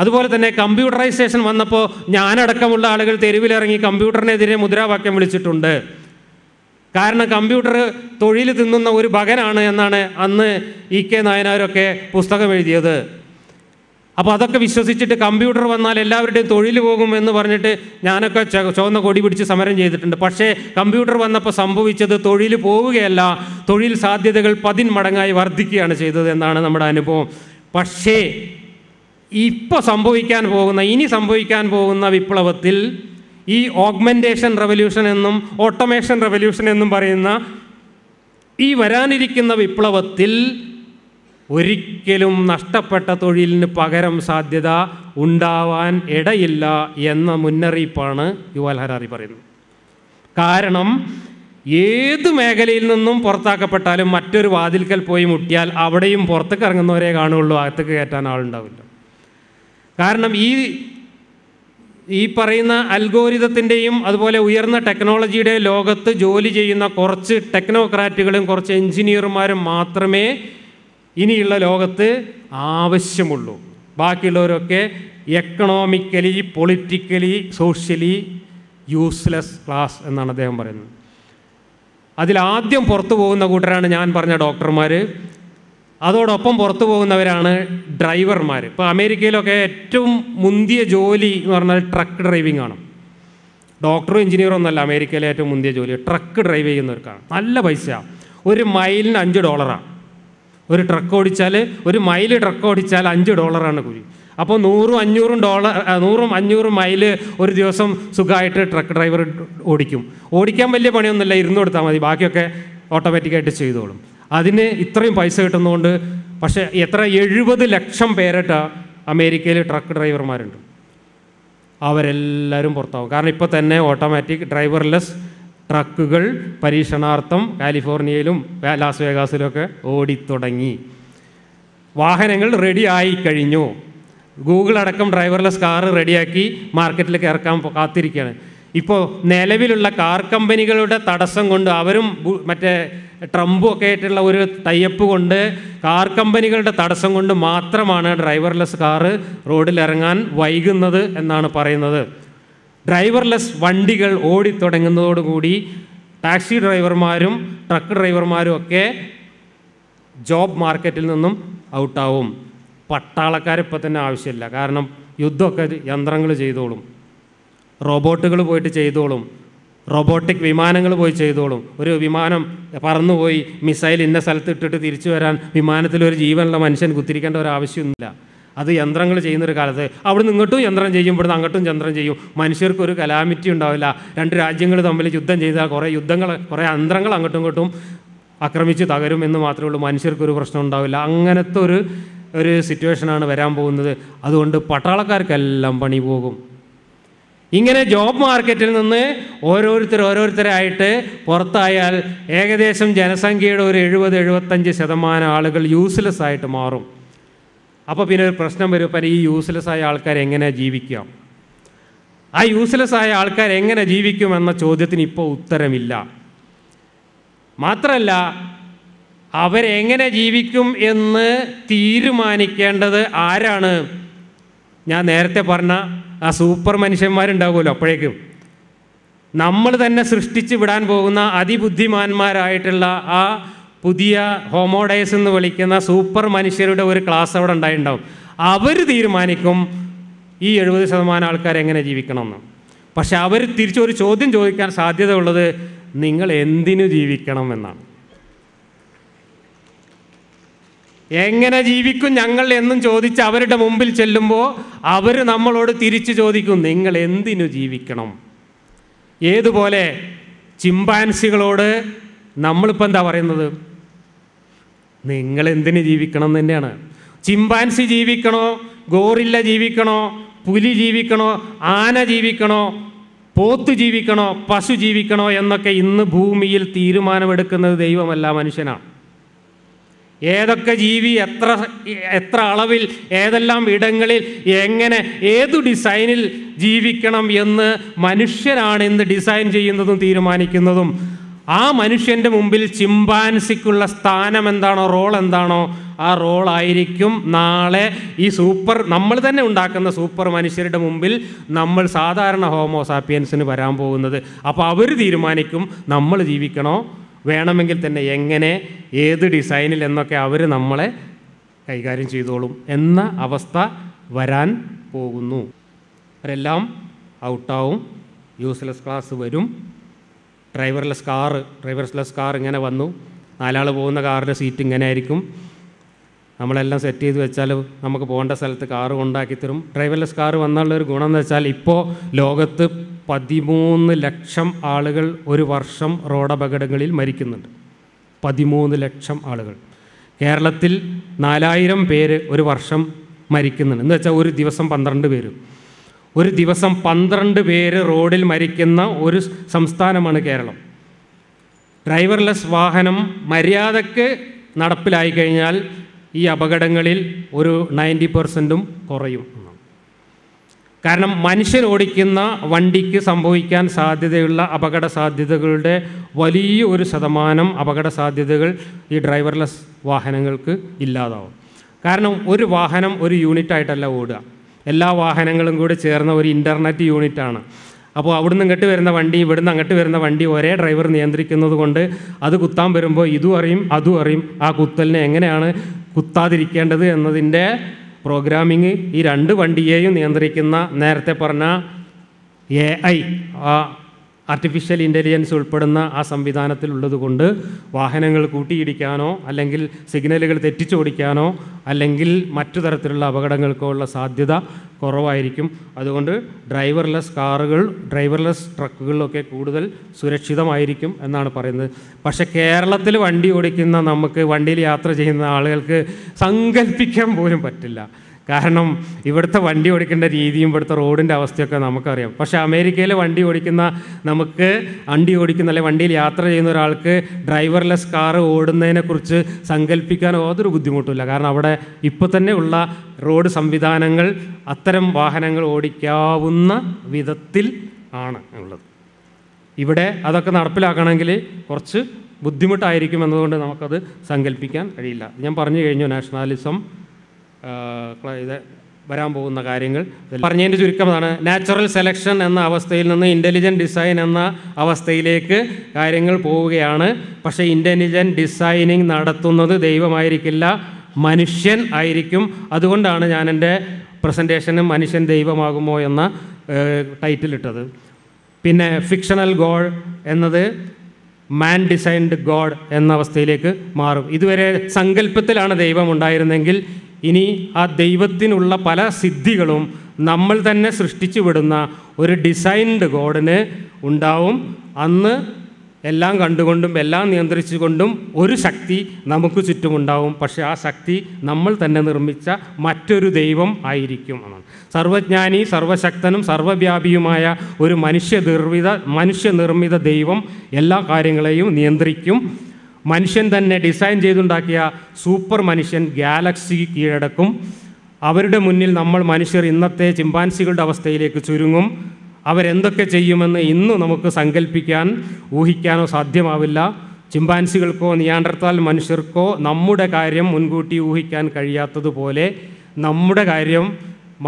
അതുപോലെ തന്നെ കമ്പ്യൂട്ടറൈസേഷൻ വന്നപ്പോൾ ഞാനടക്കമുള്ള ആളുകൾ തെരുവിലിറങ്ങി കമ്പ്യൂട്ടറിനെതിരെ മുദ്രാവാക്യം വിളിച്ചിട്ടുണ്ട് കാരണം കമ്പ്യൂട്ടർ തൊഴിൽ തിന്നുന്ന ഒരു ഭകനാണ് എന്നാണ് അന്ന് ഇ കെ നായനാരൊക്കെ പുസ്തകം എഴുതിയത് അപ്പോൾ അതൊക്കെ വിശ്വസിച്ചിട്ട് കമ്പ്യൂട്ടർ വന്നാൽ എല്ലാവരുടെയും തൊഴിൽ പോകും എന്ന് പറഞ്ഞിട്ട് ഞാനൊക്കെ ചുവന്ന കൊടി പിടിച്ച് സമരം ചെയ്തിട്ടുണ്ട് പക്ഷേ കമ്പ്യൂട്ടർ വന്നപ്പോൾ സംഭവിച്ചത് തൊഴിൽ പോവുകയല്ല തൊഴിൽ സാധ്യതകൾ മടങ്ങായി വർദ്ധിക്കുകയാണ് ചെയ്തത് എന്നാണ് നമ്മുടെ അനുഭവം പക്ഷേ ഇപ്പോൾ സംഭവിക്കാൻ പോകുന്ന ഇനി സംഭവിക്കാൻ പോകുന്ന വിപ്ലവത്തിൽ ഈ ഓഗ്മെൻറ്റേഷൻ റവല്യൂഷൻ എന്നും ഓട്ടോമേഷൻ റവല്യൂഷൻ എന്നും പറയുന്ന ഈ വരാനിരിക്കുന്ന വിപ്ലവത്തിൽ ഒരിക്കലും നഷ്ടപ്പെട്ട തൊഴിലിന് പകരം സാധ്യത ഉണ്ടാവാൻ ഇടയില്ല എന്ന മുന്നറിയിപ്പാണ് യുവാൽഹരാറി പറയുന്നത് കാരണം ഏത് മേഖലയിൽ നിന്നും പുറത്താക്കപ്പെട്ടാലും മറ്റൊരു വാതിൽക്കൽ പോയി മുട്ടിയാൽ അവിടെയും പുറത്തേക്ക് ഇറങ്ങുന്നവരെ കാണുകയുള്ളൂ അകത്തേക്ക് കയറ്റാൻ ആളുണ്ടാവില്ല കാരണം ഈ ഈ പറയുന്ന അൽഗോരിതത്തിൻ്റെയും അതുപോലെ ഉയർന്ന ടെക്നോളജിയുടെ ലോകത്ത് ജോലി ചെയ്യുന്ന കുറച്ച് ടെക്നോക്രാറ്റുകളും കുറച്ച് എൻജിനീയർമാരും മാത്രമേ ഇനിയുള്ള ലോകത്ത് ആവശ്യമുള്ളൂ ബാക്കിയുള്ളവരൊക്കെ economically politically socially useless class എന്നാണ് അദ്ദേഹം പറയുന്നത് അതിലാദ്യം പുറത്തു പോകുന്ന കൂട്ടരാണ് ഞാൻ പറഞ്ഞ ഡോക്ടർമാർ അതോടൊപ്പം പുറത്തു പോകുന്നവരാണ് ഡ്രൈവർമാർ ഇപ്പോൾ അമേരിക്കയിലൊക്കെ ഏറ്റവും മുന്തിയ ജോലി എന്ന് പറഞ്ഞാൽ ട്രക്ക് ഡ്രൈവിംഗ് ആണ് ഡോക്ടറും എഞ്ചിനീയറും ഒന്നല്ല അമേരിക്കയിലെ ഏറ്റവും മുന്തിയ ജോലി ട്രക്ക് ഡ്രൈവ് ചെയ്യുന്നവർക്കാണ് നല്ല പൈസ ഒരു മൈലിന് അഞ്ച് ഡോളറാണ് ഒരു ട്രക്ക് ഓടിച്ചാൽ ഒരു മൈൽ ട്രക്ക് ഓടിച്ചാൽ അഞ്ച് ഡോളറാണ് കൂലി അപ്പോൾ നൂറും അഞ്ഞൂറും ഡോളർ നൂറും അഞ്ഞൂറും മൈൽ ഒരു ദിവസം സുഖമായിട്ട് ട്രക്ക് ഡ്രൈവർ ഓടിക്കും ഓടിക്കാൻ വലിയ പണിയൊന്നുമില്ല ഇരുന്ന് കൊടുത്താൽ മതി ബാക്കിയൊക്കെ ഓട്ടോമാറ്റിക്കായിട്ട് ചെയ്തോളും അതിന് ഇത്രയും പൈസ കിട്ടുന്നതുകൊണ്ട് പക്ഷേ എത്ര എഴുപത് ലക്ഷം പേരട്ട അമേരിക്കയിൽ ട്രക്ക് ഡ്രൈവർമാരുണ്ട് അവരെല്ലാവരും പുറത്താവും കാരണം ഇപ്പോൾ തന്നെ ഓട്ടോമാറ്റിക് ഡ്രൈവർലെസ് ട്രക്കുകൾ പരീക്ഷണാർത്ഥം കാലിഫോർണിയയിലും ലാസ് വേഗാസിലുമൊക്കെ ഓടിത്തുടങ്ങി വാഹനങ്ങൾ റെഡി ആയി കഴിഞ്ഞു ഗൂഗിൾ അടക്കം ഡ്രൈവർലെസ് കാർ റെഡിയാക്കി മാർക്കറ്റിലേക്ക് ഇറക്കാൻ കാത്തിരിക്കുകയാണ് ഇപ്പോൾ നിലവിലുള്ള കാർ കമ്പനികളുടെ തടസ്സം കൊണ്ട് അവരും മറ്റേ ട്രംപും ഒക്കെ ആയിട്ടുള്ള ഒരു തയ്യപ്പ് കൊണ്ട് കാർ കമ്പനികളുടെ തടസ്സം കൊണ്ട് മാത്രമാണ് ഡ്രൈവർലെസ് കാറ് റോഡിലിറങ്ങാൻ വൈകുന്നത് എന്നാണ് പറയുന്നത് ഡ്രൈവർലെസ് വണ്ടികൾ ഓടിത്തുടങ്ങുന്നതോടുകൂടി ടാക്സി ഡ്രൈവർമാരും ട്രക്ക് ഡ്രൈവർമാരും ഒക്കെ ജോബ് മാർക്കറ്റിൽ നിന്നും ഔട്ടാവും പട്ടാളക്കാരിപ്പോൾ തന്നെ ആവശ്യമില്ല കാരണം യുദ്ധമൊക്കെ യന്ത്രങ്ങൾ ചെയ്തോളും റോബോട്ടുകൾ പോയിട്ട് ചെയ്തോളും റോബോട്ടിക് വിമാനങ്ങൾ പോയി ചെയ്തോളും ഒരു വിമാനം പറന്നുപോയി മിസൈൽ ഇന്ന സ്ഥലത്ത് ഇട്ടിട്ട് തിരിച്ചു വരാൻ വിമാനത്തിൽ ഒരു ജീവനുള്ള മനുഷ്യൻ കുത്തിരിക്കേണ്ട ഒരു ആവശ്യമൊന്നുമില്ല അത് യന്ത്രങ്ങൾ ചെയ്യുന്നൊരു കാലത്ത് നിന്ന് ഇങ്ങോട്ടും യന്ത്രം ചെയ്യും ഇവിടുന്ന് അങ്ങോട്ടും യന്ത്രം ചെയ്യും മനുഷ്യർക്ക് ഒരു കലാമിറ്റി ഉണ്ടാവില്ല രണ്ട് രാജ്യങ്ങൾ തമ്മിൽ യുദ്ധം ചെയ്താൽ കുറേ യുദ്ധങ്ങൾ കുറേ യന്ത്രങ്ങൾ അങ്ങോട്ടും ഇങ്ങോട്ടും ആക്രമിച്ച് തകരും എന്ന് മാത്രമേ ഉള്ളൂ മനുഷ്യർക്കൊരു പ്രശ്നം ഉണ്ടാവില്ല അങ്ങനത്തെ ഒരു ഒരു സിറ്റുവേഷനാണ് വരാൻ പോകുന്നത് അതുകൊണ്ട് പട്ടാളക്കാർക്കെല്ലാം പണി പോകും ഇങ്ങനെ ജോബ് മാർക്കറ്റിൽ നിന്ന് ഓരോരുത്തർ ഓരോരുത്തരായിട്ട് പുറത്തായാൽ ഏകദേശം ജനസംഖ്യയുടെ ഒരു എഴുപത് എഴുപത്തഞ്ച് ശതമാനം ആളുകൾ യൂസ്ലെസ് ആയിട്ട് മാറും അപ്പോൾ പിന്നെ ഒരു പ്രശ്നം വരും പിന്നെ ഈ യൂസ്ലെസ് ആയ ആൾക്കാർ എങ്ങനെ ജീവിക്കാം ആ യൂസ്ലെസ് ആയ ആൾക്കാർ എങ്ങനെ ജീവിക്കും എന്ന ചോദ്യത്തിന് ഇപ്പോൾ ഉത്തരമില്ല മാത്രമല്ല അവരെങ്ങനെ ജീവിക്കും എന്ന് തീരുമാനിക്കേണ്ടത് ആരാണ് ഞാൻ നേരത്തെ പറഞ്ഞ ആ സൂപ്പർ മനുഷ്യന്മാരുണ്ടാവുമല്ലോ അപ്പോഴേക്കും നമ്മൾ തന്നെ സൃഷ്ടിച്ച് വിടാൻ പോകുന്ന അതിബുദ്ധിമാന്മാരായിട്ടുള്ള ആ പുതിയ ഹോമോഡയസ് എന്ന് വിളിക്കുന്ന സൂപ്പർ മനുഷ്യരുടെ ഒരു ക്ലാസ് അവിടെ ഉണ്ടായിണ്ടാവും അവർ തീരുമാനിക്കും ഈ എഴുപത് ശതമാനം ആൾക്കാരെങ്ങനെ എങ്ങനെ ജീവിക്കണമെന്ന് പക്ഷെ അവർ തിരിച്ചൊരു ചോദ്യം ചോദിക്കാൻ സാധ്യത ഉള്ളത് നിങ്ങൾ എന്തിനു ജീവിക്കണം എന്നാണ് എങ്ങനെ ജീവിക്കും ഞങ്ങൾ എന്നും ചോദിച്ച് അവരുടെ മുമ്പിൽ ചെല്ലുമ്പോൾ അവർ നമ്മളോട് തിരിച്ചു ചോദിക്കും നിങ്ങൾ എന്തിനു ജീവിക്കണം ഏതുപോലെ ചിമ്പാൻസികളോട് നമ്മളിപ്പോൾ എന്താ പറയുന്നത് നിങ്ങൾ എന്തിനു ജീവിക്കണം തന്നെയാണ് ചിമ്പാൻസി ജീവിക്കണോ ഗോറില്ല ജീവിക്കണോ പുലി ജീവിക്കണോ ആന ജീവിക്കണോ പോത്ത് ജീവിക്കണോ പശു ജീവിക്കണോ എന്നൊക്കെ ഇന്ന് ഭൂമിയിൽ തീരുമാനമെടുക്കുന്നത് ദൈവമല്ല മനുഷ്യനാണ് ഏതൊക്കെ ജീവി എത്ര എത്ര അളവിൽ ഏതെല്ലാം ഇടങ്ങളിൽ എങ്ങനെ ഏതു ഡിസൈനിൽ ജീവിക്കണം എന്ന് മനുഷ്യനാണ് ഇന്ന് ഡിസൈൻ ചെയ്യുന്നതും തീരുമാനിക്കുന്നതും ആ മനുഷ്യൻ്റെ മുമ്പിൽ ചിമ്പാൻസിക്കുള്ള സ്ഥാനം എന്താണോ റോൾ എന്താണോ ആ റോളായിരിക്കും നാളെ ഈ സൂപ്പർ നമ്മൾ തന്നെ ഉണ്ടാക്കുന്ന സൂപ്പർ മനുഷ്യരുടെ മുമ്പിൽ നമ്മൾ സാധാരണ ഹോമോസാപ്പിയൻസിന് വരാൻ പോകുന്നത് അപ്പോൾ അവർ തീരുമാനിക്കും നമ്മൾ ജീവിക്കണോ വേണമെങ്കിൽ തന്നെ എങ്ങനെ ഏത് ഡിസൈനിൽ എന്നൊക്കെ അവർ നമ്മളെ കൈകാര്യം ചെയ്തോളും എന്ന അവസ്ഥ വരാൻ പോകുന്നു അവരെല്ലാം ഔട്ടാവും യൂസ്ലെസ് ക്ലാസ് വരും ഡ്രൈവർലെസ് കാറ് ഡ്രൈവർലെസ് കാർ ഇങ്ങനെ വന്നു നാലാൾ പോകുന്ന കാറിൻ്റെ സീറ്റ് ഇങ്ങനെ ആയിരിക്കും നമ്മളെല്ലാം സെറ്റ് ചെയ്ത് വെച്ചാൽ നമുക്ക് പോകേണ്ട സ്ഥലത്ത് കാറ് കൊണ്ടാക്കി തരും ഡ്രൈവർലെസ് കാറ് വന്നുള്ളൊരു ഗുണം എന്ന് വെച്ചാൽ ഇപ്പോൾ ലോകത്ത് പതിമൂന്ന് ലക്ഷം ആളുകൾ ഒരു വർഷം റോഡപകടങ്ങളിൽ മരിക്കുന്നുണ്ട് പതിമൂന്ന് ലക്ഷം ആളുകൾ കേരളത്തിൽ നാലായിരം പേര് ഒരു വർഷം മരിക്കുന്നുണ്ട് എന്ന് വെച്ചാൽ ഒരു ദിവസം പന്ത്രണ്ട് പേര് ഒരു ദിവസം പന്ത്രണ്ട് പേര് റോഡിൽ മരിക്കുന്ന ഒരു സംസ്ഥാനമാണ് കേരളം ഡ്രൈവർലെസ് വാഹനം മര്യാദക്ക് നടപ്പിലായി കഴിഞ്ഞാൽ ഈ അപകടങ്ങളിൽ ഒരു നയൻറ്റി പെർസെൻറ്റും കുറയും കാരണം മനുഷ്യൻ ഓടിക്കുന്ന വണ്ടിക്ക് സംഭവിക്കാൻ സാധ്യതയുള്ള അപകട സാധ്യതകളുടെ വലിയ ഒരു ശതമാനം അപകട സാധ്യതകൾ ഈ ഡ്രൈവർലെസ് വാഹനങ്ങൾക്ക് ഇല്ലാതാവും കാരണം ഒരു വാഹനം ഒരു യൂണിറ്റായിട്ടല്ല ഓടുക എല്ലാ വാഹനങ്ങളും കൂടി ചേർന്ന ഒരു ഇൻ്റർനെറ്റ് യൂണിറ്റാണ് അപ്പോൾ നിന്ന് ഇങ്ങോട്ട് വരുന്ന വണ്ടി നിന്ന് അങ്ങോട്ട് വരുന്ന വണ്ടി ഒരേ ഡ്രൈവർ നിയന്ത്രിക്കുന്നത് കൊണ്ട് അത് കുത്താൻ വരുമ്പോൾ ഇതും അറിയും അതും അറിയും ആ കുത്തലിനെ എങ്ങനെയാണ് കുത്താതിരിക്കേണ്ടത് എന്നതിൻ്റെ പ്രോഗ്രാമിങ് ഈ രണ്ട് വണ്ടിയെയും നിയന്ത്രിക്കുന്ന നേരത്തെ പറഞ്ഞ എ ഐ ആ ആർട്ടിഫിഷ്യൽ ഇൻ്റലിജൻസ് ഉൾപ്പെടുന്ന ആ സംവിധാനത്തിലുള്ളതുകൊണ്ട് വാഹനങ്ങൾ കൂട്ടിയിടിക്കാനോ അല്ലെങ്കിൽ സിഗ്നലുകൾ തെറ്റിച്ചോടിക്കാനോ അല്ലെങ്കിൽ മറ്റു തരത്തിലുള്ള അപകടങ്ങൾക്കോ ഉള്ള സാധ്യത കുറവായിരിക്കും അതുകൊണ്ട് ഡ്രൈവർലെസ് കാറുകൾ ഡ്രൈവർലെസ് ട്രക്കുകളിലൊക്കെ കൂടുതൽ സുരക്ഷിതമായിരിക്കും എന്നാണ് പറയുന്നത് പക്ഷേ കേരളത്തിൽ വണ്ടി ഓടിക്കുന്ന നമുക്ക് വണ്ടിയിൽ യാത്ര ചെയ്യുന്ന ആളുകൾക്ക് സങ്കല്പിക്കാൻ പോലും പറ്റില്ല കാരണം ഇവിടുത്തെ വണ്ടി ഓടിക്കേണ്ട രീതിയും ഇവിടുത്തെ റോഡിൻ്റെ അവസ്ഥയൊക്കെ നമുക്കറിയാം പക്ഷേ അമേരിക്കയിൽ വണ്ടി ഓടിക്കുന്ന നമുക്ക് വണ്ടി ഓടിക്കുന്ന അല്ലെങ്കിൽ വണ്ടിയിൽ യാത്ര ചെയ്യുന്ന ഒരാൾക്ക് ഡ്രൈവർലെസ് കാർ ഓടുന്നതിനെക്കുറിച്ച് സങ്കല്പിക്കാൻ യാതൊരു ബുദ്ധിമുട്ടില്ല കാരണം അവിടെ ഇപ്പോൾ തന്നെ ഉള്ള റോഡ് സംവിധാനങ്ങൾ അത്തരം വാഹനങ്ങൾ ഓടിക്കാവുന്ന വിധത്തിൽ ആണ് ഉള്ളത് ഇവിടെ അതൊക്കെ നടപ്പിലാക്കണമെങ്കിൽ കുറച്ച് ബുദ്ധിമുട്ടായിരിക്കും എന്നതുകൊണ്ട് നമുക്കത് സങ്കല്പിക്കാൻ കഴിയില്ല ഞാൻ പറഞ്ഞു കഴിഞ്ഞു നാഷണാലിസം വരാൻ പോകുന്ന കാര്യങ്ങൾ പറഞ്ഞതിൻ്റെ ചുരുക്കമാണ് നാച്ചുറൽ സെലക്ഷൻ എന്ന അവസ്ഥയിൽ നിന്ന് ഇൻ്റലിജൻറ്റ് ഡിസൈൻ എന്ന അവസ്ഥയിലേക്ക് കാര്യങ്ങൾ പോവുകയാണ് പക്ഷേ ഇൻ്റലിജൻറ്റ് ഡിസൈനിങ് നടത്തുന്നത് ദൈവമായിരിക്കില്ല മനുഷ്യൻ ആയിരിക്കും അതുകൊണ്ടാണ് ഞാൻ എൻ്റെ പ്രസൻറ്റേഷന് മനുഷ്യൻ ദൈവമാകുമോ എന്ന ടൈറ്റിലിട്ടത് പിന്നെ ഫിക്ഷണൽ ഗോഡ് എന്നത് മാൻ ഡിസൈൻഡ് ഗോഡ് എന്ന അവസ്ഥയിലേക്ക് മാറും ഇതുവരെ സങ്കല്പത്തിലാണ് ദൈവം ഉണ്ടായിരുന്നെങ്കിൽ ഇനി ആ ദൈവത്തിനുള്ള പല സിദ്ധികളും നമ്മൾ തന്നെ സൃഷ്ടിച്ചു വിടുന്ന ഒരു ഡിസൈൻഡ് ഗോഡിന് ഉണ്ടാവും അന്ന് എല്ലാം കണ്ടുകൊണ്ടും എല്ലാം നിയന്ത്രിച്ചുകൊണ്ടും ഒരു ശക്തി നമുക്ക് ചുറ്റുമുണ്ടാവും പക്ഷേ ആ ശക്തി നമ്മൾ തന്നെ നിർമ്മിച്ച മറ്റൊരു ദൈവം ആയിരിക്കും എന്നാണ് സർവജ്ഞാനി സർവശക്തനും സർവവ്യാപിയുമായ ഒരു മനുഷ്യ നിർമ്മിത മനുഷ്യനിർമ്മിത ദൈവം എല്ലാ കാര്യങ്ങളെയും നിയന്ത്രിക്കും മനുഷ്യൻ തന്നെ ഡിസൈൻ ചെയ്തുണ്ടാക്കിയ സൂപ്പർ മനുഷ്യൻ ഗാലക്സി കീഴടക്കും അവരുടെ മുന്നിൽ നമ്മൾ മനുഷ്യർ ഇന്നത്തെ ചിമ്പാൻസികളുടെ അവസ്ഥയിലേക്ക് ചുരുങ്ങും അവരെന്തൊക്കെ ചെയ്യുമെന്ന് ഇന്ന് നമുക്ക് സങ്കല്പിക്കാൻ ഊഹിക്കാനോ സാധ്യമാവില്ല ചിമ്പാൻസികൾക്കോ നിയാണ്ടർത്താൽ മനുഷ്യർക്കോ നമ്മുടെ കാര്യം മുൻകൂട്ടി ഊഹിക്കാൻ കഴിയാത്തതുപോലെ നമ്മുടെ കാര്യം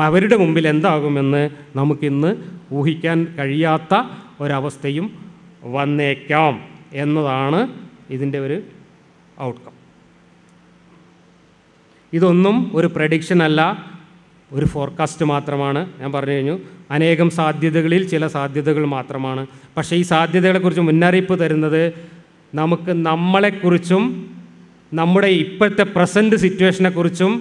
അവരുടെ മുമ്പിൽ എന്താകുമെന്ന് നമുക്കിന്ന് ഊഹിക്കാൻ കഴിയാത്ത ഒരവസ്ഥയും വന്നേക്കാം എന്നതാണ് ഇതിൻ്റെ ഒരു ഔട്ട്കം ഇതൊന്നും ഒരു പ്രഡിക്ഷൻ അല്ല ഒരു ഫോർകാസ്റ്റ് മാത്രമാണ് ഞാൻ പറഞ്ഞു കഴിഞ്ഞു അനേകം സാധ്യതകളിൽ ചില സാധ്യതകൾ മാത്രമാണ് പക്ഷേ ഈ സാധ്യതകളെക്കുറിച്ച് മുന്നറിയിപ്പ് തരുന്നത് നമുക്ക് നമ്മളെക്കുറിച്ചും നമ്മുടെ ഇപ്പോഴത്തെ പ്രസൻറ്റ് സിറ്റുവേഷനെക്കുറിച്ചും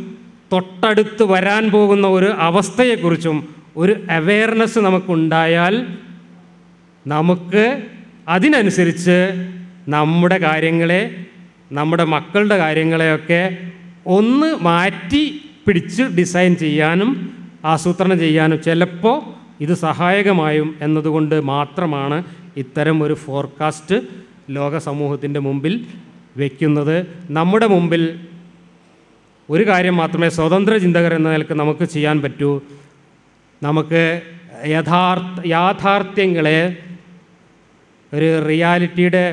തൊട്ടടുത്ത് വരാൻ പോകുന്ന ഒരു അവസ്ഥയെക്കുറിച്ചും ഒരു അവെയർനെസ് നമുക്കുണ്ടായാൽ നമുക്ക് അതിനനുസരിച്ച് നമ്മുടെ കാര്യങ്ങളെ നമ്മുടെ മക്കളുടെ കാര്യങ്ങളെയൊക്കെ ഒന്ന് മാറ്റി പിടിച്ച് ഡിസൈൻ ചെയ്യാനും ആസൂത്രണം ചെയ്യാനും ചിലപ്പോൾ ഇത് സഹായകമായും എന്നതുകൊണ്ട് മാത്രമാണ് ഇത്തരം ഒരു ഫോർകാസ്റ്റ് ലോക സമൂഹത്തിൻ്റെ മുമ്പിൽ വയ്ക്കുന്നത് നമ്മുടെ മുമ്പിൽ ഒരു കാര്യം മാത്രമേ സ്വതന്ത്ര ചിന്തകർ എന്ന നിലക്ക് നമുക്ക് ചെയ്യാൻ പറ്റൂ നമുക്ക് യഥാർത്ഥ യാഥാർത്ഥ്യങ്ങളെ ഒരു റിയാലിറ്റിയുടെ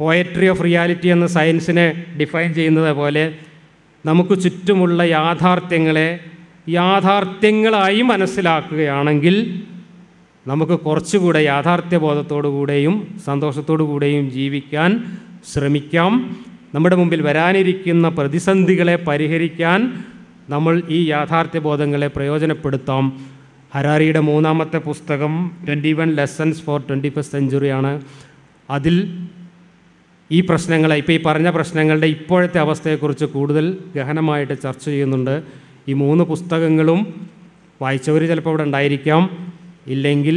പോയട്രി ഓഫ് റിയാലിറ്റി എന്ന സയൻസിനെ ഡിഫൈൻ ചെയ്യുന്നത് പോലെ നമുക്ക് ചുറ്റുമുള്ള യാഥാർത്ഥ്യങ്ങളെ യാഥാർത്ഥ്യങ്ങളായി മനസ്സിലാക്കുകയാണെങ്കിൽ നമുക്ക് കുറച്ചുകൂടെ യാഥാർത്ഥ്യബോധത്തോടുകൂടെയും സന്തോഷത്തോടുകൂടെയും ജീവിക്കാൻ ശ്രമിക്കാം നമ്മുടെ മുമ്പിൽ വരാനിരിക്കുന്ന പ്രതിസന്ധികളെ പരിഹരിക്കാൻ നമ്മൾ ഈ യാഥാർത്ഥ്യബോധങ്ങളെ പ്രയോജനപ്പെടുത്താം ഹരാരിയുടെ മൂന്നാമത്തെ പുസ്തകം twenty one lessons for twenty first സെഞ്ചുറിയാണ് അതിൽ ഈ പ്രശ്നങ്ങളെ ഇപ്പോൾ ഈ പറഞ്ഞ പ്രശ്നങ്ങളുടെ ഇപ്പോഴത്തെ അവസ്ഥയെക്കുറിച്ച് കൂടുതൽ ഗഹനമായിട്ട് ചർച്ച ചെയ്യുന്നുണ്ട് ഈ മൂന്ന് പുസ്തകങ്ങളും വായിച്ചവർ ചിലപ്പോൾ ഇവിടെ ഉണ്ടായിരിക്കാം ഇല്ലെങ്കിൽ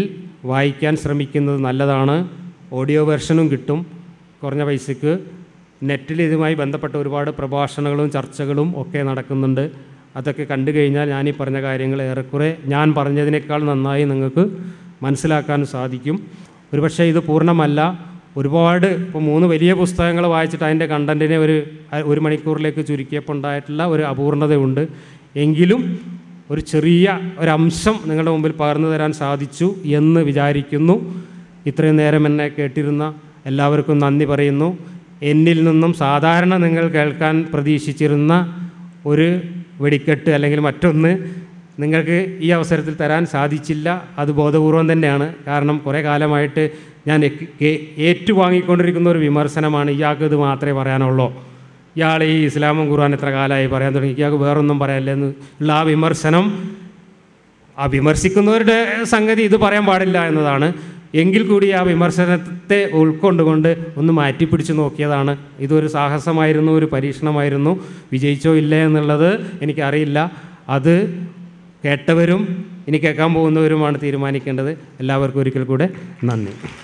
വായിക്കാൻ ശ്രമിക്കുന്നത് നല്ലതാണ് ഓഡിയോ വെർഷനും കിട്ടും കുറഞ്ഞ പൈസക്ക് നെറ്റിൽ ഇതുമായി ബന്ധപ്പെട്ട ഒരുപാട് പ്രഭാഷണങ്ങളും ചർച്ചകളും ഒക്കെ നടക്കുന്നുണ്ട് അതൊക്കെ കണ്ടു കഴിഞ്ഞാൽ ഞാൻ ഈ പറഞ്ഞ കാര്യങ്ങൾ ഏറെക്കുറെ ഞാൻ പറഞ്ഞതിനേക്കാൾ നന്നായി നിങ്ങൾക്ക് മനസ്സിലാക്കാൻ സാധിക്കും ഒരുപക്ഷെ ഇത് പൂർണ്ണമല്ല ഒരുപാട് ഇപ്പോൾ മൂന്ന് വലിയ പുസ്തകങ്ങൾ വായിച്ചിട്ട് അതിൻ്റെ കണ്ടൻറ്റിനെ ഒരു ഒരു മണിക്കൂറിലേക്ക് ചുരുക്കിയപ്പോൾ ഉണ്ടായിട്ടുള്ള ഒരു അപൂർണതയുണ്ട് എങ്കിലും ഒരു ചെറിയ ഒരംശം നിങ്ങളുടെ മുമ്പിൽ പകർന്നു തരാൻ സാധിച്ചു എന്ന് വിചാരിക്കുന്നു ഇത്രയും നേരം എന്നെ കേട്ടിരുന്ന എല്ലാവർക്കും നന്ദി പറയുന്നു എന്നിൽ നിന്നും സാധാരണ നിങ്ങൾ കേൾക്കാൻ പ്രതീക്ഷിച്ചിരുന്ന ഒരു വെടിക്കെട്ട് അല്ലെങ്കിൽ മറ്റൊന്ന് നിങ്ങൾക്ക് ഈ അവസരത്തിൽ തരാൻ സാധിച്ചില്ല അത് ബോധപൂർവം തന്നെയാണ് കാരണം കുറേ കാലമായിട്ട് ഞാൻ ഏറ്റുവാങ്ങിക്കൊണ്ടിരിക്കുന്ന ഒരു വിമർശനമാണ് ഇയാൾക്ക് ഇത് മാത്രമേ പറയാനുള്ളൂ ഇയാൾ ഈ ഇസ്ലാമും ഖുർആൻ എത്ര കാലമായി പറയാൻ തുടങ്ങി ഇയാൾക്ക് വേറൊന്നും പറയാനില്ല എന്ന് ഉള്ള ആ വിമർശനം ആ വിമർശിക്കുന്നവരുടെ സംഗതി ഇത് പറയാൻ പാടില്ല എന്നതാണ് എങ്കിൽ കൂടി ആ വിമർശനത്തെ ഉൾക്കൊണ്ടുകൊണ്ട് ഒന്ന് മാറ്റിപ്പിടിച്ച് നോക്കിയതാണ് ഇതൊരു സാഹസമായിരുന്നു ഒരു പരീക്ഷണമായിരുന്നു വിജയിച്ചോ ഇല്ല എന്നുള്ളത് എനിക്കറിയില്ല അത് കേട്ടവരും ഇനി കേൾക്കാൻ പോകുന്നവരുമാണ് തീരുമാനിക്കേണ്ടത് എല്ലാവർക്കും ഒരിക്കൽ കൂടെ നന്ദി